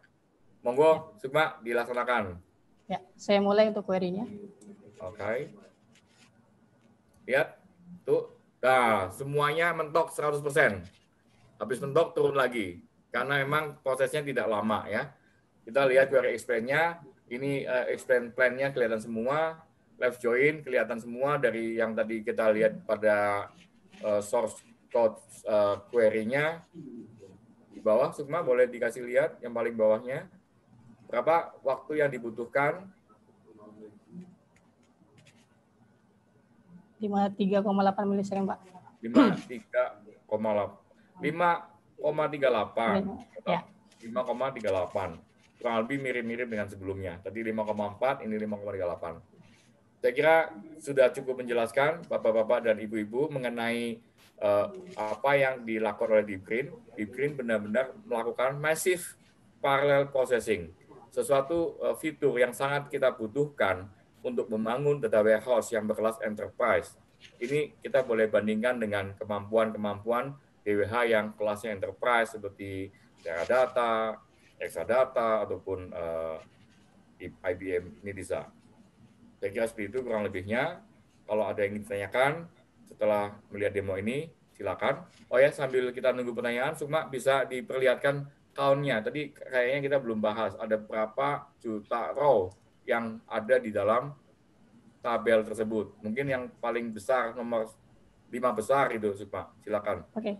Monggo, Sukma, dilaksanakan. Ya, saya mulai untuk query-nya. Oke. Okay. Lihat. Tuh. Nah, semuanya mentok 100%. Habis mentok turun lagi karena memang prosesnya tidak lama ya. Kita lihat query expand-nya, ini uh, eh, expand plan-nya kelihatan semua, left join kelihatan semua dari yang tadi kita lihat pada uh, source code uh, query-nya di bawah Sukma boleh dikasih lihat yang paling bawahnya berapa waktu yang dibutuhkan 53,8 milisekund Pak 53,8 5,38. 5,38. Ya. Kurang lebih mirip-mirip dengan sebelumnya. Tadi 5,4, ini 5,38. Saya kira sudah cukup menjelaskan Bapak-bapak dan Ibu-ibu mengenai uh, apa yang dilakukan oleh Dibrin. Green benar-benar melakukan massive parallel processing. Sesuatu uh, fitur yang sangat kita butuhkan untuk membangun data warehouse yang berkelas enterprise. Ini kita boleh bandingkan dengan kemampuan-kemampuan DWH yang kelasnya enterprise seperti Teradata, Exadata ataupun uh, eh, IBM Nidiza. Saya kira seperti itu kurang lebihnya. Kalau ada yang ingin ditanyakan setelah melihat demo ini, silakan. Oh ya, sambil kita nunggu pertanyaan, Sukma bisa diperlihatkan tahunnya. Tadi kayaknya kita belum bahas ada berapa juta row yang ada di dalam tabel tersebut. Mungkin yang paling besar nomor lima besar itu, Sukma. Silakan. Oke. Okay.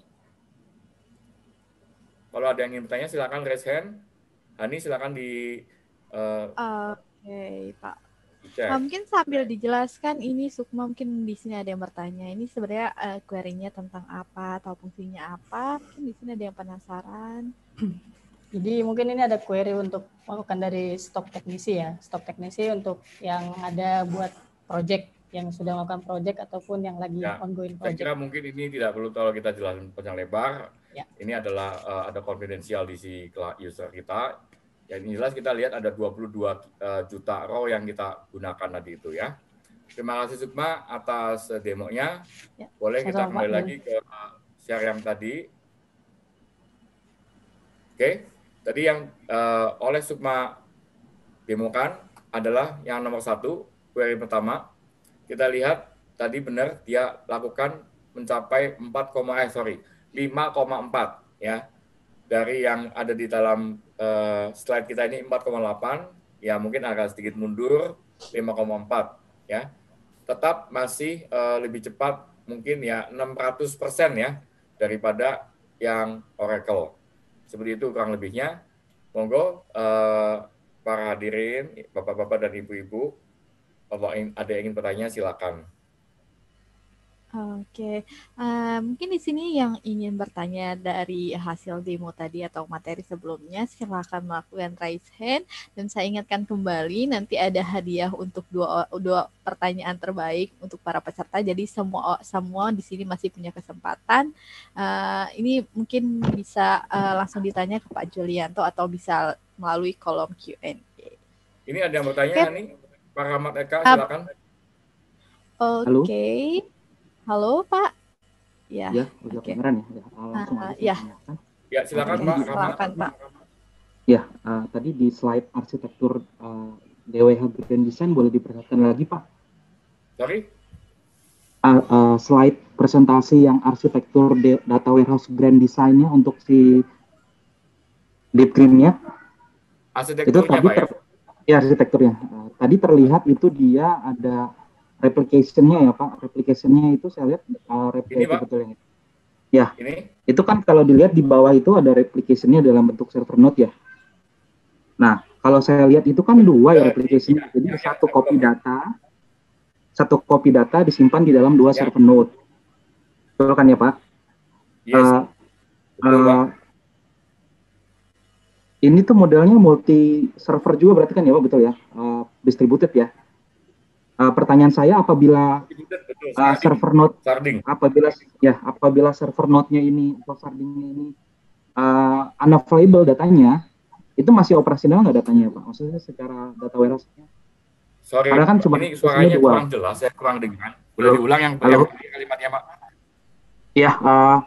Kalau ada yang ingin bertanya silakan raise hand. Hani silakan di uh, Oke, okay, Pak. Dicek. Mungkin sambil dijelaskan ini Sukma mungkin di sini ada yang bertanya. Ini sebenarnya uh, query-nya tentang apa atau fungsinya apa? Mungkin di sini ada yang penasaran. Jadi mungkin ini ada query untuk melakukan oh, dari stok teknisi ya, stok teknisi untuk yang ada buat project yang sudah melakukan project ataupun yang lagi ya, ongoing project. Saya kira mungkin ini tidak perlu kalau kita jelaskan panjang lebar. Yeah. Ini adalah uh, ada konfidensial di si user kita. Yang jelas kita lihat ada 22 uh, eh, juta row yang kita gunakan tadi itu ya. Terima kasih Sukma atas eh, demonya. Yeah. Boleh Saya kita kembali lagi ke share yang tadi. Oke, tadi yang uh, oleh Sukma demokan adalah yang nomor satu, query pertama. Kita lihat tadi benar dia lakukan mencapai 4, eh sorry, 5,4 ya. Dari yang ada di dalam uh, slide kita ini 4,8 ya mungkin agak sedikit mundur 5,4 ya. Tetap masih uh, lebih cepat mungkin ya 600% ya daripada yang Oracle. Seperti itu kurang lebihnya. Monggo uh, para hadirin, bapak-bapak dan ibu-ibu, kalau ada yang ingin bertanya silakan. Oke, uh, mungkin di sini yang ingin bertanya dari hasil demo tadi atau materi sebelumnya, silakan melakukan raise hand dan saya ingatkan kembali nanti ada hadiah untuk dua dua pertanyaan terbaik untuk para peserta. Jadi semua semua di sini masih punya kesempatan. Uh, ini mungkin bisa uh, langsung ditanya ke Pak Julianto atau bisa melalui kolom Q&A. Ini ada yang bertanya okay. nih, Pak Rahmat Eka, silakan. Oke. Okay. Halo Pak. Ya. Ya, udah okay. pangeran ya? ya. Langsung uh, Ya. Ya, silakan Pak. Silakan Pak. Ya, uh, tadi di slide arsitektur uh, eh, DWH Grand Design boleh diperhatikan lagi Pak. Sorry? Uh, uh, slide presentasi yang arsitektur de data warehouse grand design-nya untuk si deep green nya Arsitekturnya itu tadi ter, Pak, ya? ya arsitekturnya. Uh, tadi terlihat itu dia ada replicationnya ya Pak. Replicationnya itu saya lihat uh, eh, replication betul yang itu. Ya, ini? itu kan kalau dilihat di bawah itu ada replicationnya dalam bentuk server node ya. Nah, kalau saya lihat itu kan dua ya iya, replicationnya. Iya. Jadi iya, satu copy data, satu copy data disimpan di dalam dua ya. server node. Betul kan ya Pak? Yes. Uh, Uh, ini tuh modelnya multi server juga berarti kan ya Pak betul ya? Uh, distributed ya? uh, pertanyaan saya apabila uh, server node apabila ya apabila server node-nya ini atau sarding ini uh, unavailable datanya itu masih operasional nggak datanya pak? Maksudnya secara data warehouse-nya? Sorry, Karena kan cuma ini suaranya dua. kurang jelas, saya kurang dengar. Boleh diulang yang Halo. kalimatnya pak? Ya, uh,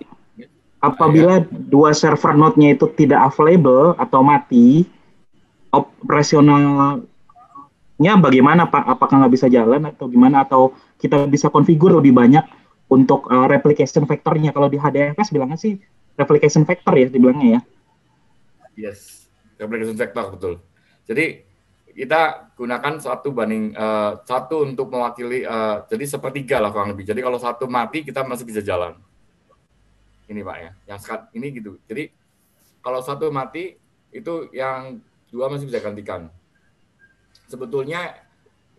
apabila ya. dua server node-nya itu tidak available atau mati, operasional nya bagaimana Pak? Apakah nggak bisa jalan atau gimana? Atau kita bisa konfigur lebih banyak untuk uh, replication factornya? Kalau di HDFS bilangnya sih replication factor ya dibilangnya ya. Yes, replication factor betul. Jadi kita gunakan satu banding uh, satu untuk mewakili uh, jadi sepertiga lah kurang lebih. Jadi kalau satu mati kita masih bisa jalan. Ini Pak ya, yang sekat ini gitu. Jadi kalau satu mati itu yang dua masih bisa gantikan sebetulnya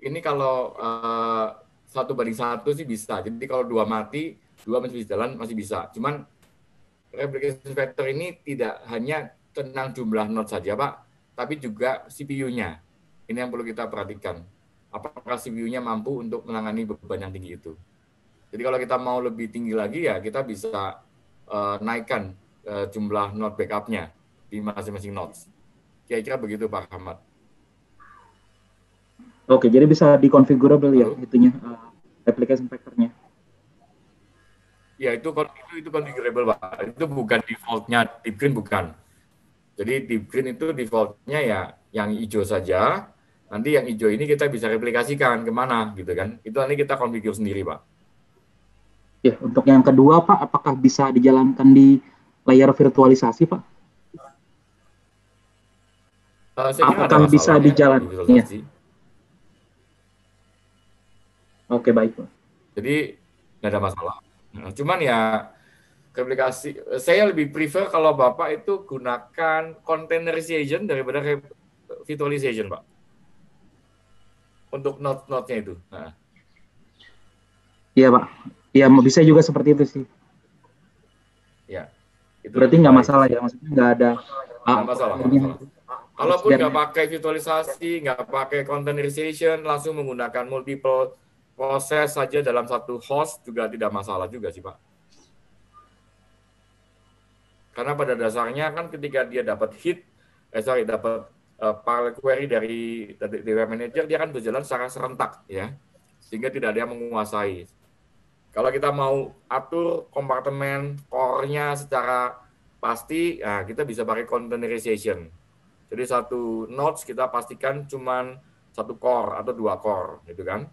ini kalau uh, satu banding satu sih bisa. Jadi kalau dua mati, dua masih bisa jalan, masih bisa. Cuman replication factor ini tidak hanya tentang jumlah node saja, Pak, tapi juga CPU-nya. Ini yang perlu kita perhatikan. Apakah CPU-nya mampu untuk menangani beban yang tinggi itu? Jadi kalau kita mau lebih tinggi lagi ya kita bisa uh, naikkan uh, jumlah node backup-nya di masing-masing nodes. Kira-kira begitu Pak Ahmad. Oke, jadi bisa dikonfigurable ya itunya uh, application factor-nya. Ya itu itu itu configurable pak. Itu bukan defaultnya deep green bukan. Jadi deep green itu defaultnya ya yang hijau saja. Nanti yang hijau ini kita bisa replikasikan kemana gitu kan? Itu nanti kita konfigur sendiri pak. Ya untuk yang kedua pak, apakah bisa dijalankan di layar virtualisasi pak? Uh, apakah bisa dijalankan? Ya Oke baik Jadi nggak ada masalah. Nah, cuman ya replikasi saya lebih prefer kalau bapak itu gunakan containerization daripada virtualization pak untuk node-node-nya itu. Nah. Iya pak, ya bisa juga seperti itu sih. Ya. Itu Berarti nggak masalah ya, maksudnya nggak ada. Nggak ah, masalah. Gak masalah. Kalaupun nggak pakai virtualisasi, nggak pakai containerization, langsung menggunakan multiple proses saja dalam satu host juga tidak masalah juga sih Pak. Karena pada dasarnya kan ketika dia dapat hit, eh sorry, dapat uh, query dari DWM Manager, dia kan berjalan secara serentak ya, sehingga tidak ada yang menguasai. Kalau kita mau atur kompartemen core-nya secara pasti, nah, kita bisa pakai containerization. Jadi satu nodes kita pastikan cuman satu core atau dua core, gitu kan?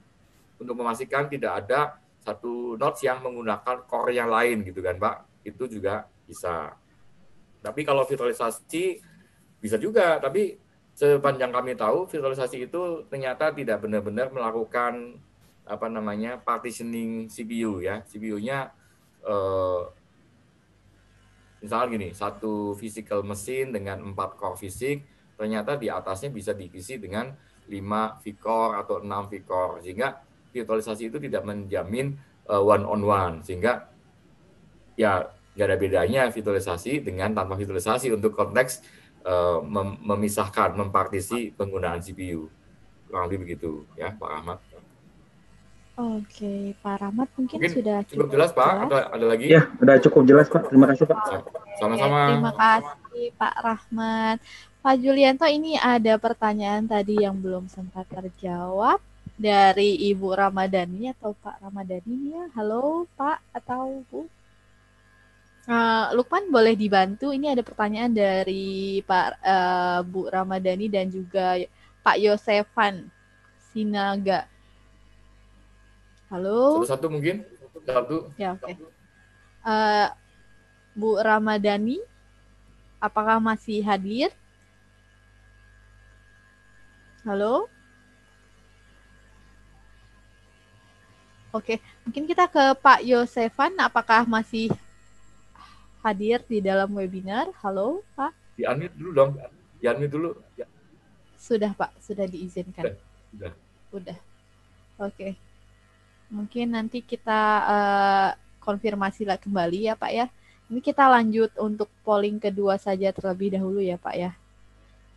untuk memastikan tidak ada satu notes yang menggunakan core yang lain gitu kan Pak. Itu juga bisa. Tapi kalau virtualisasi bisa juga, tapi sepanjang kami tahu virtualisasi itu ternyata tidak benar-benar melakukan apa namanya partitioning CPU ya. CPU-nya eh, misalnya gini, satu physical mesin dengan empat core fisik, ternyata di atasnya bisa diisi dengan 5 v atau 6 v sehingga virtualisasi itu tidak menjamin uh, one on one sehingga ya nggak ada bedanya virtualisasi dengan tanpa virtualisasi untuk konteks uh, mem memisahkan mempartisi penggunaan CPU kurang lebih begitu ya Pak Ahmad. Oke, Pak Rahmat mungkin, mungkin sudah cukup jelas, jelas Pak. Ada ada lagi? Ya, sudah cukup jelas Pak. Terima kasih Pak. Sama-sama. terima kasih Pak Rahmat. Pak Julianto, ini ada pertanyaan tadi yang belum sempat terjawab dari Ibu Ramadhani atau Pak Ramadhani ya. Halo Pak atau Bu. Uh, Lukman boleh dibantu. Ini ada pertanyaan dari Pak uh, Bu Ramadhani dan juga Pak Yosefan Sinaga. Halo. Satu-satu mungkin. Satu. Ya oke. Okay. Uh, eh, Bu Ramadhani, apakah masih hadir? Halo. Oke, mungkin kita ke Pak Yosefan. Apakah masih hadir di dalam webinar? Halo, Pak. Di unmute dulu dong. Di unmute dulu. Ya. Sudah, Pak. Sudah diizinkan. Sudah. Sudah. Oke. Mungkin nanti kita uh, konfirmasi lah kembali ya, Pak ya. Ini kita lanjut untuk polling kedua saja terlebih dahulu ya, Pak ya.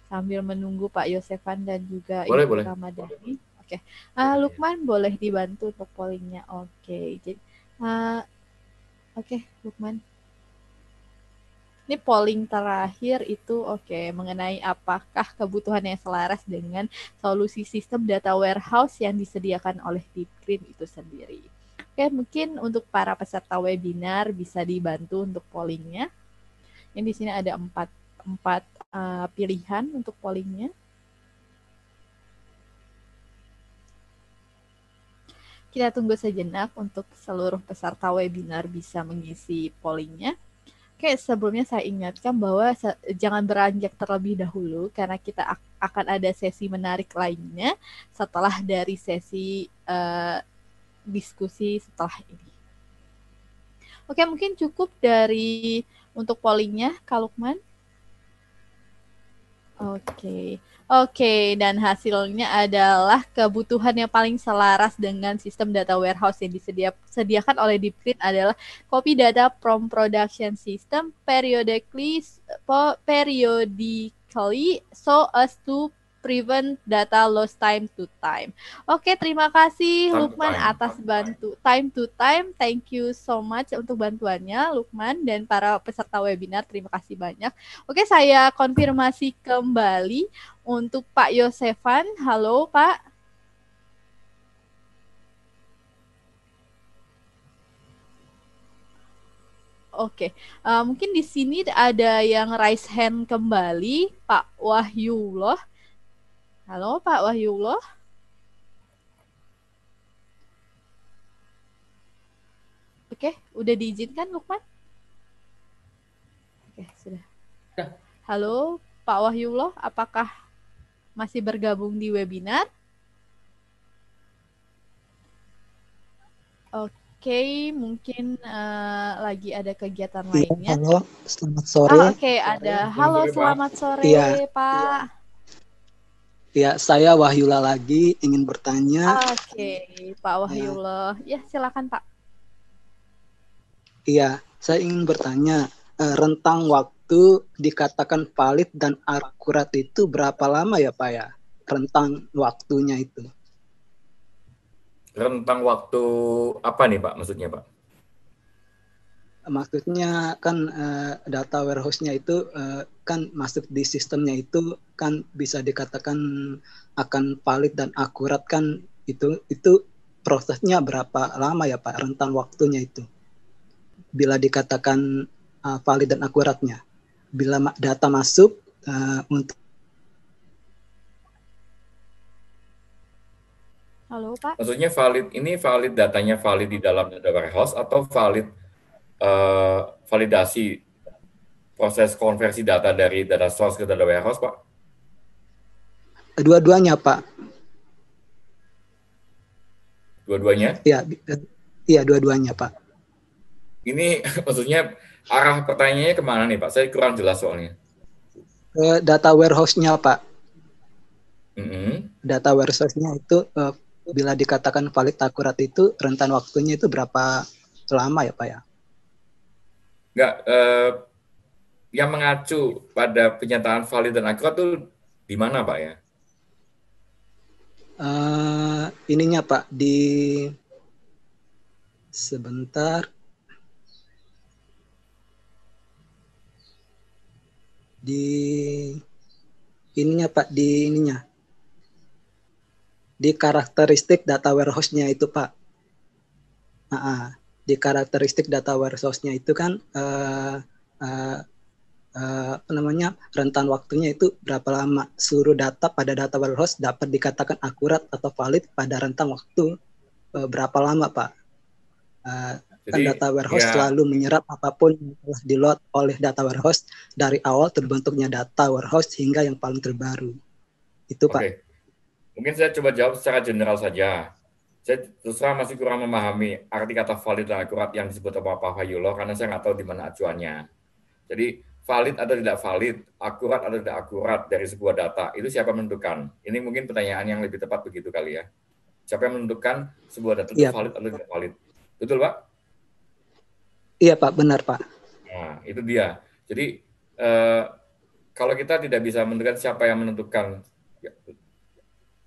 Sambil menunggu Pak Yosefan dan juga boleh, Ibu Ramadhani. Boleh, boleh. Oke. Okay. Uh, Lukman boleh dibantu untuk pollingnya. Oke. Okay. uh, ah, oke okay, Lukman. Ini polling terakhir itu oke okay, mengenai apakah kebutuhan yang selaras dengan solusi sistem data warehouse yang disediakan oleh Deep Green itu sendiri. Oke, okay, mungkin untuk para peserta webinar bisa dibantu untuk pollingnya. Ini di sini ada empat empat uh, pilihan untuk pollingnya. Kita tunggu sejenak untuk seluruh peserta webinar bisa mengisi pollingnya. Oke, sebelumnya saya ingatkan bahwa jangan beranjak terlebih dahulu karena kita akan ada sesi menarik lainnya setelah dari sesi uh, diskusi setelah ini. Oke, mungkin cukup dari untuk pollingnya, Kak Lukman. Oke. Okay. Oke, dan hasilnya adalah kebutuhan yang paling selaras dengan sistem data warehouse yang disediakan oleh DeepGrid adalah copy data from production system periodically periodically so as to prevent data loss time to time. Oke, terima kasih time Lukman time, atas bantu time to time. Thank you so much untuk bantuannya Lukman dan para peserta webinar. Terima kasih banyak. Oke, saya konfirmasi kembali untuk Pak Yosefan. Halo, Pak. Oke, okay. uh, eh, mungkin di sini ada yang raise hand kembali, Pak Wahyullah. Halo Pak Wahyullah. Oke, udah diizinkan Lukman? Oke, sudah. Halo Pak Wahyullah, apakah masih bergabung di webinar? Oke. mungkin uh, lagi ada kegiatan ya, lainnya. Halo, selamat sore. Oh, Oke, okay, ada. Halo, selamat sore, ya. Pak. Ya. Ya, saya Wahyula lagi ingin bertanya. Oke, okay, Pak ya. Wahyula. Ya, ya silakan Pak. Iya, saya ingin bertanya eh, rentang waktu dikatakan valid dan akurat itu berapa lama ya Pak ya? Rentang waktunya itu. Rentang waktu apa nih Pak maksudnya Pak? maksudnya kan uh, data warehouse-nya itu uh, kan masuk di sistemnya itu kan bisa dikatakan akan valid dan akurat kan itu itu prosesnya berapa lama ya Pak rentan waktunya itu bila dikatakan uh, valid dan akuratnya bila data masuk uh, untuk Halo Pak. Maksudnya valid ini valid datanya valid di dalam data warehouse atau valid uh, validasi proses konversi data dari data source ke data warehouse, Pak? Dua-duanya, Pak. Dua-duanya? Iya, iya dua-duanya, Pak. Ini maksudnya arah pertanyaannya kemana nih, Pak? Saya kurang jelas soalnya. Ke data warehouse-nya, Pak. Mm -hmm. Data warehouse-nya itu uh, bila dikatakan valid akurat itu rentan waktunya itu berapa lama ya, Pak ya? Enggak, eh, yang mengacu pada penyataan valid dan akurat itu di mana Pak ya? Uh, ininya Pak di sebentar di ininya Pak di ininya di karakteristik data warehouse-nya itu Pak. Uh -uh di karakteristik data warehouse-nya itu kan uh, uh, uh, apa namanya rentan waktunya itu berapa lama seluruh data pada data warehouse dapat dikatakan akurat atau valid pada rentang waktu uh, berapa lama pak? Uh, Jadi, kan data warehouse yeah. selalu menyerap apapun yang telah di load oleh data warehouse dari awal terbentuknya data warehouse hingga yang paling terbaru. Itu okay. pak. Mungkin saya coba jawab secara general saja saya terus terang masih kurang memahami arti kata valid dan akurat yang disebut apa Pak Fayulo karena saya nggak tahu di mana acuannya. Jadi valid atau tidak valid, akurat atau tidak akurat dari sebuah data itu siapa menentukan? Ini mungkin pertanyaan yang lebih tepat begitu kali ya. Siapa yang menentukan sebuah data itu iya. valid atau tidak valid? Betul Pak? Iya Pak, benar Pak. Nah itu dia. Jadi eh, kalau kita tidak bisa menentukan siapa yang menentukan ya,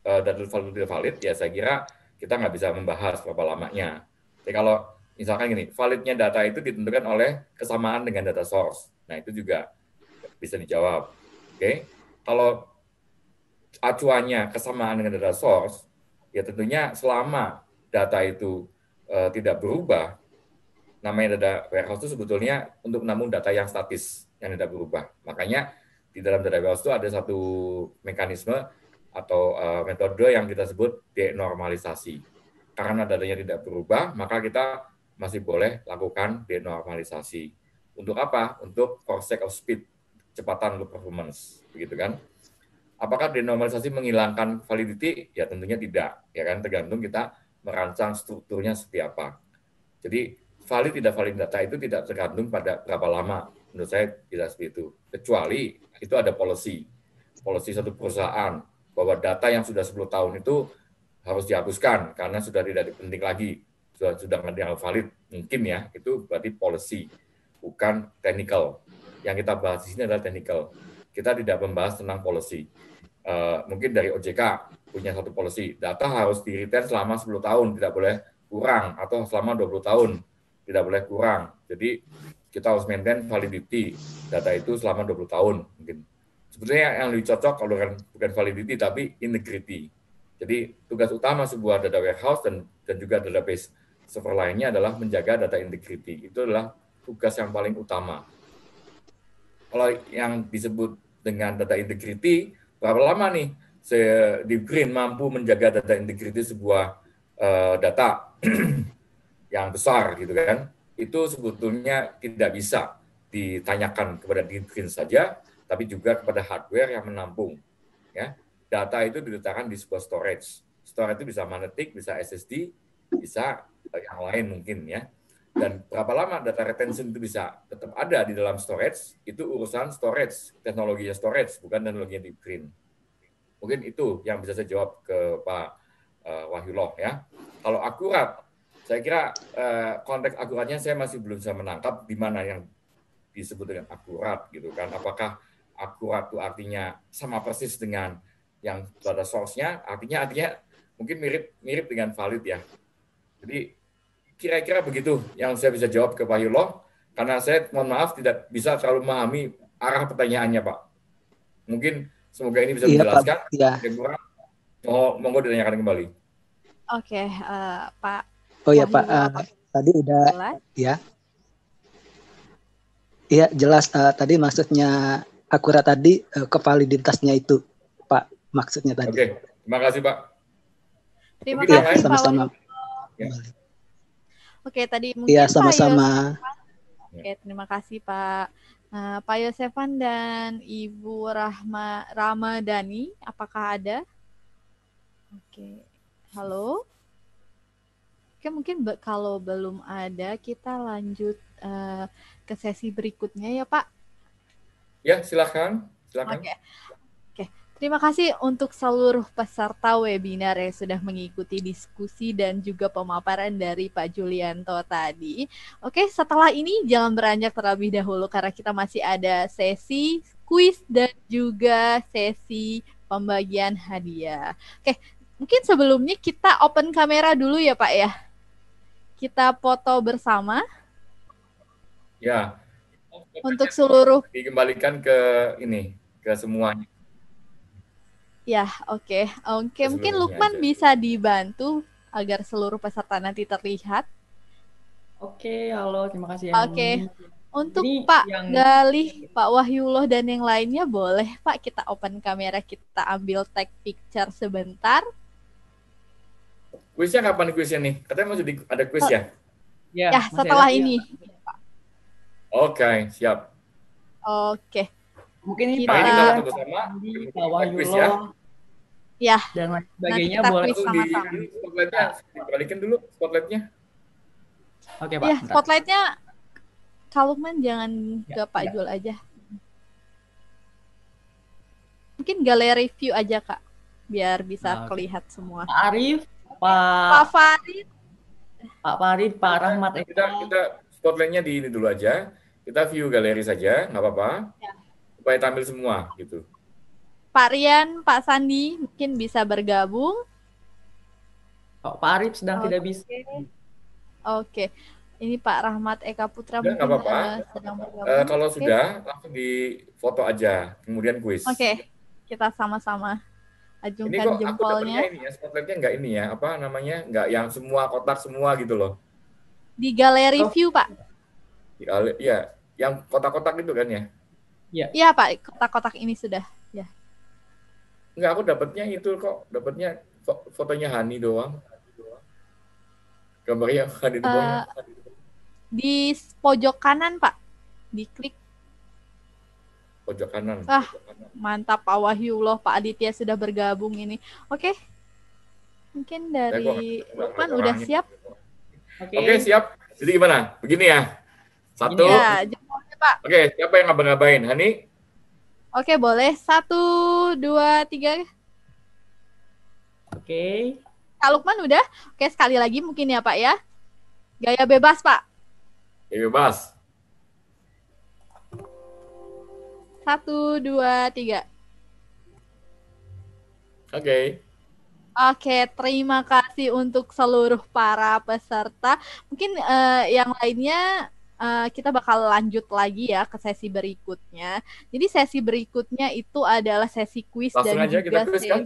eh, data valid atau tidak valid, ya saya kira kita nggak bisa membahas berapa lamanya. Jadi kalau misalkan gini, validnya data itu ditentukan oleh kesamaan dengan data source. Nah itu juga bisa dijawab. Oke, okay? kalau acuannya kesamaan dengan data source, ya tentunya selama data itu e, tidak berubah, namanya data warehouse itu sebetulnya untuk namun data yang statis yang tidak berubah. Makanya di dalam data warehouse itu ada satu mekanisme atau uh, metode yang kita sebut denormalisasi. Karena datanya tidak berubah, maka kita masih boleh lakukan denormalisasi. Untuk apa? Untuk for sake of speed, kecepatan untuk performance, begitu kan? Apakah denormalisasi menghilangkan validity? Ya tentunya tidak, ya kan? Tergantung kita merancang strukturnya seperti apa. Jadi valid tidak valid data itu tidak tergantung pada berapa lama. Menurut saya tidak seperti itu. Kecuali itu ada policy, policy satu perusahaan bahwa data yang sudah 10 tahun itu harus dihapuskan karena sudah tidak penting lagi sudah sudah tidak valid mungkin ya itu berarti policy bukan technical yang kita bahas di sini adalah technical kita tidak membahas tentang policy uh, mungkin dari OJK punya satu policy data harus di retain selama 10 tahun tidak boleh kurang atau selama 20 tahun tidak boleh kurang jadi kita harus maintain validity data itu selama 20 tahun mungkin Sebenarnya yang lebih cocok kalau bukan, bukan validity tapi integrity. Jadi tugas utama sebuah data warehouse dan dan juga database server lainnya adalah menjaga data integrity. Itu adalah tugas yang paling utama. Kalau yang disebut dengan data integrity, berapa lama nih di Green mampu menjaga data integrity sebuah uh, data yang besar gitu kan? Itu sebetulnya tidak bisa ditanyakan kepada di Green saja, tapi juga kepada hardware yang menampung. Ya, data itu diletakkan di sebuah storage. Storage itu bisa magnetik, bisa SSD, bisa yang lain mungkin ya. Dan berapa lama data retention itu bisa tetap ada di dalam storage, itu urusan storage, teknologinya storage, bukan teknologinya di green. Mungkin itu yang bisa saya jawab ke Pak uh, eh, Wahyuloh ya. Kalau akurat, saya kira eh, konteks akuratnya saya masih belum bisa menangkap di mana yang disebut dengan akurat gitu kan. Apakah aku-aku artinya sama persis dengan yang pada source-nya, artinya artinya mungkin mirip mirip dengan valid ya. Jadi kira-kira begitu yang saya bisa jawab ke Pak Yulo, karena saya mohon maaf tidak bisa terlalu memahami arah pertanyaannya Pak. Mungkin semoga ini bisa iya, ya Iya. kurang, oh, monggo ditanyakan kembali. Oke, uh, Pak. Oh iya Pak, uh, tadi udah jelas? ya. Iya jelas uh, tadi maksudnya akurat tadi eh, kevaliditasnya itu Pak maksudnya tadi. Oke, terima kasih Pak. Terima kasih ya, kasih sama-sama. Ya. Oke, tadi mungkin Iya, sama-sama. Oke, terima kasih Pak. Nah, Pak Yosefan dan Ibu Rahma Ramadhani, apakah ada? Oke, halo. Oke, mungkin be kalau belum ada, kita lanjut uh, ke sesi berikutnya ya Pak. Ya, silakan, silakan. Oke. Okay. Terima kasih untuk seluruh peserta webinar yang sudah mengikuti diskusi dan juga pemaparan dari Pak Julianto tadi. Oke, setelah ini jangan beranjak terlebih dahulu karena kita masih ada sesi kuis dan juga sesi pembagian hadiah. Oke, mungkin sebelumnya kita open kamera dulu ya Pak ya. Kita foto bersama. Ya, untuk seluruh dikembalikan ke ini ke semuanya. Ya, oke. Okay. Oke, okay. mungkin Lukman aja. bisa dibantu agar seluruh peserta nanti terlihat. Oke, okay, halo, terima kasih. Oke. Okay. Untuk Ini Pak yang... Galih, Pak Wahyuloh dan yang lainnya boleh Pak kita open kamera kita ambil tag picture sebentar. Kuisnya kapan kuisnya nih? Katanya mau jadi ada kuis oh. ya? Ya, ya setelah iya. ini. Ya. Oke, okay, siap. Oke. Okay. Mungkin ini Pak kita sama di bawah ya. Ya. Dan lain sebagainya boleh sama -sama. di spotlightnya Balikin dulu spotlightnya. Oke okay, Pak. Ya, spotlightnya kalau main jangan ya, ke Pak ya. Jul aja. Mungkin galeri view aja Kak, biar bisa ah, okay. kelihat semua. Arif, Pak Pak Farid, Pak Farid, Pak Rahmat. Kita, kita spotlightnya di ini dulu aja. Kita view galeri saja, nggak apa-apa. Ya. Supaya tampil semua gitu. Pak Rian, Pak Sandi mungkin bisa bergabung. Oh, Pak Arif sedang okay. tidak bisa. Oke. Okay. Ini Pak Rahmat Eka Putra ya, mungkin apa-apa. Eh, sedang Uh, kalau okay. sudah langsung di foto aja, kemudian kuis. Oke. Okay. Kita sama-sama ajungkan ini kok jempolnya. ini ya, spotlightnya nggak ini ya, apa namanya, nggak yang semua kotak semua gitu loh. Di galeri oh. view, Pak. ya, yang kotak-kotak itu kan ya? ya. Iya. ya Pak, kotak-kotak ini sudah, ya. nggak aku dapatnya itu kok, dapatnya fotonya Hani doang. Gambarnya Hani doang. Eh, di pojok kanan, Pak. Diklik pojok kanan. Ah, pojok kanan. mantap Pak Wahyu loh Pak Aditya sudah bergabung ini. Oke. Okay. Mungkin dari Lukman udah siap. Oke, okay. okay, siap. Jadi gimana? Begini ya. Satu. Ya, Oke, okay, siapa yang ngabang-ngabain? Hani? Oke, okay, boleh. Satu, dua, tiga. Oke. Okay. Kak Lukman udah? Oke, sekali lagi mungkin ya, Pak ya. Gaya bebas, Pak. Gaya bebas. Satu, dua, tiga. Oke. Okay. Oke, terima kasih untuk seluruh para peserta. Mungkin uh, yang lainnya uh, kita bakal lanjut lagi ya ke sesi berikutnya. Jadi sesi berikutnya itu adalah sesi kuis dan juga kita kan? sesi. kan?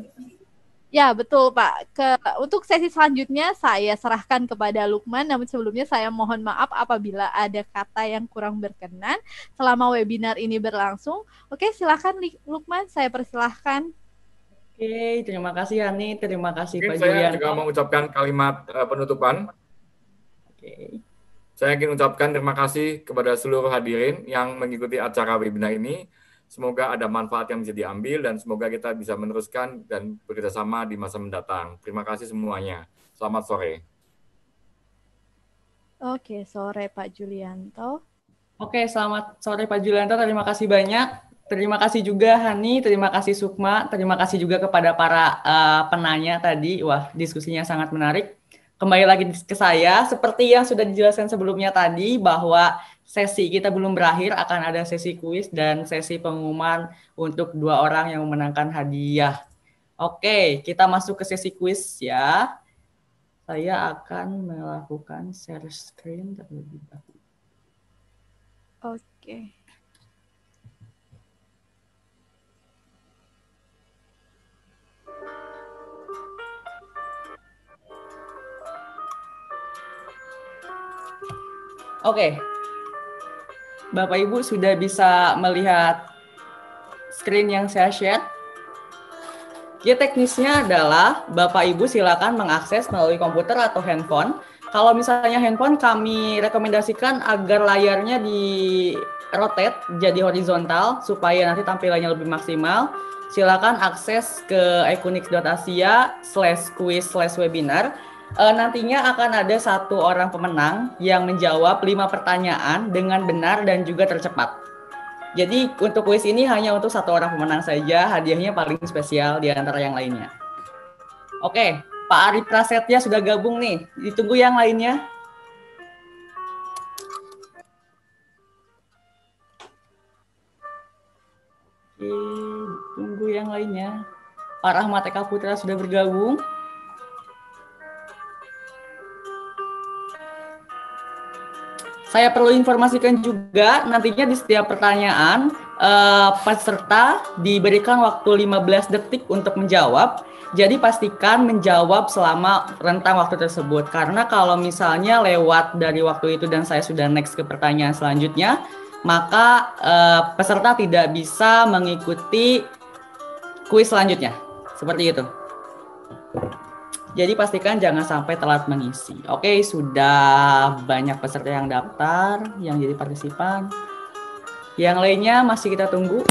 Ya, betul, Pak. Ke, untuk sesi selanjutnya, saya serahkan kepada Lukman. Namun sebelumnya, saya mohon maaf apabila ada kata yang kurang berkenan selama webinar ini berlangsung. Oke, silakan Lukman, saya persilahkan. Oke, terima kasih Yani, terima kasih Mungkin Pak Julian. Saya Julianto. juga mengucapkan kalimat uh, penutupan. Oke. Saya ingin ucapkan terima kasih kepada seluruh hadirin yang mengikuti acara webinar ini. Semoga ada manfaat yang bisa diambil dan semoga kita bisa meneruskan dan bekerjasama di masa mendatang. Terima kasih semuanya. Selamat sore. Oke, sore Pak Julianto. Oke, selamat sore Pak Julianto. Terima kasih banyak. Terima kasih juga Hani, terima kasih Sukma, terima kasih juga kepada para uh, penanya tadi. Wah, diskusinya sangat menarik. Kembali lagi ke saya, seperti yang sudah dijelaskan sebelumnya tadi bahwa sesi kita belum berakhir, akan ada sesi kuis dan sesi pengumuman untuk dua orang yang memenangkan hadiah. Oke, kita masuk ke sesi kuis ya. Saya akan melakukan share screen terlebih dahulu. Oke. Okay. Oke. Okay. Bapak Ibu sudah bisa melihat screen yang saya share. Ya teknisnya adalah Bapak Ibu silakan mengakses melalui komputer atau handphone. Kalau misalnya handphone kami rekomendasikan agar layarnya di rotate jadi horizontal supaya nanti tampilannya lebih maksimal. Silakan akses ke iconix.asia slash quiz slash webinar uh, nantinya akan ada satu orang pemenang yang menjawab lima pertanyaan dengan benar dan juga tercepat. Jadi untuk kuis ini hanya untuk satu orang pemenang saja, hadiahnya paling spesial di antara yang lainnya. Oke, Pak Ari Prasetya sudah gabung nih. Ditunggu yang lainnya. Oke, tunggu yang lainnya. Pak Rahmat Eka Putra sudah bergabung. Saya perlu informasikan juga nantinya di setiap pertanyaan uh, peserta diberikan waktu 15 detik untuk menjawab. Jadi pastikan menjawab selama rentang waktu tersebut karena kalau misalnya lewat dari waktu itu dan saya sudah next ke pertanyaan selanjutnya, maka uh, peserta tidak bisa mengikuti kuis selanjutnya. Seperti itu. Jadi pastikan jangan sampai telat mengisi. Oke, sudah banyak peserta yang daftar, yang jadi partisipan. Yang lainnya masih kita tunggu.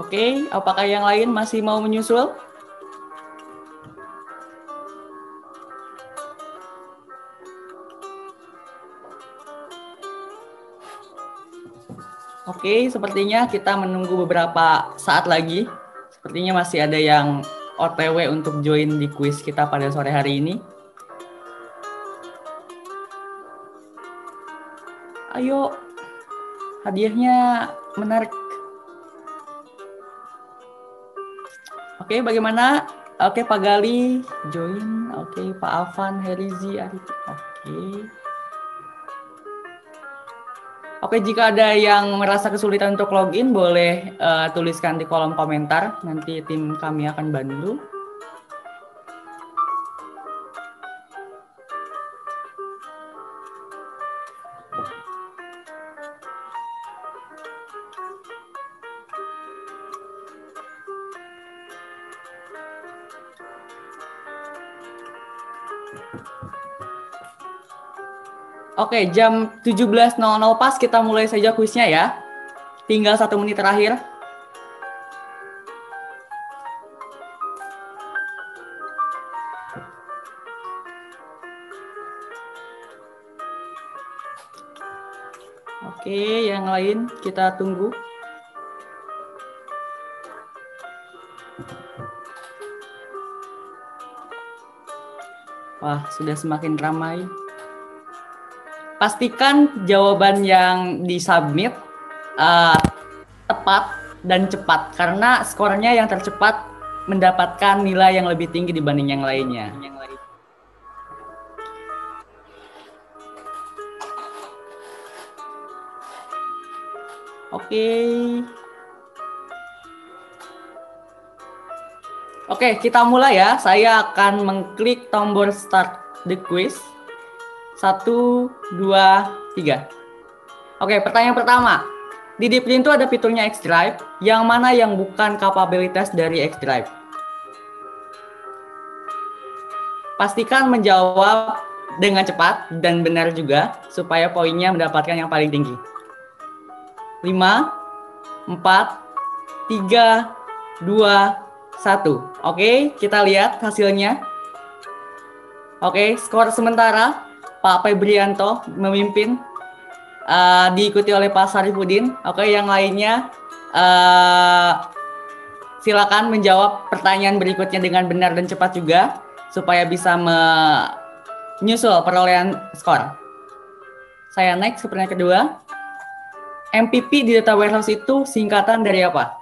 Oke, apakah yang lain masih mau menyusul? Oke, sepertinya kita menunggu beberapa saat lagi. Sepertinya masih ada yang OTW untuk join di kuis kita pada sore hari ini. Ayo, hadiahnya menarik. Oke, bagaimana? Oke, Pak Gali join. Oke, Pak Alvan Herizi, Arif. Oke. Oke, jika ada yang merasa kesulitan untuk login, boleh uh, tuliskan di kolom komentar. Nanti tim kami akan bantu. Oke, jam 17.00 pas kita mulai saja kuisnya ya. Tinggal satu menit terakhir. Oke, yang lain kita tunggu. Wah, sudah semakin ramai pastikan jawaban yang disubmit uh, tepat dan cepat karena skornya yang tercepat mendapatkan nilai yang lebih tinggi dibanding yang lainnya. Oke. Okay. Oke, okay, kita mulai ya. Saya akan mengklik tombol start the quiz. Satu, dua, tiga. Oke, pertanyaan pertama. Di Deep Learning itu ada fiturnya X-Drive. yang mana yang bukan kapabilitas dari X-Drive? Pastikan menjawab dengan cepat dan benar juga, supaya poinnya mendapatkan yang paling tinggi. lima empat tiga dua satu Oke, kita lihat hasilnya. Oke, skor sementara Pak Febrianto memimpin, uh, diikuti oleh Pak Sarifudin. Oke, okay, yang lainnya uh, silakan menjawab pertanyaan berikutnya dengan benar dan cepat juga supaya bisa menyusul perolehan skor. Saya naik ke pertanyaan kedua. MPP di data warehouse itu singkatan dari apa?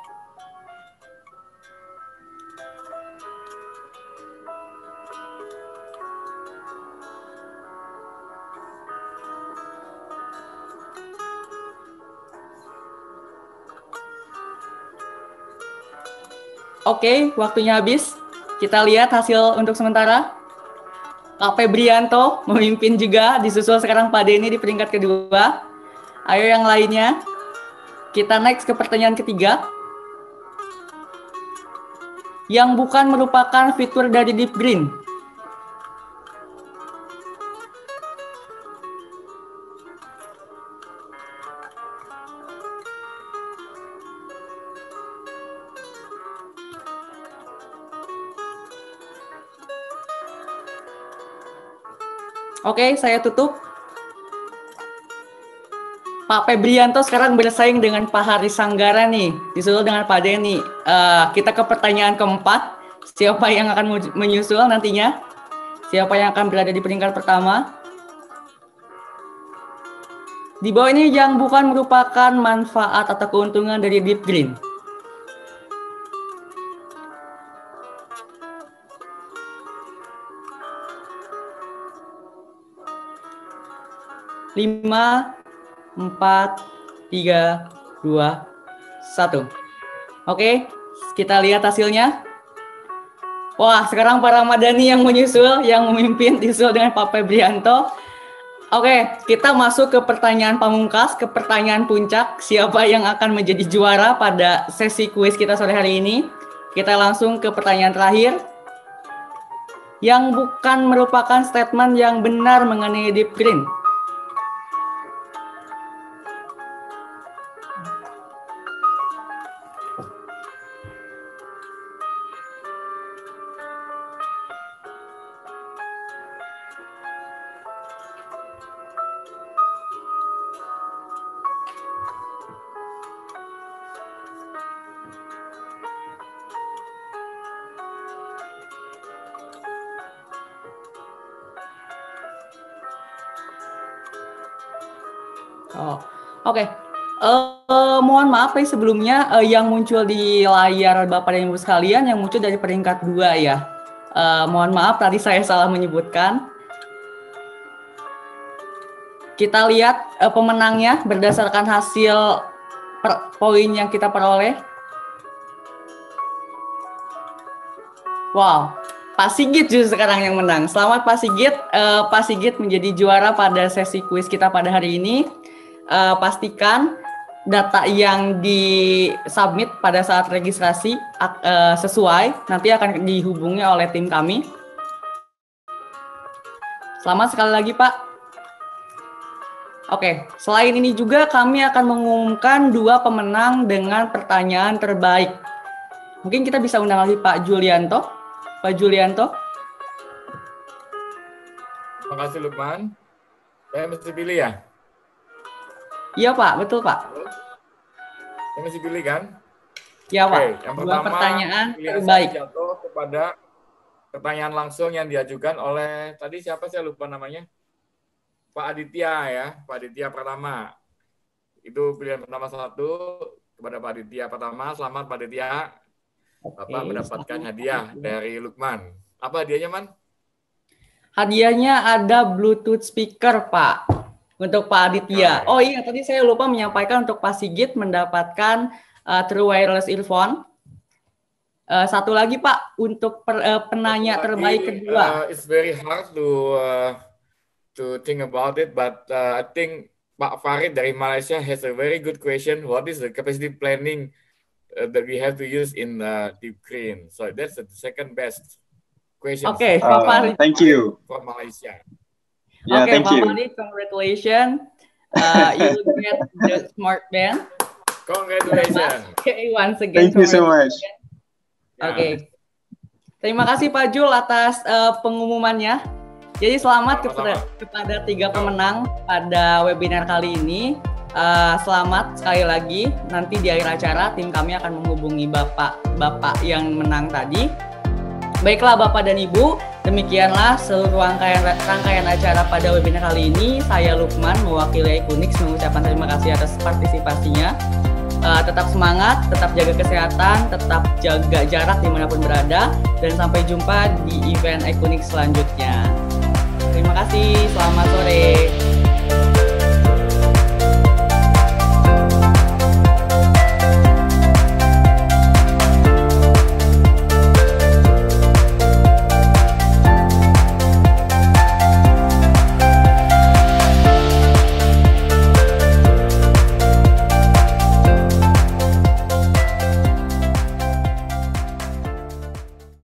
Oke, waktunya habis. Kita lihat hasil untuk sementara. Pak Febrianto memimpin juga, disusul sekarang Pak Denny di peringkat kedua. Ayo yang lainnya. Kita next ke pertanyaan ketiga. Yang bukan merupakan fitur dari Deep Green. Oke, okay, saya tutup. Pak Febrianto sekarang bersaing dengan Pak Hari Sanggara nih, disusul dengan Pak Denny. Uh, kita ke pertanyaan keempat, siapa yang akan menyusul nantinya? Siapa yang akan berada di peringkat pertama? Di bawah ini yang bukan merupakan manfaat atau keuntungan dari deep green. 5, 4, 3, 2, 1. Oke, kita lihat hasilnya. Wah, sekarang para Madani yang menyusul, yang memimpin disusul dengan Pak Febrianto. Oke, kita masuk ke pertanyaan pamungkas, ke pertanyaan puncak. Siapa yang akan menjadi juara pada sesi kuis kita sore hari ini? Kita langsung ke pertanyaan terakhir. Yang bukan merupakan statement yang benar mengenai deep green. mohon maaf nih sebelumnya uh, yang muncul di layar Bapak dan Ibu sekalian yang muncul dari peringkat dua ya. Uh, mohon maaf tadi saya salah menyebutkan. Kita lihat uh, pemenangnya berdasarkan hasil per, poin yang kita peroleh. Wow, Pak Sigit justru sekarang yang menang. Selamat Pak Sigit. Uh, Pak Sigit menjadi juara pada sesi kuis kita pada hari ini. Uh, pastikan data yang di submit pada saat registrasi uh, sesuai nanti akan dihubungi oleh tim kami. Selamat sekali lagi Pak. Oke, selain ini juga kami akan mengumumkan dua pemenang dengan pertanyaan terbaik. Mungkin kita bisa undang lagi Pak Julianto. Pak Julianto. Terima kasih Lukman. Saya mesti pilih ya? Iya Pak, betul Pak. Yang masih pilih kan? Iya Pak. Oke, yang pertama, pertanyaan terbaik. Jatuh kepada pertanyaan langsung yang diajukan oleh tadi siapa saya lupa namanya Pak Aditya ya Pak Aditya pertama itu pilihan pertama satu kepada Pak Aditya pertama selamat Pak Aditya Bapak mendapatkan hadiah dari Lukman apa hadiahnya man hadiahnya ada Bluetooth speaker Pak untuk Pak Aditya. Oh iya, tadi saya lupa menyampaikan untuk Pak Sigit mendapatkan uh, True Wireless Earphone. Uh, satu lagi Pak untuk per, uh, penanya lagi, terbaik kedua. Uh, it's very hard to uh, to think about it, but uh, I think Pak Farid dari Malaysia has a very good question. What is the capacity planning uh, that we have to use in uh, Green? So that's the second best question. Okay, uh, Pak Farid. Thank you. For Malaysia. Yeah, okay, thank you. congratulations. Uh, you get the smart band. Congratulations. Okay, once again. Thank you so much. Oke. Okay. Terima kasih Pak Jul atas uh, pengumumannya. Jadi selamat kepada, kepada tiga pemenang pada webinar kali ini. Uh, selamat sekali lagi. Nanti di akhir acara tim kami akan menghubungi bapak-bapak yang menang tadi Baiklah Bapak dan Ibu, demikianlah seluruh rangkaian, rangkaian acara pada webinar kali ini. Saya Lukman mewakili Ekunix mengucapkan terima kasih atas partisipasinya. Uh, tetap semangat, tetap jaga kesehatan, tetap jaga jarak dimanapun berada, dan sampai jumpa di event Ekunix selanjutnya. Terima kasih, selamat sore.